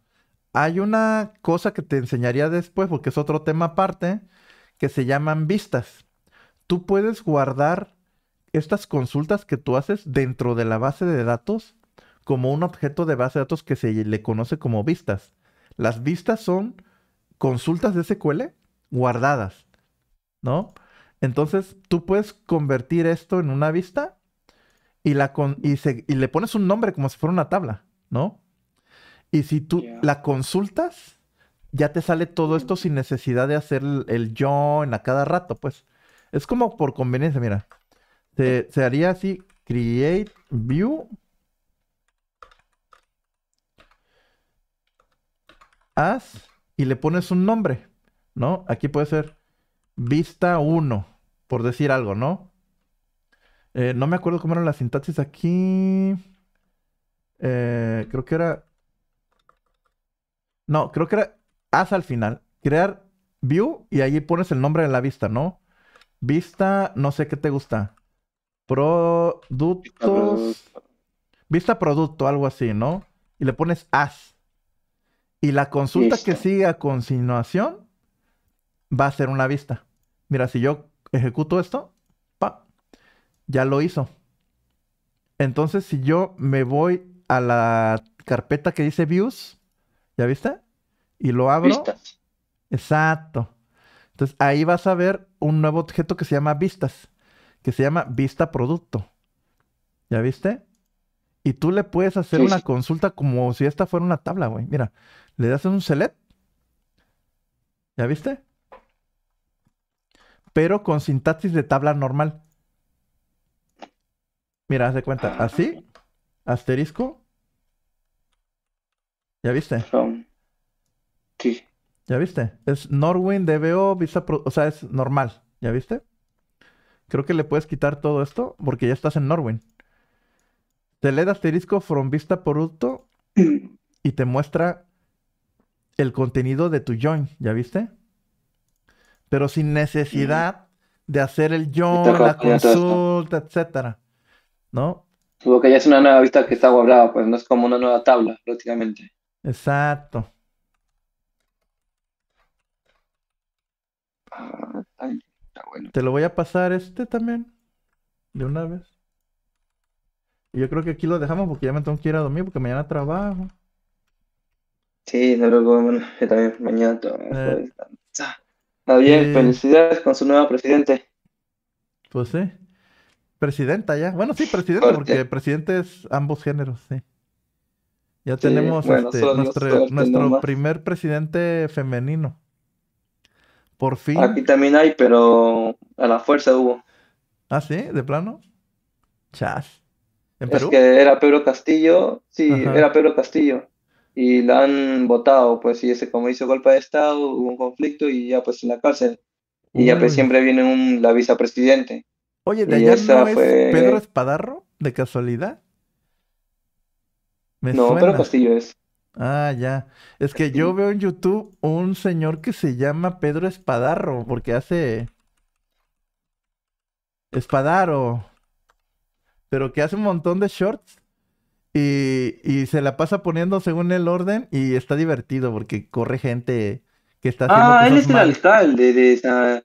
Hay una cosa que te enseñaría después, porque es otro tema aparte, que se llaman vistas. Tú puedes guardar estas consultas que tú haces dentro de la base de datos como un objeto de base de datos que se le conoce como vistas. Las vistas son consultas de SQL guardadas, ¿no? Entonces tú puedes convertir esto en una vista y, la y, le pones un nombre como si fuera una tabla, ¿no? Y si tú la consultas, ya te sale todo esto sin necesidad de hacer el, join a cada rato, pues. Es como por conveniencia, mira. Se, se haría así, create view as y le pones un nombre, ¿no? Aquí puede ser vista 1, por decir algo, ¿no? Eh, no me acuerdo cómo era la sintaxis aquí. Eh, creo que era... No, creo que era As al final. Crear view y allí pones el nombre de la vista, ¿no? Vista, no sé qué te gusta. Productos. Vista producto, algo así, ¿no? Y le pones as. Y la consulta que sigue a continuación va a ser una vista. Mira, si yo ejecuto esto, ya lo hizo. Entonces, si yo me voy a la carpeta que dice views, ¿ya viste? Y lo abro. Vistas. Exacto. Entonces, ahí vas a ver un nuevo objeto que se llama vistas, que se llama vista producto. ¿Ya viste? Y tú le puedes hacer una consulta como si esta fuera una tabla, güey. Mira, le das un select. ¿Ya viste? Pero con sintaxis de tabla normal. Mira, haz de cuenta. Ah, Así. Asterisco. ¿Ya viste? sí. ¿Ya viste? Es Norwin, DBO, vista Pro... O sea, es normal. ¿Ya viste? Creo que le puedes quitar todo esto porque ya estás en Norwin. Te le das asterisco from Vista Producto <clears throat> y te muestra el contenido de tu join, ¿ya viste? Pero sin necesidad de hacer el join, la consulta, etcétera, ¿no? Porque que ya es una nueva vista que está guardada, pues no es como una nueva tabla, prácticamente. Exacto. Ah, Te lo voy a pasar este también, de una vez. yo creo que aquí lo dejamos porque ya me tengo que ir a dormir porque mañana trabajo. Sí, no luego yo también mañana eh. Está bien, eh. felicidades con su nueva presidente. Pues sí. Presidenta ya. Bueno, sí, presidenta, porque presidente es ambos géneros, sí. Ya tenemos este, nuestro, primer presidente femenino. Por fin. Aquí también hay, pero a la fuerza hubo. Ah, sí, de plano. Chas. Es que era Pedro Castillo. Sí, era Pedro Castillo y la han votado, pues, y ese, como hizo golpe de Estado, hubo un conflicto y ya, pues, en la cárcel. Y ya, pues, siempre viene un, la vicepresidente. Oye, ¿de allá Pedro Espadarro, de casualidad? no, Castillo es. Ah, ya. Es que yo veo en YouTube un señor que se llama Pedro Espadarro, porque hace... Espadaro. Pero que hace un montón de shorts y, se la pasa poniendo según el orden y está divertido porque corre gente que está haciendo. Ah, él es el alcalde de esa.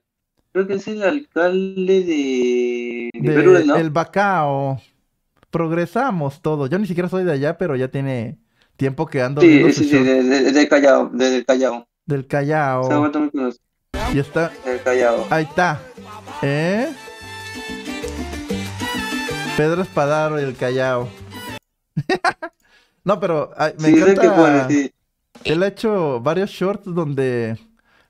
Creo que es el alcalde de. de, Perú, ¿no? El Bacao. Progresamos todo. Yo ni siquiera soy de allá, pero ya tiene tiempo que ando. Sí, sí, sí, del de, Callao. Del Callao. Del y está. Del Callao. Ahí está. ¿Eh? Pedro Espadaro y el Callao. <laughs> no, pero ay, me encanta. Él ha hecho varios shorts donde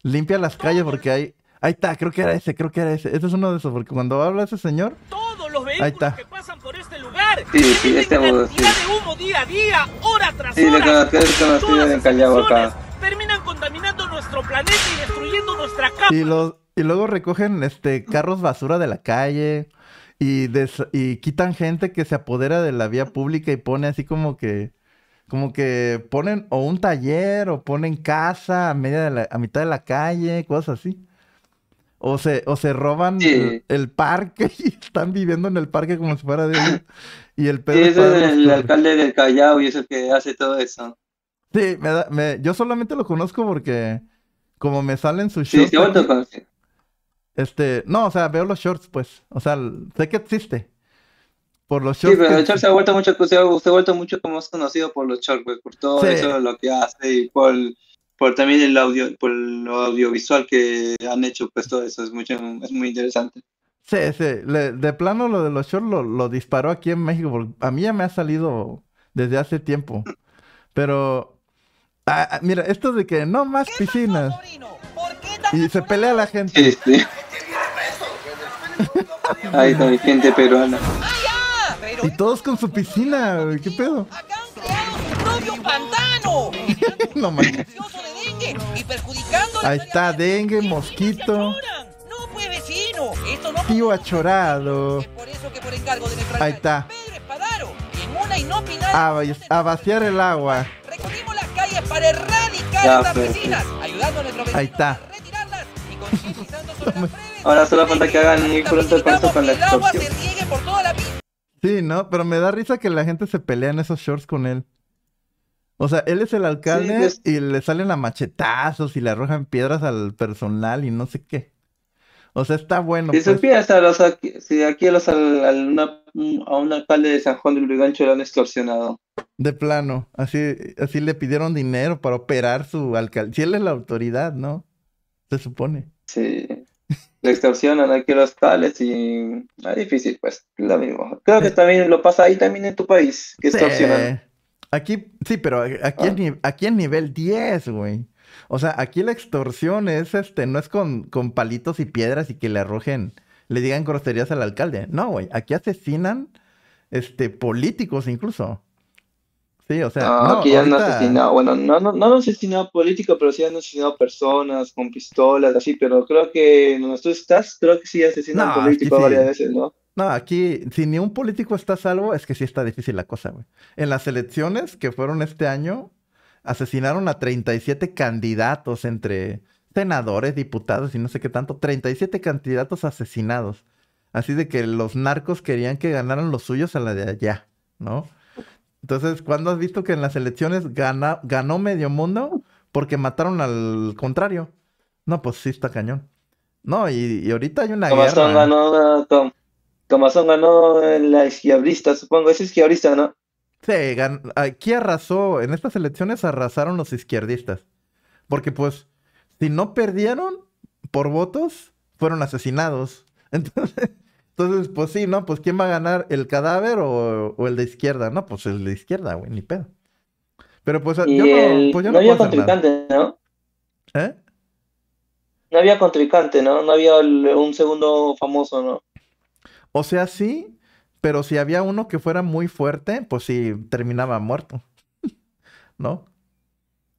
limpia las calles porque hay. Ahí está, creo que era ese, creo que era ese. Ese es uno de esos, porque cuando habla ese señor. Todos los vehículos ahí está. que pasan por este lugar. Sí, sí, este modo, de humo día a día, hora tras sí, hora. Sí, lo que en Callao acá. Terminan contaminando nuestro planeta y destruyendo nuestra capa. Y, los, y luego recogen este carros basura de la calle y, y quitan gente que se apodera de la vía pública y pone así como que como que ponen o un taller o ponen casa a, media de la, a mitad de la calle, cosas así. O se, o se roban el, parque <laughs> y están viviendo en el parque como si fuera de <laughs> Y el ese es el, alcalde del Callao y es el que hace todo eso. Sí, me yo solamente lo conozco porque como me salen sus shows. Sí, sí, este, no, o sea, veo los shorts, pues. O sea, sé que existe. Por los shorts. Sí, pero el short se ha vuelto mucho, pues, se ha, vuelto mucho como es conocido por los shorts, por todo eso lo que hace y por, por también el audio, por lo audiovisual que han hecho, pues todo eso es mucho, es muy interesante. Sí, sí, de plano lo de los shorts lo, disparó aquí en México, porque a mí ya me ha salido desde hace tiempo. Pero mira, esto de que no más piscinas. y se pelea la gente. Sí, Ay, no, hay gente peruana. Y todos con su piscina, ¿qué pedo? no mames. Ahí está, dengue, mosquito. No, pues vecino, esto no. Tío achorado. por Ahí está. A, vaciar el agua. Recorrimos las calles para erradicar ayudando a Ahí está. a retirarlas <laughs> Ahora solo falta que hagan muy con la Sí, ¿no? Pero me da risa que la gente se pelea en esos shorts con él. O sea, él es el alcalde y le salen a machetazos y le arrojan piedras al personal y no sé qué. O sea, está bueno. Si pues. si aquí a, un alcalde de San Juan de Urigancho Le han extorsionado. De plano, así, así le pidieron dinero para operar su alcalde. Si él es la autoridad, ¿no? Se supone. Sí extorsionan aquí los tales y es ah, difícil, pues, lo mismo. Creo que también lo pasa ahí también en tu país, que extorsionan. Aquí, sí, pero aquí, en ah. aquí en nivel 10, güey. O sea, aquí la extorsión es este, no es con, con palitos y piedras y que le arrojen, le digan groserías al alcalde. No, güey, aquí asesinan este, políticos incluso. Sí, o sea, ah, no, que ya han asesinado, bueno, no, no, no han asesinado político pero sí han asesinado personas con pistolas, así, pero creo que en tú estás, creo que sí asesinan no, políticos varias veces, ¿no? No, aquí, si ni un político está salvo, es que sí está difícil la cosa, güey. En las elecciones que fueron este año, asesinaron a 37 candidatos entre senadores, diputados y no sé qué tanto, 37 candidatos asesinados. Así de que los narcos querían que ganaran los suyos a la de allá, ¿no? Entonces, ¿cuándo has visto que en las elecciones ganó medio mundo porque mataron al contrario? No, pues sí está cañón. No, y, ahorita hay una guerra. guerra. Ganó, ¿no? ganó la izquierdista, supongo. Es izquierdista, ¿no? Sí, gan... aquí arrasó. En estas elecciones arrasaron los izquierdistas. Porque, pues, si no perdieron por votos, fueron asesinados. <laughs> Entonces, entonces, pues sí, ¿no? Pues ¿quién va a ganar? ¿El cadáver o, el de izquierda? No, pues el de izquierda, güey, ni pedo. Pero pues, yo, no, pues yo no. no había contrincante, ¿no? ¿Eh? No había contrincante, ¿no? No había un segundo famoso, ¿no? O sea, sí, pero si había uno que fuera muy fuerte, pues sí, terminaba muerto. <laughs> ¿No?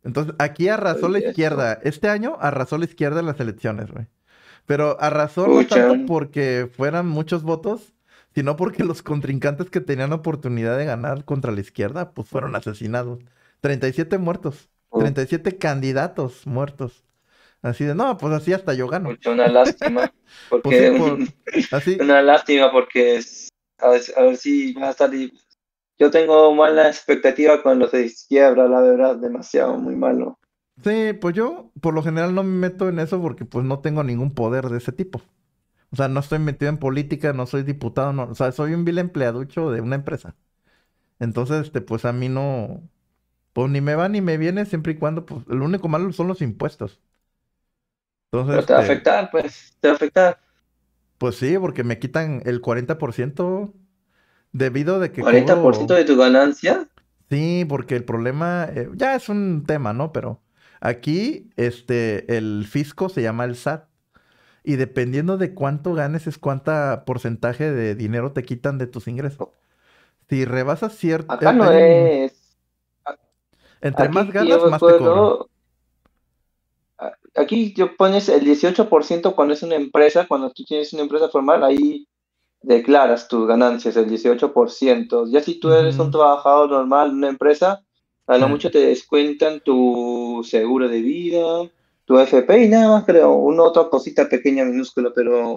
Entonces, aquí arrasó la izquierda. Este año arrasó la izquierda en las elecciones, güey. Pero a razón no tanto porque fueran muchos votos, sino porque los contrincantes que tenían oportunidad de ganar contra la izquierda, pues fueron asesinados. 37 muertos, 37 candidatos muertos. Así de, no, pues así hasta yo gano. Una lástima. Porque, Una lástima porque a, ver, si va a estar. Yo tengo mala expectativa con los de izquierda, la verdad, demasiado, muy malo. Sí, pues yo por lo general no me meto en eso porque pues no tengo ningún poder de ese tipo. O sea, no estoy metido en política, no soy diputado, no, o sea, soy un vil empleaducho de una empresa. Entonces, este, pues a mí no, pues ni me va ni me viene siempre y cuando, pues lo único malo son los impuestos. Entonces, Pero te va a este afectar, pues, te va a afectar. Pues sí, porque me quitan el 40% debido de que... ¿40% de tu ganancia? Sí, porque el problema, eh, ya es un tema, ¿no? Pero Aquí, este, el fisco se llama el SAT. Y dependiendo de cuánto ganes, es cuánta porcentaje de dinero te quitan de tus ingresos. Si rebasas cierto. Acá eh, no es. Entre más ganas, más te cobran. Aquí yo pones el 18% cuando es una empresa, cuando tú tienes una empresa formal, ahí declaras tus ganancias, el 18%. Ya si tú eres un trabajador normal, una empresa, a lo mm. mucho te descuentan tu seguro de vida, tu FP y nada más, creo, una otra cosita pequeña, minúscula, pero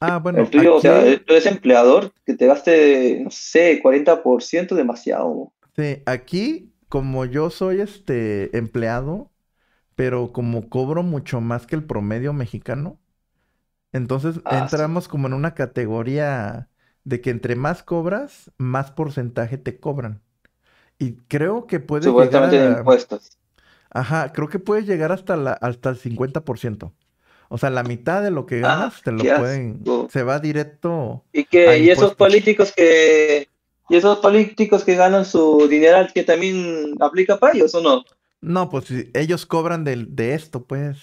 Ah, bueno. o sea, tú eres empleador que te gaste, no sé, 40% demasiado. Sí, aquí, como yo soy este empleado, pero como cobro mucho más que el promedio mexicano, entonces ah, entramos como en una categoría de que entre más cobras, más porcentaje te cobran. Y creo que puede llegar impuestos. Ajá, creo que puede llegar hasta, la, hasta el 50%. O sea, la mitad de lo que ah, ganas te lo pueden... Se va directo... Y, que, esos políticos que... Y esos políticos que ganan su dinero que también aplica para ellos, ¿o no? No, pues ellos cobran del de esto, pues,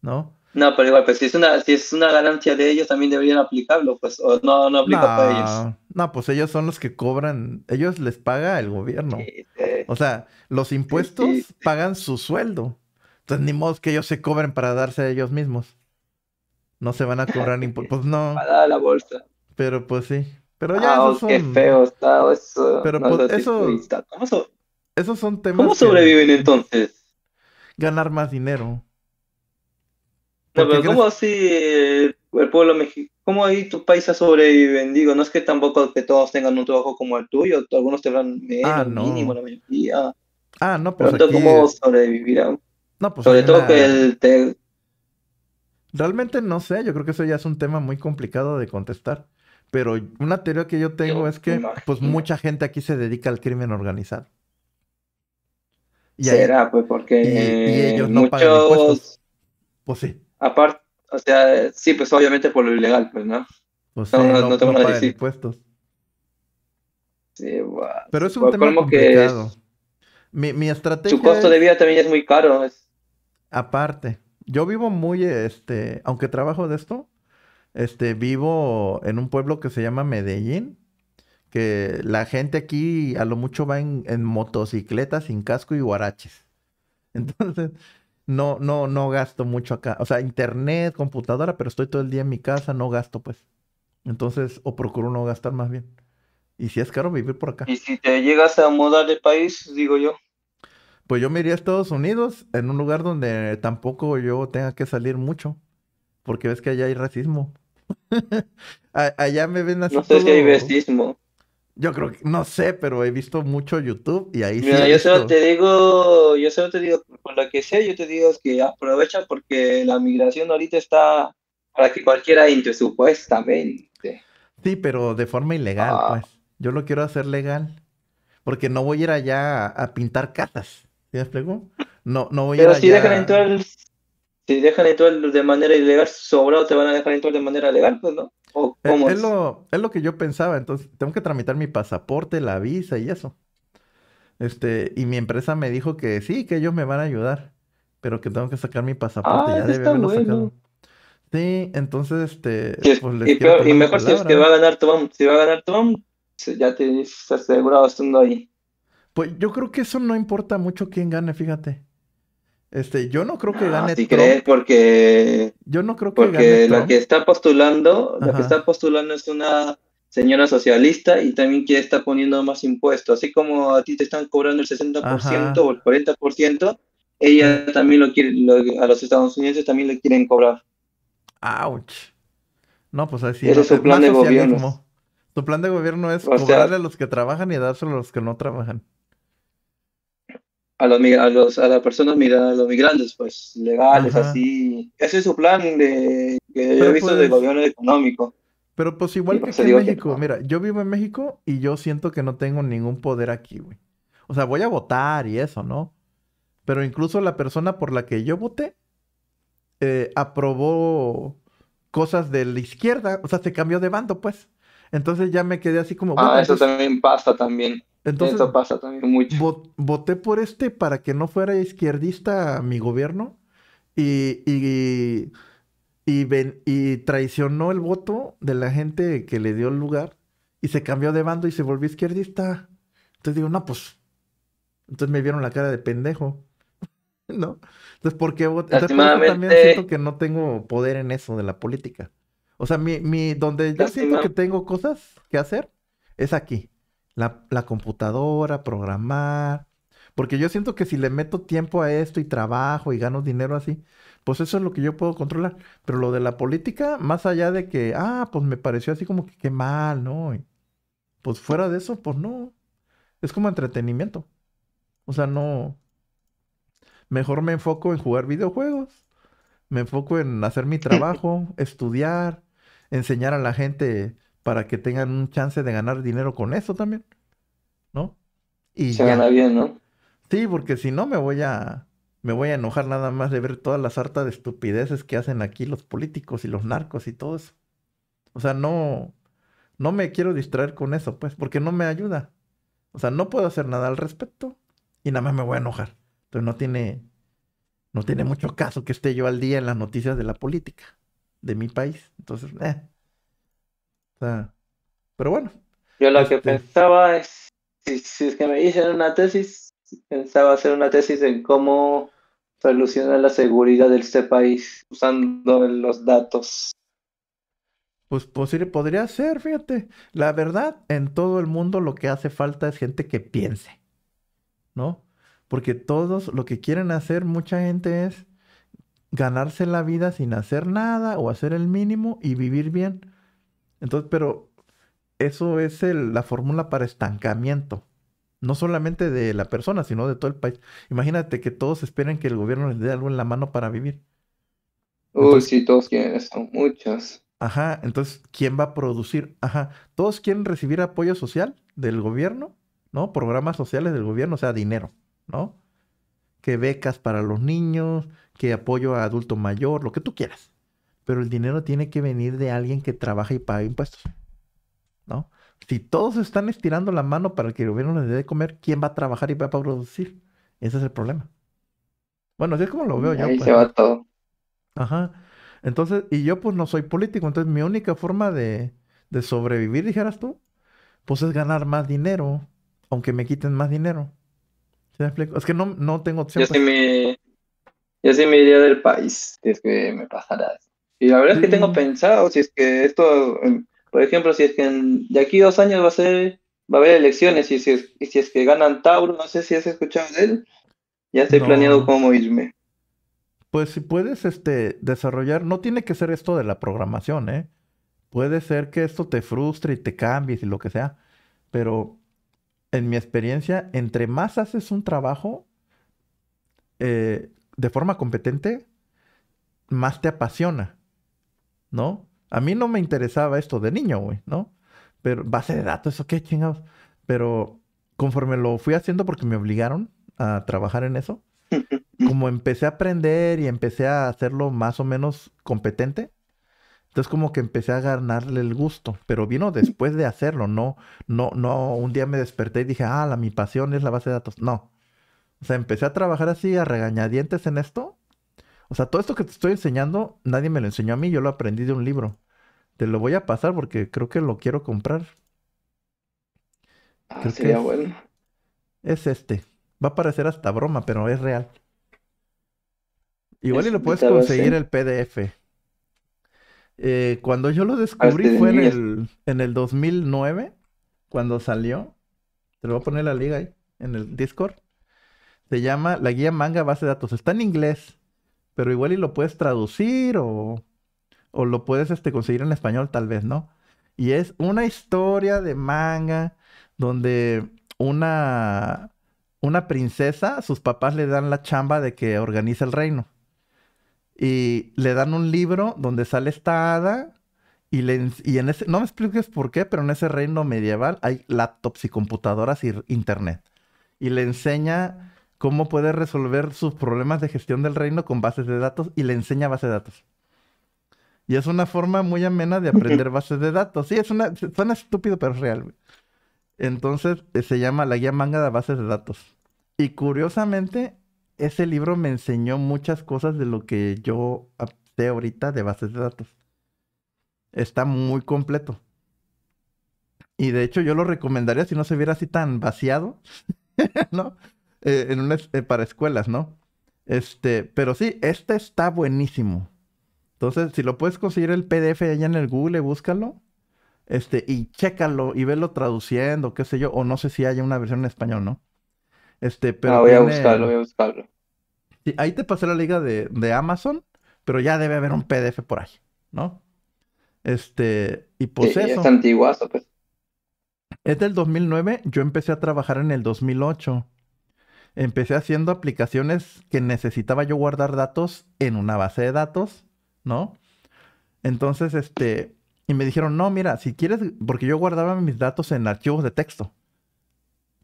¿no? No, pero igual, pues si es una, si es una ganancia de ellos, también deberían aplicarlo, pues, o no, no aplica para ellos. No, pues ellos son los que cobran, ellos les paga el gobierno. O sea, los impuestos pagan su sueldo. Entonces, ni modo que ellos se cobren para darse a ellos mismos. No se van a cobrar impuestos, pues no. Para la bolsa. Pero pues sí. Pero ya. Ah, esos son... feo Pero pues eso. ¿Cómo son temas. ¿Cómo sobreviven entonces? Ganar más dinero. ¿cómo así eh, el, pueblo mexicano? ¿Cómo ahí tus países sobreviven? Digo, no es que tampoco que todos tengan un trabajo como el tuyo, algunos tendrán menos, ah, no. mínimo, la mayoría. Ah, no, pues ¿cómo sobrevivirán? No, pues Realmente no sé, yo creo que eso ya es un tema muy complicado de contestar. Pero una teoría que yo tengo es que pues mucha gente aquí se dedica al crimen organizado. Y Será, pues porque y, ellos no pagan Pues sí. Aparte, o sea, sí, pues obviamente por lo ilegal, pues, ¿no? Pues o sea, no, tengo nada decir. Sí, Pero es un tema complicado. Que mi, estrategia. Su costo de vida también es muy caro. Es... Aparte, yo vivo muy, este, aunque trabajo de esto, este, vivo en un pueblo que se llama Medellín, que la gente aquí a lo mucho va en, motocicletas, motocicleta sin casco y guaraches. <laughs> Entonces, no, no, no gasto mucho acá. O sea, internet, computadora, pero estoy todo el día en mi casa, no gasto, pues. Entonces, o procuro no gastar más bien. Y si es caro vivir por acá. Y si te llegas a mudar de país, digo yo. Pues yo me iría a Estados Unidos, en un lugar donde tampoco yo tenga que salir mucho. Porque ves que allá hay racismo. <laughs> allá me ven así. No sé si hay racismo. Yo creo que, no sé, pero he visto mucho YouTube y ahí Mira, yo solo te digo, yo solo te digo, por lo que sé, yo te digo es que aprovecha porque la migración ahorita está para que cualquiera entre, supuestamente. Sí, pero de forma ilegal, ah. pues. Yo lo quiero hacer legal. Porque no voy a ir allá a, pintar casas. ¿Sí me No, no voy a ir si Dejan entrar, si dejan entrar de manera ilegal, sobrado te van a dejar entrar de manera legal, pues, ¿no? Eh, es, lo, que yo pensaba, entonces tengo que tramitar mi pasaporte, la visa y eso. Este, y mi empresa me dijo que sí, que ellos me van a ayudar, pero que tengo que sacar mi pasaporte. Ah, ya está bueno. Sacado. Sí, entonces este. Pues, y, y, mejor si que va a ganar Tom si va a ganar tom ya te asegurado estando ahí. Pues yo creo que eso no importa mucho quién gane, fíjate. Este, yo no creo que ah, gane. Si crees, porque. Yo no creo que la que está postulando, la que está postulando es una señora socialista y también que está poniendo más impuestos. Así como a ti te están cobrando el 60% o el 40%, ella también lo quiere, a los estadounidenses también le quieren cobrar. ¡Auch! No, pues así es su plan de gobierno. Su plan de gobierno es cobrarle a los que trabajan y dárselo a los que no trabajan a, los, a, los, a las personas, a los migrantes, pues legales, así. Ese es su plan de, que yo he visto del pues, gobierno económico. Pero pues igual que pues, en México, mira, yo vivo en México y yo siento que no tengo ningún poder aquí, güey. O sea, voy a votar y eso, ¿no? Pero incluso la persona por la que yo voté eh, aprobó cosas de la izquierda, o sea, se cambió de bando, pues. Entonces ya me quedé así como... ah, eso pues también pasa también. Entonces, pasa también voté por este para que no fuera izquierdista mi gobierno y, y, traicionó el voto de la gente que le dio el lugar y se cambió de bando y se volvió izquierdista. Entonces digo, no, pues. Entonces me vieron la cara de pendejo. <laughs> ¿No? Entonces, ¿por qué voté? yo también siento que no tengo poder en eso de la política. O sea, mi, mi, donde yo siento que tengo cosas que hacer es aquí la, computadora, programar. Porque yo siento que si le meto tiempo a esto y trabajo y gano dinero así, pues eso es lo que yo puedo controlar. Pero lo de la política, más allá de que, ah, pues me pareció así como que qué mal, ¿no? pues fuera de eso, pues no. Es como entretenimiento. O sea, no. Mejor me enfoco en jugar videojuegos. Me enfoco en hacer mi trabajo, <coughs> estudiar, enseñar a la gente para que tengan un chance de ganar dinero con eso también, ¿no? Y se gana bien, ¿no? Sí, porque si no me voy a me voy a enojar nada más de ver todas las hartas de estupideces que hacen aquí los políticos y los narcos y todo eso. O sea, no no me quiero distraer con eso, pues, porque no me ayuda. O sea, no puedo hacer nada al respecto y nada más me voy a enojar. Entonces no tiene no tiene mucho caso que esté yo al día en las noticias de la política de mi país. Entonces, eh, pero bueno. Yo lo que este, pensaba es, si, es que me hice una tesis, pensaba hacer una tesis en cómo solucionar la seguridad de este país usando los datos. Pues posible, podría ser, fíjate. La verdad, en todo el mundo lo que hace falta es gente que piense, ¿no? Porque todos lo que quieren hacer, mucha gente es ganarse la vida sin hacer nada o hacer el mínimo y vivir bien. Entonces, pero eso es la fórmula para estancamiento. No solamente de la persona, sino de todo el país. Imagínate que todos esperen que el gobierno les dé algo en la mano para vivir. Uy, sí, todos quieren esto, muchas. Ajá, entonces, ¿quién va a producir? Ajá, todos quieren recibir apoyo social del gobierno, ¿no? Programas sociales del gobierno, o sea, dinero, ¿no? Que becas para los niños, que apoyo a adulto mayor, lo que tú quieras, pero el dinero tiene que venir de alguien que trabaja y paga impuestos. ¿No? Si todos están estirando la mano para que el gobierno les dé de comer, ¿quién va a trabajar y va a producir? Ese es el problema. Bueno, así es como lo veo yo. Ahí pues. se va todo. Ajá. Entonces, y yo pues no soy político, entonces mi única forma de, sobrevivir, dijeras tú, pues es ganar más dinero, aunque me quiten más dinero. ¿Se Es que no, no tengo opción. Yo pues. me, del país, es que me pasará eso. Y la verdad es que tengo mm. pensado, si es que esto, por ejemplo, si es que de aquí dos años va a ser, va a haber elecciones, y si, es, y si es que ganan Tauro, no sé si has escuchado de él, ya estoy planeado planeando cómo irme. Pues si puedes este, desarrollar, no tiene que ser esto de la programación, ¿eh? Puede ser que esto te frustre y te cambies y lo que sea, pero en mi experiencia, entre más haces un trabajo eh, de forma competente, más te apasiona. ¿no? A mí no me interesaba esto de niño, güey, ¿no? Pero base de datos, eso qué chingados. Pero conforme lo fui haciendo porque me obligaron a trabajar en eso, <laughs> como empecé a aprender y empecé a hacerlo más o menos competente, entonces como que empecé a ganarle el gusto, pero vino después de hacerlo, no, no, no, un día me desperté y dije, ah, mi pasión es la base de datos, no. O sea, empecé a trabajar así a regañadientes en esto o sea, todo esto que te estoy enseñando, nadie me lo enseñó a mí, yo lo aprendí de un libro. Te lo voy a pasar porque creo que lo quiero comprar. Ah, es, este. Va a parecer hasta broma, pero es real. Igual y lo puedes conseguir el PDF. Eh, cuando yo lo ah, descubrí este fue en el, en el 2009, cuando salió. Te lo voy a poner la liga ahí, en el Discord. Se llama La Guía Manga Base de Datos. Está en inglés pero igual y lo puedes traducir o, o lo puedes este, conseguir en español, tal vez, ¿no? Y es una historia de manga donde una, una princesa, sus papás le dan la chamba de que organiza el reino. Y le dan un libro donde sale esta hada y, le, y, en ese, no me expliques por qué, pero en ese reino medieval hay laptops y computadoras y internet. Y le enseña cómo puede resolver sus problemas de gestión del reino con bases de datos y le enseña bases de datos. Y es una forma muy amena de aprender <laughs> bases de datos. Sí, es una, suena estúpido, pero es real. Entonces eh, se llama La Guía Manga de Bases de Datos. Y curiosamente, ese libro me enseñó muchas cosas de lo que yo sé ahorita de bases de datos. Está muy completo. Y de hecho yo lo recomendaría si no se viera así tan vaciado, <laughs> ¿no? Eh, eh, para escuelas, ¿no? Este, pero sí, este está buenísimo. Entonces, si lo puedes conseguir el PDF allá en el Google, búscalo. Este, y chécalo y velo traduciendo, qué sé yo, o no sé si haya una versión en español, ¿no? Este, pero. Ah, voy a buscarlo, voy a buscarlo. ahí te pasé la liga de, Amazon, pero ya debe haber un PDF por ahí, ¿no? Este, y pues eso. Es antiguazo, pues. Es del 2009, yo empecé a trabajar en el 2008 empecé haciendo aplicaciones que necesitaba yo guardar datos en una base de datos, ¿no? Entonces, este, y me dijeron, no, mira, si quieres, porque yo guardaba mis datos en archivos de texto,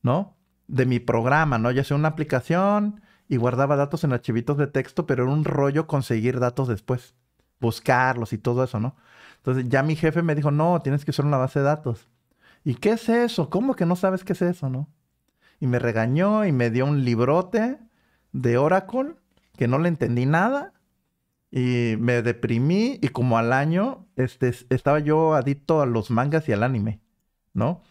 ¿no? De mi programa, ¿no? Ya hacía una aplicación y guardaba datos en archivitos de texto, pero era un rollo conseguir datos después, buscarlos y todo eso, ¿no? Entonces ya mi jefe me dijo, no, tienes que usar una base de datos. ¿Y qué es eso? ¿Cómo que no sabes qué es eso, no? y me regañó y me dio un librote de Oracle que no le entendí nada y me deprimí y como al año este, estaba yo adicto a los mangas y al anime, ¿no?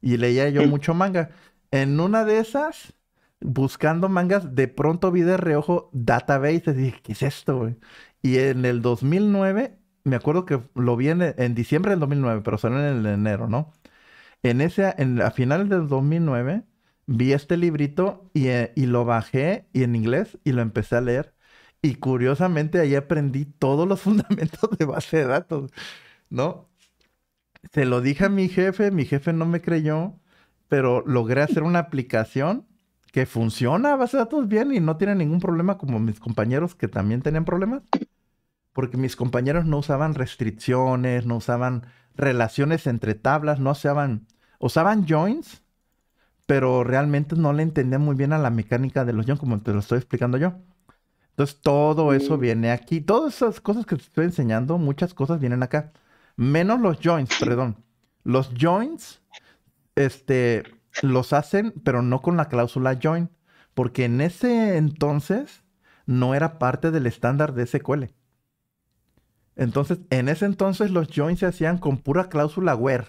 Y leía yo mucho manga. En una de esas, buscando mangas, de pronto vi de reojo databases y dije, ¿qué es esto, Y en el 2009, me acuerdo que lo vi en, diciembre del 2009, pero salió en el enero, ¿no? En ese, en, a finales del 2009, vi este librito eh, y, lo bajé y en inglés y lo empecé a leer. Y curiosamente ahí aprendí todos los <laughs> fundamentos de base de datos, ¿no? Se lo dije a mi jefe, mi jefe no me creyó, pero logré hacer una aplicación que funciona a base de datos bien y no tiene ningún problema como mis compañeros que también tenían problemas. Porque mis compañeros no usaban restricciones, no usaban relaciones entre tablas, no usaban, usaban joins, pero realmente no le entendía muy bien a la mecánica de los joints, como te lo estoy explicando yo. Entonces, todo eso mm. viene aquí. Todas esas cosas que te estoy enseñando, muchas cosas vienen acá. Menos los joints, perdón. Los joints, este, los hacen, pero no con la cláusula join. Porque en ese entonces no era parte del estándar de SQL. Entonces, en ese entonces los joins se hacían con pura cláusula where.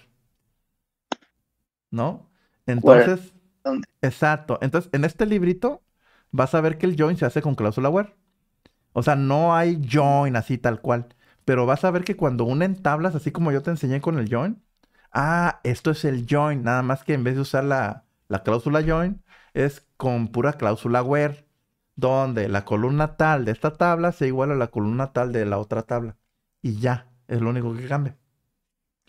¿No? Entonces, exacto. Entonces, en este librito vas a ver que el join se hace con cláusula where. O sea, no hay join así tal cual. Pero vas a ver que cuando unen tablas, así como yo te enseñé con el join, ah, esto es el join. Nada más que en vez de usar la, la cláusula join, es con pura cláusula where, donde la columna tal de esta tabla se iguala a la columna tal de la otra tabla. Y ya, es lo único que cambia.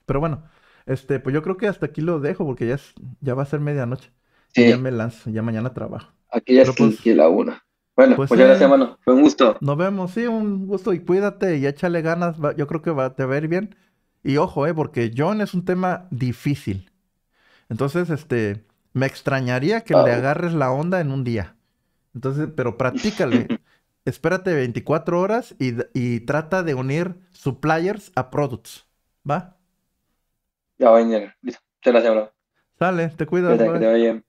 Pero bueno, este, pues yo creo que hasta aquí lo dejo porque ya, es, ya va a ser medianoche. Sí. Ya me lanzo, ya mañana trabajo. Aquí ya es pues, la una. Bueno, pues, pues ya gracias, hermano. Fue un gusto. Nos vemos, sí, un gusto. Y cuídate y échale ganas. Yo creo que va, te va a ir bien. Y ojo, eh, porque John es un tema difícil. Entonces, este, me extrañaría que le agarres la onda en un día. Entonces, pero practícale. <laughs> Espérate 24 horas y, y trata de unir suppliers a products. ¿Va? Ya, va Listo. Te la bro. Sale, te cuido. te